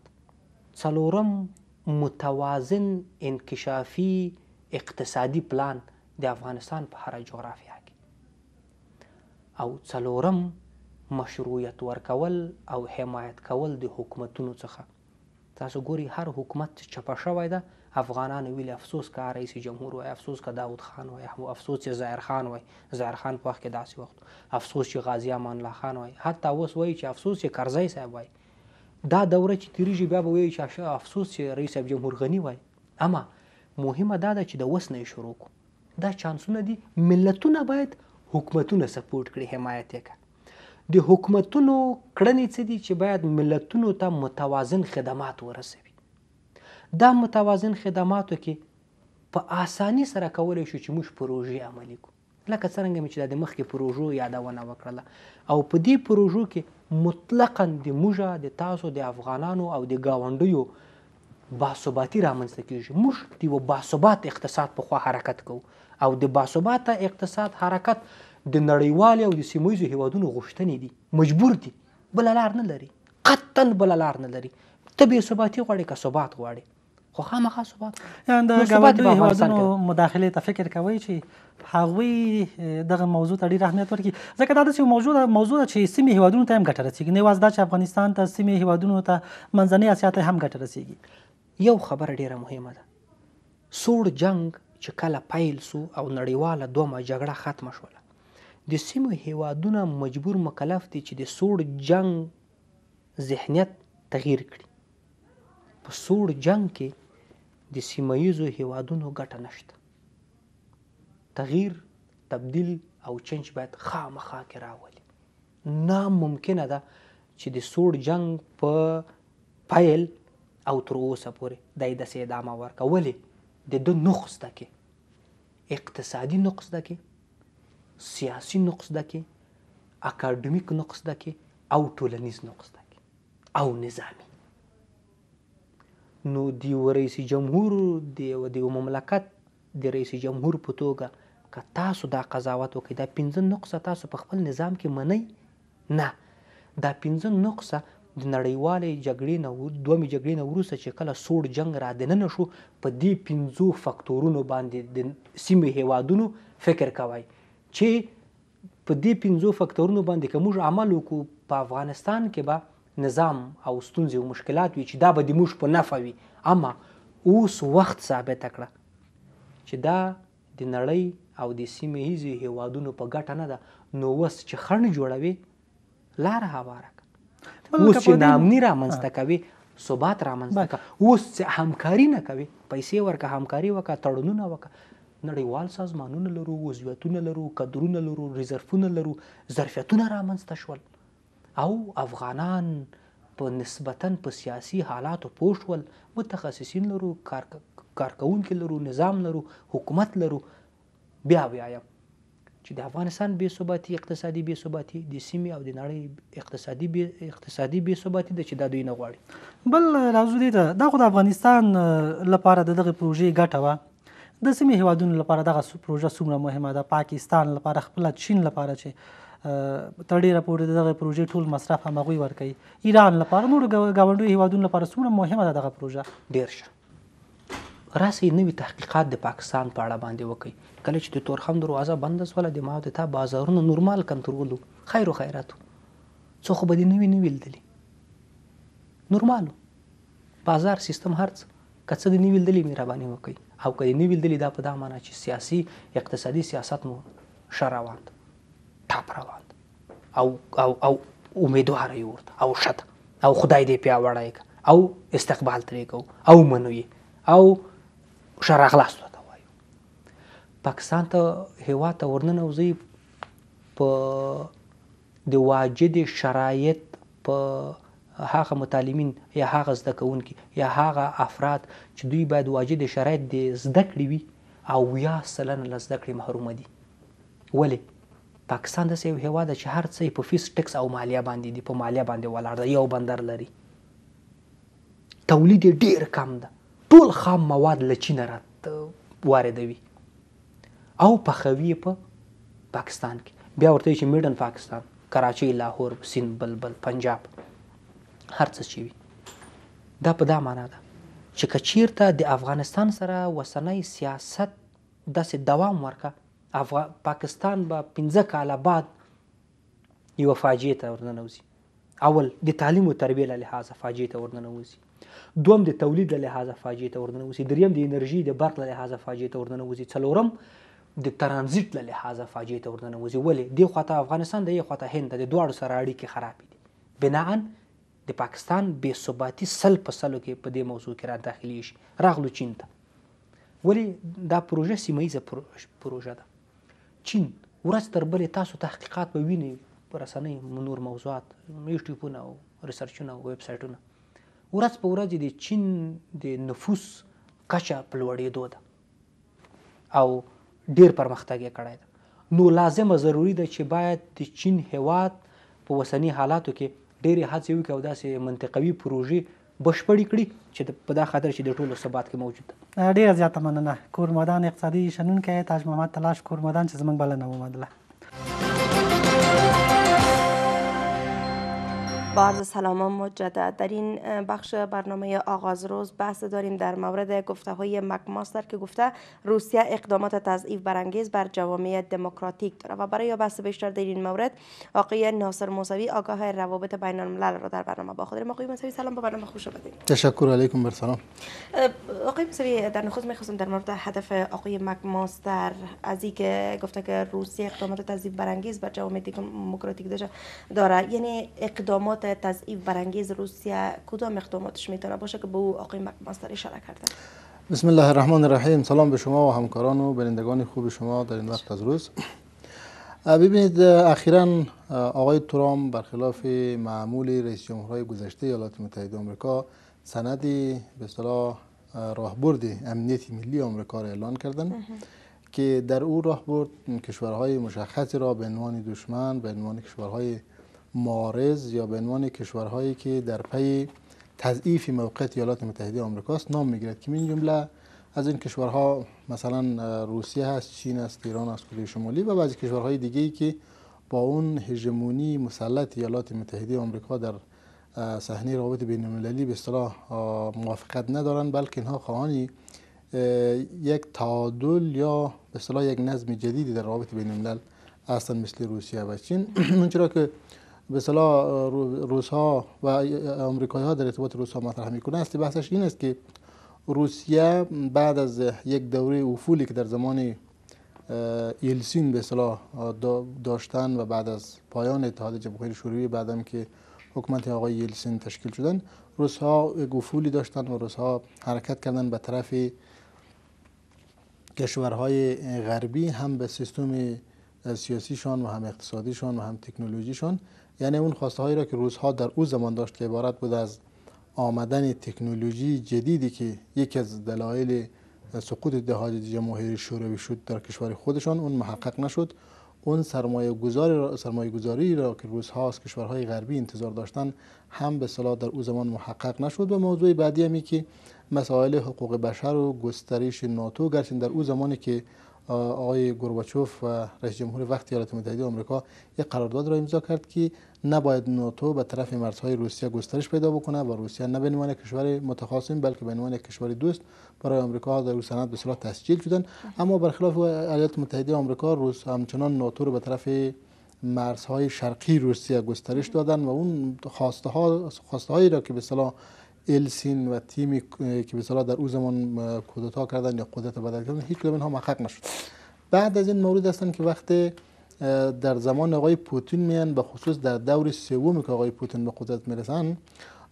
څلورم متوازن انکشافي اقتصادي پلان د افغانستان په هره جغرافیه کې او څلورم مشروعیت ورکول او حمایت کول د حکومتونو څخه تاسو ګوري هر حکومت چې چپه شوی ده افغانان ویل افسوس کا رئیس جمهور وای افسوس کا داوود خان وای افسوس چې ظاهر خان وای ظاهر خان په وخت کې داسې وخت افسوس چې غازی امان الله خان وای حتی اوس وای چې افسوس چې کرزی صاحب وای دا دوره چې تیریږي بیا به وای چې افسوس چې رئیس جمهور غنی وای اما مهمه دا ده چې د وس نه شروع کو دا چانسونه دي ملتونه باید حکومتونه سپورټ کړي حمایت وکړي د حکومتونو کړنې څه دي چې باید ملتونو ته متوازن خدمات ورسوي دا متوازن خدماتو کې په اساني سره کولای شو چې موږ پروژې عملي کړو لکه څنګه مې چې د مخکې پروژو یادونه وکړله او په دې پروژو کې مطلقاً د موږ د تاسو د افغانانو او د گاونډیو باثباتی رامنځته کیږي موږ د یو باثبات اقتصاد په خوا حرکت کوو او د باثبات اقتصاد حرکت د نړیوال او د سیمویزو هیوادونو غوښتنې دي مجبور دي بل لار نه لري قطن بل لار نه لري ته بې ثباتي غواړي که ثبات غواړي خو خامخا ثبات یعنی د ګاونډیو هیوادونو مداخلې ته فکر کوئ چې هغوی دغه موضوع ته ډېر اهمیت ورکړي ځکه دا داسې موضوع ده موضوع ده چې سیمې هیوادونو ته هم ګټه رسیږي نه یوازې دا چې افغانستان ته سیمې هیوادونو ته منځنۍ اسیا ته هم ګټه رسیږي یو خبره ډېره مهمه ده سوړ جنگ چې کله پیل سو او نړیواله دومه جګړه ختمه شوله د سیمو هیوادونه مجبور مکلف دي چې د سوړ جنگ ذهنیت تغییر کړي په سوړ جنگ کې د سیمه ییزو هیوادونو ګټه نشته تغییر تبدیل او چنج باید خامخا کې راولي ناممکنه ده چې د سوړ جنگ په پا پیل او تر اوسه پورې دای داسې ادامه ورکولې د دو نقص ده کې اقتصادي نقص ده کې سیاسي نقص ده کې اکاډمیک نقص ده کې او ټولنیز نقص ده کې او نظامی نو دی رئیس جمهور دی و دی مملکت د رئیس جمهور په توګه که تاسو دا قضاوت وکړئ دا پنځه نقصه تاسو په خپل نظام کې منئ نه دا پنځه نقصه د نړیوالې جګړې نه دومې جګړې نه وروسته چې کله سوړ جنگ را دننه شو په دې پنځو فکتورونو باندې د سیمې هیوادونو فکر کوئ چې په دې پنځو فکتورونو باندې که موږ عمل وکړو په افغانستان کې به نظام او ستونزې او مشکلات وي چې دا به د موږ په نفع وي اما اوس وخت ثابته کړه چې دا د نړۍ او د سیمه ییزو هیوادونو په ګټه نه ده نو اوس چې خڼ جوړوي لاره هواره کړه اوس چې نامني رامنځته کوي ثبات رامنځته کړه اوس چې همکاري نه کوي پیسې ورکه همکاري وکړه تړونونه وکړه نړیوال سازمانونه لرو وضعیتونه لرو قدرونه لرو ریزرفونه لرو ظرفیتونه رامنځته شول او افغانان په نسبتا په سیاسي حالاتو پوه شول متخصصین لرو کار کارکونکي لرو نظام لرو حکومت لرو بیا بیایم چې د افغانستان بې ثباتي اقتصادي بې ثباتي د سیمې او د نړۍ اقتصادي بې اقتصادي بې ثباتي د چې دا دوی نه غواړي بل راځو دې ته دا خو د افغانستان لپاره د دغه پروژې ګټه وه د سیمې هیوادونو لپاره دغه پروژه څومره مهمه ده پاکستان لپاره خپل چین لپاره چې تر ډیره پورې دغه پروژې ټول مصرف هم هغوی ورکوي ایران لپاره نور ګاونډیو هیوادونو لپاره څومره مهمه ده دغه پروژه ډیر ښه راسي نوي تحقیقات د پاکستان په اړه باندې وکړي کله چې د تورخم دروازه بنده شوله د ما د تا بازارونه نورمال کنټرولو خیر و خیراتو څو خو به دې نوي نوي لیدلي نورمالو بازار سیستم هرڅ کڅه دې نوي لیدلي مهرباني وکړي او کله نوي لیدلي دا په دا معنی چې سیاسي اقتصادي سیاست مو شراوند ټاپ روان او او او امیدوار یو ورته او شت او خدای دې پیاوړای او استقبال ترې کو او منوي او شر اخلاص ته وایو پاکستان ته هوا ته ورننوځي په د واجد شرایط په هغه متعلمین یا هغه زده کوونکي یا هغه افراد چې دوی باید واجد شرایط د زده کړې وي او یا سلنه لزده کړې محروم دي ولی پاکستان داسې یو هیواد چې هر څه په فیس ټکس او مالیه باندې دی په مالیه باندې ولاړ دی یو بندر لري تولید ډیر کم ده ټول خام مواد له چین رات واردوي او پخوي په پاکستان کې بیا ورته چې میډن پاکستان کراچي لاهور سند بلبل پنجاب هر څه چی وي دا په دا معنا ده چې کچیرته د افغانستان سره وسنۍ سیاست داسې دوام ورکړه افغا... پاکستان به پنځه کاله بعد یوه فاجعې ته ورننوځي اول د تعلیم او تربیه له لحاظه فاجعې ته ورننوځي دوم د تولید له لحاظه فاجعې ته ورننوځي دریم د انرژي د برق له لحاظه فاجعې ته ورننوځي څلورم د ترانزیت له لحاظه فاجعې ته ورننوځي ولې د خواته افغانستان د یو خواته هند د دواړو سره اړیکې خرابې دي بناان د پاکستان بې ثباتی سل په سلو کې په دې موضوع کې را داخلي شي راغلو چین ته ولې دا پروژه سیمه ییزه پروژه ده چین ورځ تر بلې تاسو تحقیقات به وینئ په رسنۍ نور موضوعات یوټیوبونه او ریسرچونه او ویب سایټونه ورځ په ورځ د چین د نفوس کچه په لوړېدو ده او ډیر پرمختګ یې کړی ده نو لازمه ضروری ده چې باید د چین هیواد په وسنی حالاتو کې ډېرې هڅې وکړي او داسې منطقوي پروژې بشپړې کړي چې په دا خاطر چې د ټولو ثبات کې موجود ده ډیره زیاته مننه کور مدان اقتصادي شنونکی تاج محمد تلاش کور مدان چې زمونږ بلنه ومنله با سلام سلام مجدد در این بخش برنامه آغاز روز بحث داریم در مورد گفته های مکماستر که گفته روسیه اقدامات تضعیف برانگیز بر جوامع دموکراتیک داره و برای بحث بیشتر در این مورد آقای ناصر موسوی آگاه روابط بین الملل را در برنامه با خود داریم موسوی سلام با برنامه خوش آمدید تشکر علیکم بر سلام آقای موسوی در نخست میخواستم در مورد هدف آقای مکماستر از که گفته که روسیه اقدامات تضعیف برانگیز بر جوامع دموکراتیک داره یعنی اقدامات اقدامات تضعیف برانگیز روسیه کدام اقداماتش میتونه باشه که به با او آقای ماستر اشاره کرده بسم الله الرحمن الرحیم سلام به شما و همکاران و بینندگان خوب شما در این وقت از روز ببینید اخیرا آقای ترام برخلاف معمول رئیس جمهورهای گذشته ایالات متحده آمریکا سندی به اصطلاح راهبرد امنیتی ملی آمریکا را اعلان کردن که در او راهبرد کشورهای مشخصی را به عنوان دشمن به عنوان کشورهای معارض یا به عنوان کشورهایی که در پی تضعیف موقعیت ایالات متحده است نام میگیرد که این جمله از این کشورها مثلا روسیه هست چین است ایران است کره شمالی و بعضی کشورهای دیگه ای که با اون هژمونی مسلط ایالات متحده آمریکا در صحنه روابط بین المللی به اصطلاح موافقت ندارن بلکه اینها خواهانی یک تعادل یا به اصطلاح یک نظم جدیدی در روابط بین الملل اصلا مثل روسیه و چین [CLEARS THROAT] که به صلاح روس ها و امریکایی ها در ارتباط روس ها مطرح میکنه است بحثش این است که روسیه بعد از یک دوره افولی که در زمان یلسین به صلاح داشتن و بعد از پایان اتحاد جمهوری شوروی بعدم که حکومت آقای یلسین تشکیل شدن روس ها گفولی داشتن و روس ها حرکت کردن به طرف کشورهای غربی هم به سیستم سیاسیشان و هم اقتصادیشان و هم تکنولوژیشان یعنی اون خواسته هایی را که روزها در او زمان داشت که عبارت بود از آمدن تکنولوژی جدیدی که یکی از دلایل سقوط اتحاد جمهوری شوروی شد در کشور خودشان اون محقق نشد اون سرمایه گذاری را, که روزها از کشورهای غربی انتظار داشتن هم به صلاح در او زمان محقق نشد و موضوع بعدی همی که مسائل حقوق بشر و گسترش ناتو گرچه در او زمانی که آقای گورباچوف و رئیس جمهور وقت ایالات متحده آمریکا یک قرارداد را امضا کرد که نباید ناتو به طرف مرزهای روسیه گسترش پیدا بکنه و روسیه نه به عنوان کشور متخاصم بلکه به عنوان کشور دوست برای آمریکا در سند به صلاح تسجیل شدن اما برخلاف ایالات متحده آمریکا روس همچنان ناتو رو به طرف مرزهای شرقی روسیه گسترش دادن و اون خواسته ها خواسته هایی را که به صلاح السین و تیمی که به در او زمان کودتا کردن یا قدرت بدل کردن هیچ کدوم اینها محقق نشد بعد از این مورد هستن که وقتی در زمان آقای پوتین میان به خصوص در دور سوم که آقای پوتین به قدرت میرسن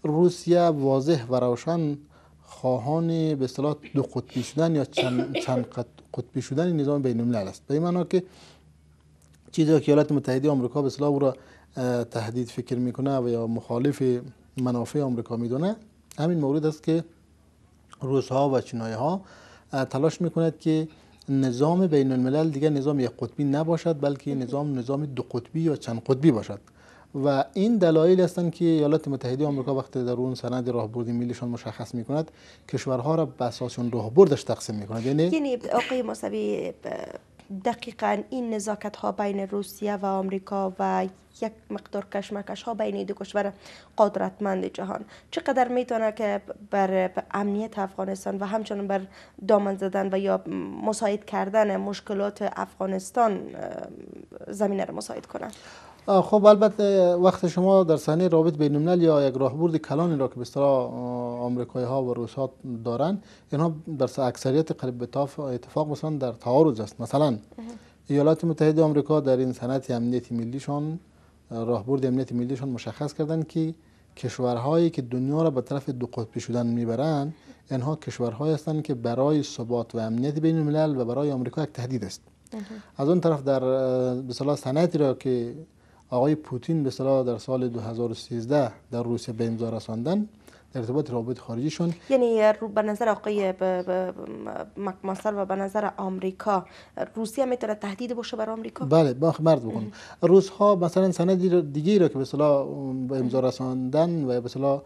روسیه واضح و روشن خواهان به اصطلاح دو قطبی شدن یا چند, قطبی شدن نظام بین الملل است به این معنا که چیزی که ایالات متحده آمریکا به اصطلاح او را تهدید فکر میکنه و یا مخالف منافع آمریکا میدونه همین مورد است که روزها و چینایه ها تلاش میکند که نظام بین الملل دیگه نظام یک قطبی نباشد بلکه نظام نظام دو قطبی یا چند قطبی باشد و این دلایل هستند که ایالات متحده آمریکا وقتی در اون سند راهبردی میلیشان مشخص میکند کشورها را به اساس اون راهبردش تقسیم میکند یعنی یعنی آقای دقیقا این نزاکت ها بین روسیه و آمریکا و یک مقدار کشمکش ها بین دو کشور قدرتمند جهان چقدر میتونه که بر امنیت افغانستان و همچنان بر دامن زدن و یا مساعد کردن مشکلات افغانستان زمینه را مساعد کنه خب البته وقت شما در صحنه رابط بین الملل یا یک راهبرد کلانی را که بسیار آمریکایی ها و روس ها دارن اینها در اکثریت قریب به اتفاق مثلا در تعارض است مثلا ایالات متحده آمریکا در این صنعت امنیتی ملیشان راهبرد امنیتی ملیشان مشخص کردند که کشورهایی که دنیا را به طرف دو قطبی شدن میبرند اینها کشورهایی هستند که برای ثبات و امنیت بین الملل و برای آمریکا یک تهدید است از اون طرف در به اصطلاح صنعتی را که آقای پوتین به صلاح در سال 2013 در روسیه به امضا رساندن در ارتباط روابط خارجیشون یعنی به نظر آقای مکماسر و به نظر آمریکا روسیه میتونه تهدید باشه بر آمریکا بله با خب، مرد بکن روس ها مثلا سند دیگه را که به صلاح به امضا رساندن و به صلاح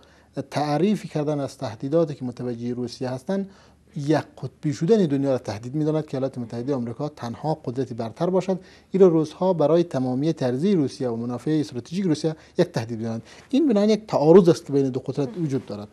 تعریفی کردن از تهدیداتی که متوجه روسیه هستن یک قطبی شدن دنیا را تهدید میداند که ایالات متحده آمریکا تنها قدرتی برتر باشد این روزها برای تمامی ترزی روسیه و منافع استراتژیک روسیه یک تهدید میدانند این بنا یک تعارض است که بین دو قدرت وجود دارد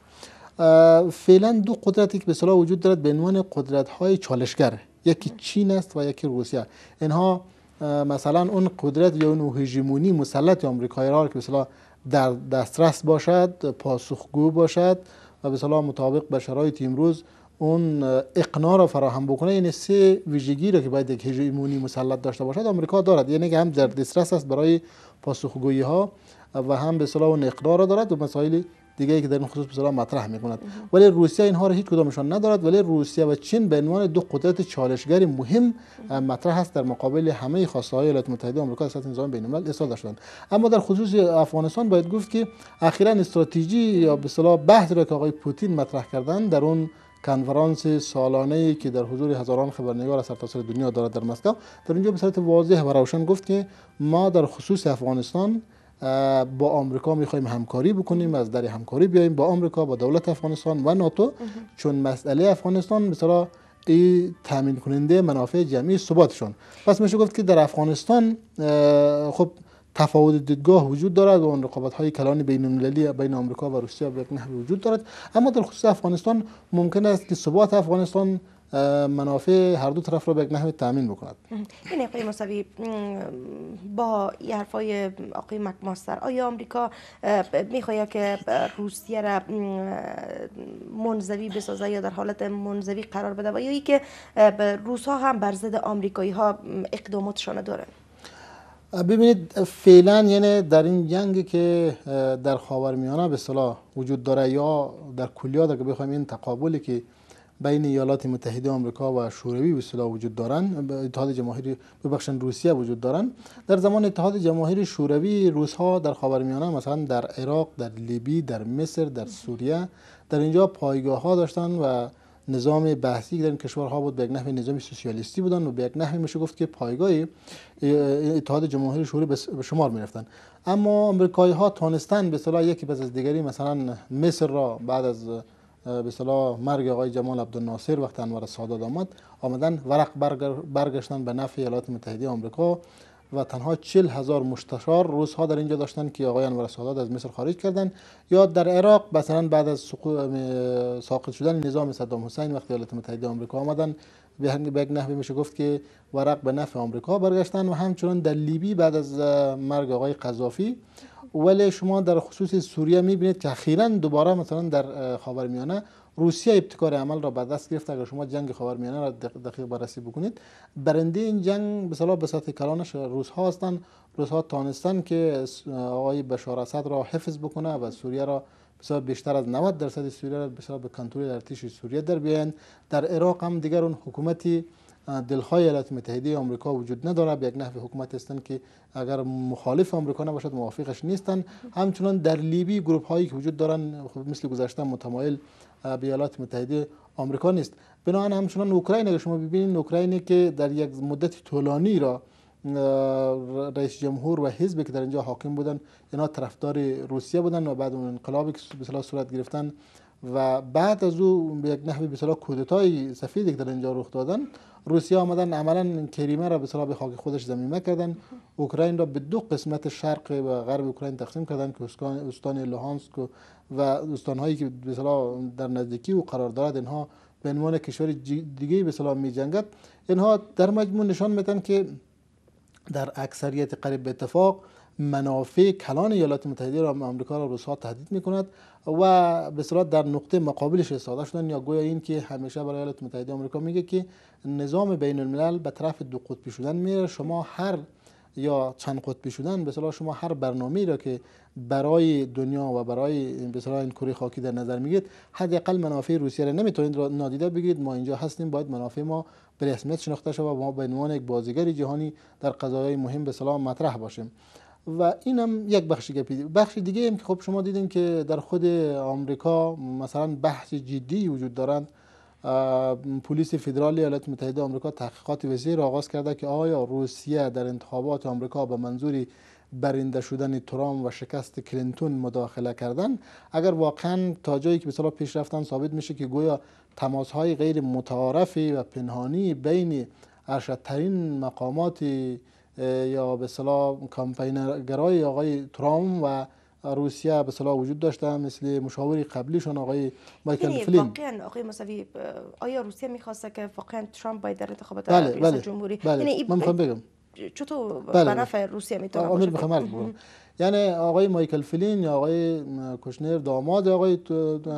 فعلا دو قدرتی که به صلاح وجود دارد به عنوان قدرت های چالشگر یکی چین است و یکی روسیه اینها مثلا اون قدرت یا اون هژمونی مسلط آمریکایی را که به در دسترس باشد پاسخگو باشد و به صلاح مطابق به شرایط امروز اون اقنا را فراهم بکنه این یعنی سه ویژگی را که باید یک هژمونی مسلط داشته باشد آمریکا دارد یعنی هم در دسترس است برای پاسخگویی ها و هم به صلاح اون اقنا را دارد و مسائل دیگه ای که در این خصوص به مطرح می ولی روسیه اینها را هیچ کدامشان ندارد ولی روسیه و چین به عنوان دو قدرت چالشگری مهم مطرح است در مقابل همه خواسته های ایالات متحده آمریکا در سطح نظام بین الملل اصلاح شدند اما در خصوص افغانستان باید گفت که اخیرا استراتژی یا به صلاح بحث را که آقای پوتین مطرح کردند در اون کنفرانس سالانه ای که در حضور هزاران خبرنگار از سرتاسر دنیا دارد در مسکو در اینجا به صورت واضح و روشن گفت که ما در خصوص افغانستان با آمریکا میخوایم همکاری بکنیم از در همکاری بیایم با آمریکا با دولت افغانستان و ناتو چون مسئله افغانستان مثلا ای تامین کننده منافع جمعی ثباتشون پس میشه گفت که در افغانستان خب تفاوت دیدگاه وجود دارد و آن رقابت های کلان بین المللی بین آمریکا و روسیه به یک نحو وجود دارد اما در خصوص افغانستان ممکن است که ثبات افغانستان منافع هر دو طرف را به یک نحو تامین بکند این آقای مصوی با حرفای آقای مکماستر آیا آمریکا میخواهد که روسیه را منزوی بسازه یا در حالت منزوی قرار بده و یا ای که روس ها هم بر ضد آمریکایی ها اقداماتشان دارند ببینید فعلا یعنی در این جنگی که در خاورمیانه به صلاح وجود داره یا در کلیات که بخوایم این تقابلی که بین ایالات متحده آمریکا و شوروی به صلاح وجود دارن اتحاد جماهیر ببخشن روسیه وجود دارن در زمان اتحاد جماهیر شوروی روس ها در خاورمیانه مثلا در عراق در لیبی در مصر در سوریه در اینجا پایگاه ها داشتن و نظام بحثی که در این کشورها بود به یک نحو نظام سوسیالیستی بودن و به یک میشه گفت که پایگاه اتحاد جماهیر شوروی به شمار میرفتن اما آمریکایی ها تانستن به صلاح یکی پس از دیگری مثلا مصر را بعد از به صلاح مرگ آقای جمال عبدالناصر وقت انور سادات آمد آمدن ورق برگشتن به نفع ایالات متحده آمریکا و تنها چل هزار مشتشار روزها در اینجا داشتن که آقایان انور از مصر خارج کردن یا در عراق مثلا بعد از ساقط شدن نظام صدام حسین وقتی ایالات متحده آمریکا آمدن به یک نحوه میشه گفت که ورق به نفع آمریکا برگشتن و همچنان در لیبی بعد از مرگ آقای قذافی ولی شما در خصوص سوریه میبینید که اخیرا دوباره مثلا در خاورمیانه روسیه ابتکار عمل را به دست گرفت اگر شما جنگ خاورمیانه را دقیق بررسی بکنید برنده این جنگ به صلاح به سطح کلانش روس ها هستند روس ها تانستن که آقای بشار اسد را حفظ بکنه و سوریه را بسیار بیشتر از 90 درصد سوریه را به به کنترل ارتش سوریه در بیان در عراق هم دیگر اون حکومتی دلخواه ایالات متحده آمریکا وجود نداره به یک نحو حکومت هستن که اگر مخالف آمریکا نباشد موافقش نیستن همچنان در لیبی گروپ هایی که وجود دارن خب، مثل گذشته متمایل به ایالات متحده آمریکا نیست بنابراین همچنان اوکراین اگر شما ببینید اوکراینی که در یک مدت طولانی را رئیس جمهور و حزبی که در اینجا حاکم بودن اینا طرفدار روسیه بودن و بعد اون انقلابی که به صورت گرفتن و بعد از او به یک نحوی به اصطلاح کودتای سفید که در اینجا رخ دادن روسیه آمدن عملا کریمه را به به خاک خودش زمینه کردن اوکراین را به دو قسمت شرق و غرب اوکراین تقسیم کردن که استان لوهانسک و و دوستان هایی که به در نزدیکی او قرار دارد اینها به عنوان کشور دیگه به سلام می جنگد اینها در مجموع نشان میدن که در اکثریت قریب به اتفاق منافع کلان ایالات متحده را آمریکا را روسها تهدید میکند و به صورت در نقطه مقابلش ایستاده شدن یا گویا این که همیشه برای ایالات متحده آمریکا میگه که نظام بین الملل به طرف دو قطبی شدن میره شما هر یا چند قطبی شدن به شما هر ای را که برای دنیا و برای به این کره خاکی در نظر میگیرید حداقل منافع روسیه را نمیتونید را نادیده بگیرید ما اینجا هستیم باید منافع ما به رسمیت شناخته شود و ما به عنوان یک بازیگر جهانی در قضایای مهم به سلام مطرح باشیم و این هم یک بخش دیگه بخش دیگه هم که خب شما دیدین که در خود آمریکا مثلا بحث جدی وجود دارند پلیس فدرال ایالات متحده آمریکا تحقیقات وزیر را آغاز کرده که آیا روسیه در انتخابات آمریکا به منظوری برنده شدن ترام و شکست کلینتون مداخله کردن اگر واقعا تا جایی که مثلا پیش رفتن ثابت میشه که گویا تماس های غیر متعارفی و پنهانی بین ارشدترین مقامات یا به صلاح کمپینرگرای آقای ترام و روسیه به صلاح وجود داشته مثل مشاور قبلیشون آقای مایکل یعنی فلین واقعا آقای مصوی آیا روسیه میخواسته که واقعا ترامپ باید در انتخابات بله،, بله، جمهوری بله. یعنی من میخوام بگم چطور بله. روسیه میتونه باشه بله، بله. یعنی آقای مایکل فلین یا آقای کوشنر داماد آقای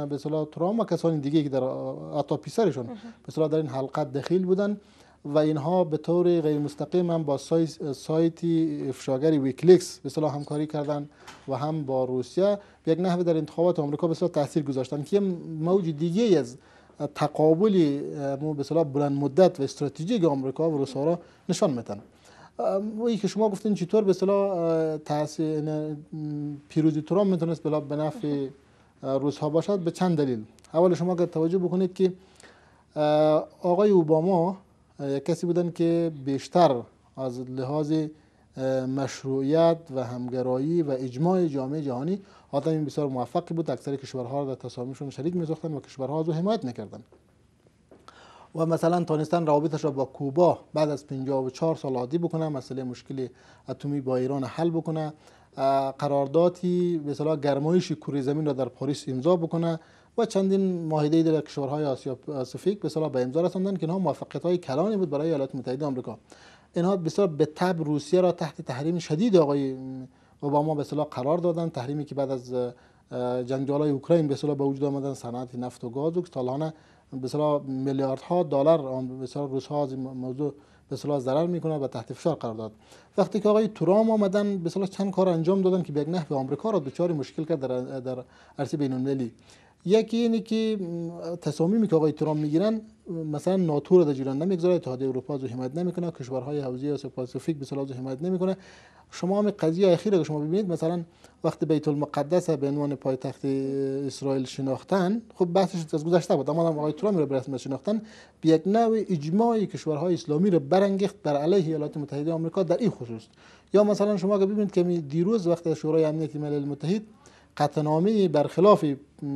به صلاح ترامپ و کسانی دیگه که در عطا پسرشون به صلاح در این حلقه دخیل بودن و اینها به طور غیر مستقیم هم با سایت افشاگر ویکلیکس به صلاح همکاری کردن و هم با روسیه به یک نحوه در انتخابات آمریکا به صلاح تاثیر گذاشتن که موج دیگه از تقابل مو به صلاح بلند مدت و استراتژیک آمریکا و روسیه را نشان میتن و که شما گفتین چطور به صلاح تاثیر پیروزی ترامپ میتونست به نفع روس ها باشد به چند دلیل اول شما که توجه بکنید که آقای اوباما کسی بودن که بیشتر از لحاظ مشروعیت و همگرایی و اجماع جامعه جهانی آدمی بسیار موفقی بود اکثر کشورها را در تصامیمشون شریک میساختن و کشورها از او حمایت میکردن و مثلا تانستن روابطش را با کوبا بعد از 54 سال عادی بکنه مسئله مشکل اتمی با ایران حل بکنه قراردادی به گرمایش کره زمین را در پاریس امضا بکنه و چندین معاهده در کشورهای آسیا پاسیفیک به صلاح به امضا رساندند که اینها موفقیت های کلانی بود برای ایالات متحده آمریکا اینها بسیار به تبع روسیه را تحت تحریم شدید آقای اوباما به صلاح قرار دادند تحریمی که بعد از جنگجال های اوکراین به صلاح به وجود آمدن صنعت نفت و گاز و که به صلاح میلیاردها دلار به صلاح روس ها از این موضوع به صلاح ضرر میکنه و تحت فشار قرار داد وقتی که آقای ترام آمدن به صلاح چند کار انجام دادن که به یک نحو آمریکا را دچار مشکل کرد در در عرصه بین المللی یکی اینه که تصامیمی که آقای ترامپ میگیرن مثلا ناتو را در جریان نمیگذاره اتحادیه اروپا رو حمایت نمیکنه کشورهای حوزه آسیا پاسیفیک به صلاح حمایت نمیکنه شما هم قضیه اخیر که شما ببینید مثلا وقتی بیت المقدس به عنوان پایتخت اسرائیل شناختن خب بحثش از گذشته بود اما آقای ترامپ رو به شناختن به یک نوع اجماع کشورهای اسلامی رو برانگیخت بر علیه ایالات متحده آمریکا در این خصوص یا مثلا شما اگه ببینید که دیروز وقتی شورای امنیت ملل متحد قطنامه برخلاف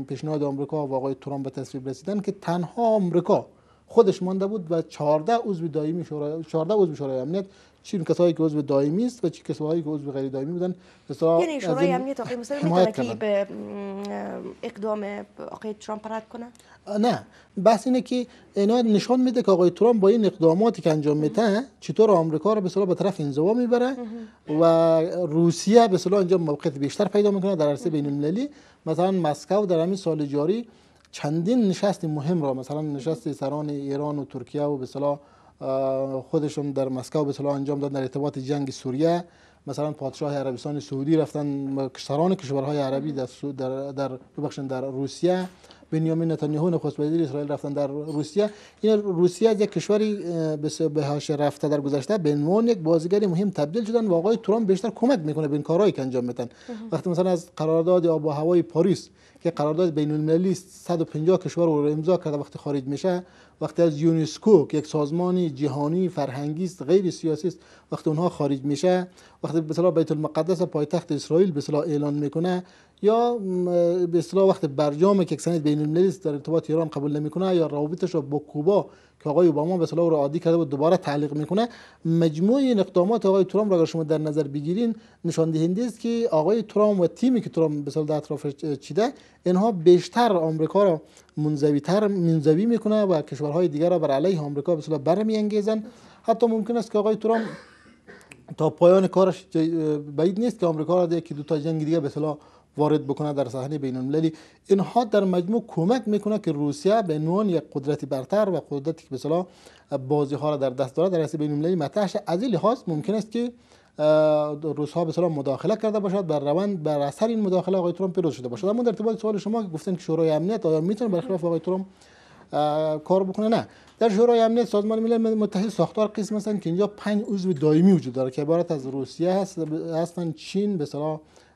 پیشنهاد آمریکا و آقای ترامپ به تصویب رسیدن که تنها آمریکا خودش مانده بود و 14 عضو دائمی شورای 14 عضو شورای امنیت چون کسایی که عضو دائمی است و چه کسایی که عضو غیر دائمی بودن یعنی شورای امنیت آقای مصدق میتونه به اقدام آقای ترامپ رد کنه نه بحث اینه که اینا نشان میده که آقای ترامپ با این اقداماتی که انجام میده چطور آمریکا رو به صلاح به طرف انزوا میبره و روسیه به صلاح انجام موقعیت بیشتر پیدا میکنه در عرصه بین المللی مثلا مسکو در همین سال جاری چندین نشست مهم را مثلا نشست سران ایران و ترکیه و به صلاح خودشون در مسکو به صلاح انجام دادن در ارتباط جنگ سوریه مثلا پادشاه عربستان سعودی رفتن کشوران کشورهای عربی در در در روسیه بنیامین نتانیاهو نخست وزیر اسرائیل رفتن در روسیه این روسیه از یک کشوری به هاش رفته در گذشته به عنوان یک بازیگر مهم تبدیل شدن و آقای ترامپ بیشتر کمک میکنه به این کارهایی که انجام میدن وقتی مثلا از قرارداد آب و هوای پاریس که قرارداد بین المللی 150 کشور رو امضا کرده وقتی خارج میشه وقتی از یونسکو که یک سازمان جهانی فرهنگی است غیر سیاسی است وقتی اونها خارج میشه وقتی به بیت المقدس پایتخت اسرائیل به اعلان میکنه یا به اصطلاح وقت برجام ککسنت بین داره در ارتباط ایران قبول نمیکنه یا روابطش رو با کوبا که آقای اوباما به اصطلاح رو عادی کرده و دوباره تعلیق میکنه مجموعه این اقدامات آقای ترامپ را اگر شما در نظر بگیرین نشان دهنده است که آقای ترامپ و تیمی که ترامپ به در اطراف چیده اینها بیشتر آمریکا را تر منزوی میکنه و کشورهای دیگر را بر علیه آمریکا به اصطلاح انگیزن. حتی ممکن است که آقای ترامپ تا پایان کارش بعید نیست که آمریکا را یکی دو تا جنگ دیگه به اصطلاح وارد بکنه در صحنه بین المللی اینها در مجموع کمک میکنه که روسیه به عنوان یک قدرت برتر و قدرتی که به بازی ها را در دست داره در صحنه بین المللی مطرح از این لحاظ ممکن است که روس ها به مداخله کرده باشد بر روند بر اثر این مداخله آقای ترامپ پیروز شده باشد اما در ارتباط سوال شما که گفتن که شورای امنیت آیا میتونه برخلاف آقای ترامپ کار بکنه نه در شورای امنیت سازمان ملل متحد ساختار قسم هستند که اینجا پنج عضو دائمی وجود داره که عبارت از روسیه هست هستن چین به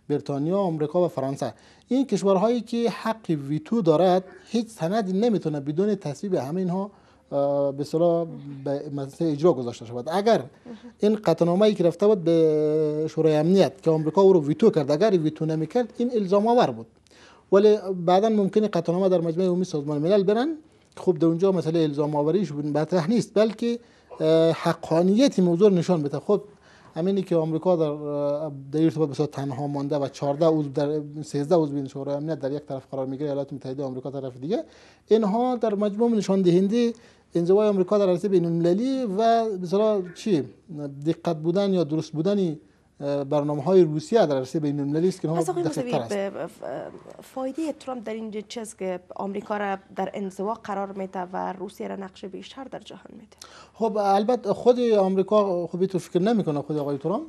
بریتانیا، آمریکا و فرانسه این کشورهایی که حق ویتو دارد هیچ سندی نمیتونه بدون تصویب همه اینها به صلاح به اجرا گذاشته شود اگر این قطعنامه ای که رفته بود به شورای امنیت که آمریکا او رو ویتو کرد اگر ویتو نمی کرد، این الزام آور بود ولی بعدا ممکنه قطعنامه در مجمع عمومی سازمان ملل برن خب در اونجا مسئله الزام آوریش مطرح نیست بلکه حقانیت موضوع نشان بده خب همینی که آمریکا در در ارتباط بسیار تنها مانده و 14 عضو در 13 عضو بین شورای امنیت در یک طرف قرار میگیره ایالات متحده آمریکا طرف دیگه اینها در مجموع نشان دهنده انزوای آمریکا در عرصه بین المللی و بسیار چی دقت بودن یا درست بودنی. برنامه های روسیه در عرصه بین المللی است که آقای فایده ترامپ در این چیست که آمریکا را در انزوا قرار میده و روسیه را نقش بیشتر در جهان میده خب البته خود آمریکا خوبی تو فکر نمیکنه خود آقای ترامپ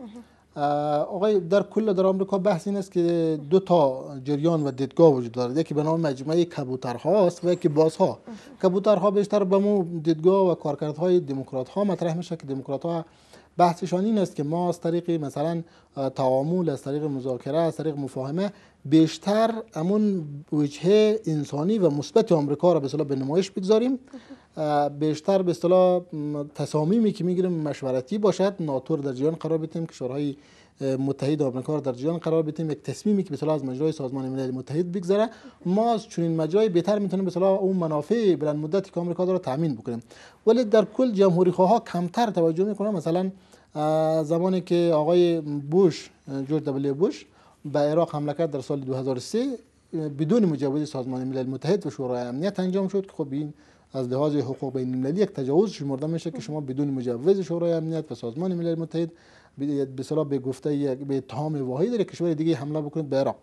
آقای در کل در آمریکا بحث این است که دو تا جریان و دیدگاه وجود دارد یکی به نام مجموعه کبوترها است و یکی بازها کبوترها بیشتر به مو دیدگاه و کارکردهای دموکرات ها مطرح میشه که دموکرات ها بحثشان این است که ما از طریق مثلا تعامل از طریق مذاکره از طریق مفاهمه بیشتر امون وجه انسانی و مثبت آمریکا را به اصطلاح به نمایش بگذاریم بیشتر به اصطلاح تصامیمی که میگیریم مشورتی باشد ناتور در جریان قرار بدیم کشورهای متحد آمریکا در جریان قرار بدیم یک تصمیمی که به از مجرای سازمان ملل متحد بگذره ما از چنین مجرای بهتر میتونیم به اون منافع بلند مدتی که آمریکا داره تامین بکنیم ولی در کل جمهوری خواه کمتر توجه میکنه مثلا زمانی که آقای بوش جورج دبلیو بوش به عراق حمله کرد در سال 2003 بدون مجوز سازمان ملل متحد و شورای امنیت انجام شد که خب این از لحاظ حقوق بین المللی یک تجاوز شمرده میشه که شما بدون مجوز شورای امنیت و سازمان ملل متحد به به گفته یک به اتهام واهی در کشور دیگه حمله بکنید به عراق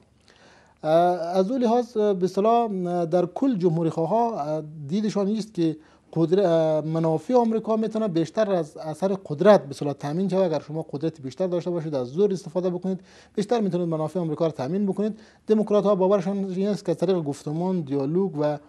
از اون لحاظ به صلاح در کل جمهوری خواها دیدشان است که قدر منافع آمریکا میتونه بیشتر از اثر قدرت به صلاح تامین شود اگر شما قدرت بیشتر داشته باشید از زور استفاده بکنید بیشتر میتونید منافع آمریکا را تامین بکنید دموکرات ها باورشان این است که طریق گفتمان دیالوگ و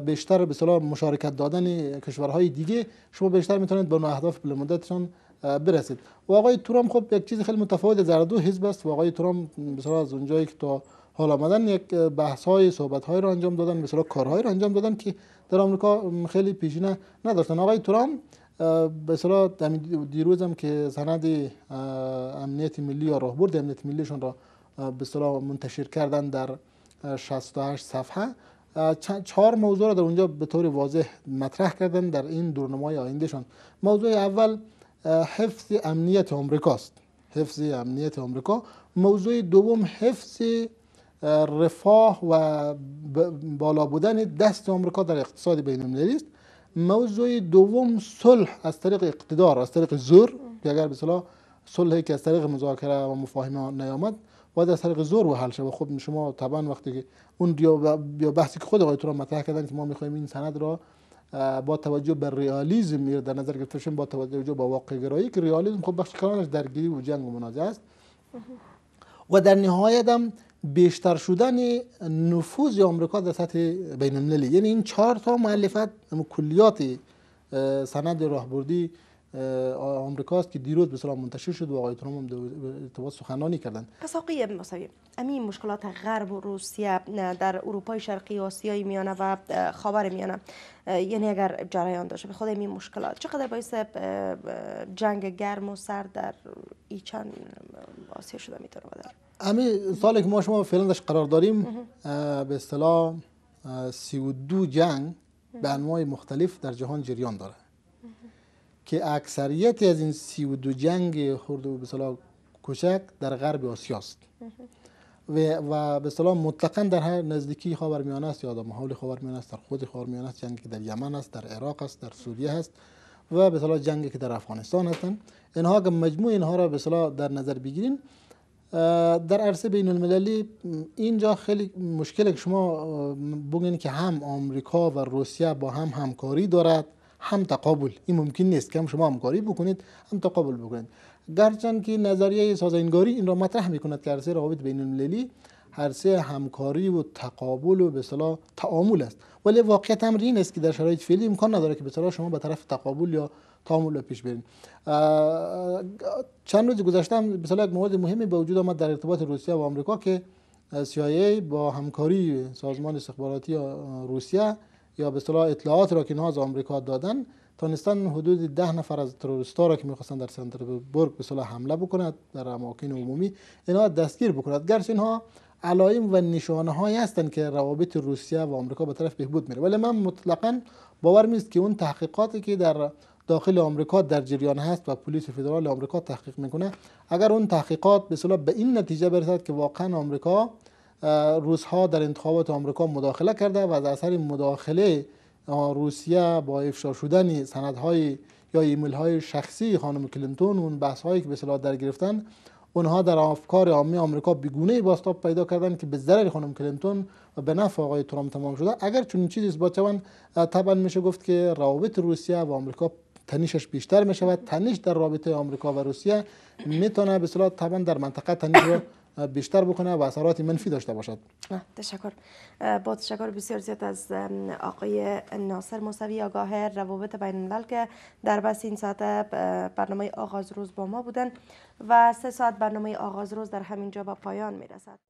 بیشتر به صلاح مشارکت دادن کشورهای دیگه شما بیشتر میتونید به اهداف بلندمدتشان برسید و آقای ترامپ خب یک چیز خیلی متفاوت در دو حزب است و آقای ترامپ مثلا از اونجایی که تا حالا آمدن یک بحث های صحبت های را انجام دادن مثلا کارهای را انجام دادن که در آمریکا خیلی پیشینه نداشتن آقای ترامپ به اصطلاح دیروز که سند امنیت ملی یا راهبرد امنیت ملیشون را به اصطلاح منتشر کردن در 68 صفحه چهار موضوع را در اونجا به طور واضح مطرح کردن در این دورنمای آیندهشان موضوع اول حفظ امنیت آمریکاست حفظ امنیت آمریکا موضوع دوم حفظ رفاه و بالا بودن دست آمریکا در اقتصاد بین المللی است موضوع دوم صلح از طریق اقتدار از طریق زور که اگر به صلح صلحی که از طریق مذاکره و مفاهمه نیامد و از طریق زور و حل شود خب شما طبعا وقتی که اون یا بحثی که خود آقای ترامپ مطرح کردن که ما میخوایم این سند را با توجه به ریالیزم میره در نظر گرفته با توجه به واقع گرایی که ریالیزم خب بخش کلانش درگیری و جنگ و منازعه است و در نهایت هم بیشتر شدن نفوذ آمریکا در سطح بین المللی یعنی این چهار تا مؤلفت یعنی کلیات سند راهبردی آمریکاست که دیروز به منتشر شد و آقای ترامپ هم ارتباط سخنانی کردند پس آقای امین مشکلات غرب و روسیه در اروپای شرقی و آسیای میانه و خاور میانه یعنی اگر جریان داشته به خود این مشکلات چقدر باعث جنگ گرم و سرد در ایچان آسیا شده میتونه بگم؟ همه سالی که ما شما فعلا قرار داریم به اصطلاح سی و دو جنگ به انواع مختلف در جهان جریان داره که اکثریت از این سی و دو جنگ خورد و به کوچک در غرب آسیاست. و به اصطلاح مطلقا در هر نزدیکی خاورمیانه است یا در محول خاورمیانه است در خود خاورمیانه است جنگی که در یمن است در عراق است در سوریه است، و به اصطلاح جنگی که در افغانستان هستند اینها که مجموع اینها را به در نظر بگیرین در عرصه بین المللی اینجا خیلی مشکل که شما بگین که هم آمریکا و روسیه با هم همکاری دارد هم تقابل این ممکن نیست که هم شما همکاری بکنید هم تقابل بکنید گرچند که نظریه سازنگاری این را مطرح میکند که عرصه روابط بین المللی سه همکاری و تقابل و به صلاح تعامل است ولی واقعیت امر این است که در شرایط فعلی امکان نداره که به صلاح شما به طرف تقابل یا تعامل پیش برین چند روز گذشته هم به صلاح یک مهمی به وجود آمد در ارتباط روسیه و آمریکا که CIA با همکاری سازمان استخباراتی روسیه یا به اصطلاح اطلاعات را که اینها آمریکا دادن تونستان حدود ده نفر از ها را که میخواستن در برگ به صلاح حمله بکند در اماکن عمومی اینها دستگیر بکند گرچه اینها علائم و نشانه های هستند که روابط روسیه و آمریکا به طرف بهبود میره ولی من مطلقا باور نیست که اون تحقیقاتی که در داخل آمریکا در جریان هست و پلیس فدرال آمریکا تحقیق میکنه اگر اون تحقیقات به صلاح به این نتیجه برسد که واقعا آمریکا روزها در انتخابات آمریکا مداخله کرده و از اثر مداخله روسیه با افشا شدن سندهای یا ایمیل های شخصی خانم کلینتون اون بحث هایی که به صلاح در گرفتن اونها در افکار عامه آمریکا بگونه باستاب پیدا کردن که به ضرر خانم کلینتون و به نفع آقای ترامپ تمام شده اگر چون چیزی با شوند طبعا میشه گفت که روابط روسیه و آمریکا تنیشش بیشتر می شود تنیش در رابطه آمریکا و روسیه میتونه به صلاح طبعا در منطقه تنیش. بیشتر بکنه و اثرات منفی داشته باشد تشکر با تشکر بسیار زیاد از آقای ناصر موسوی آگاه روابط بین الملل که در بس این ساعت برنامه آغاز روز با ما بودن و سه ساعت برنامه آغاز روز در همین جا به پایان رسد.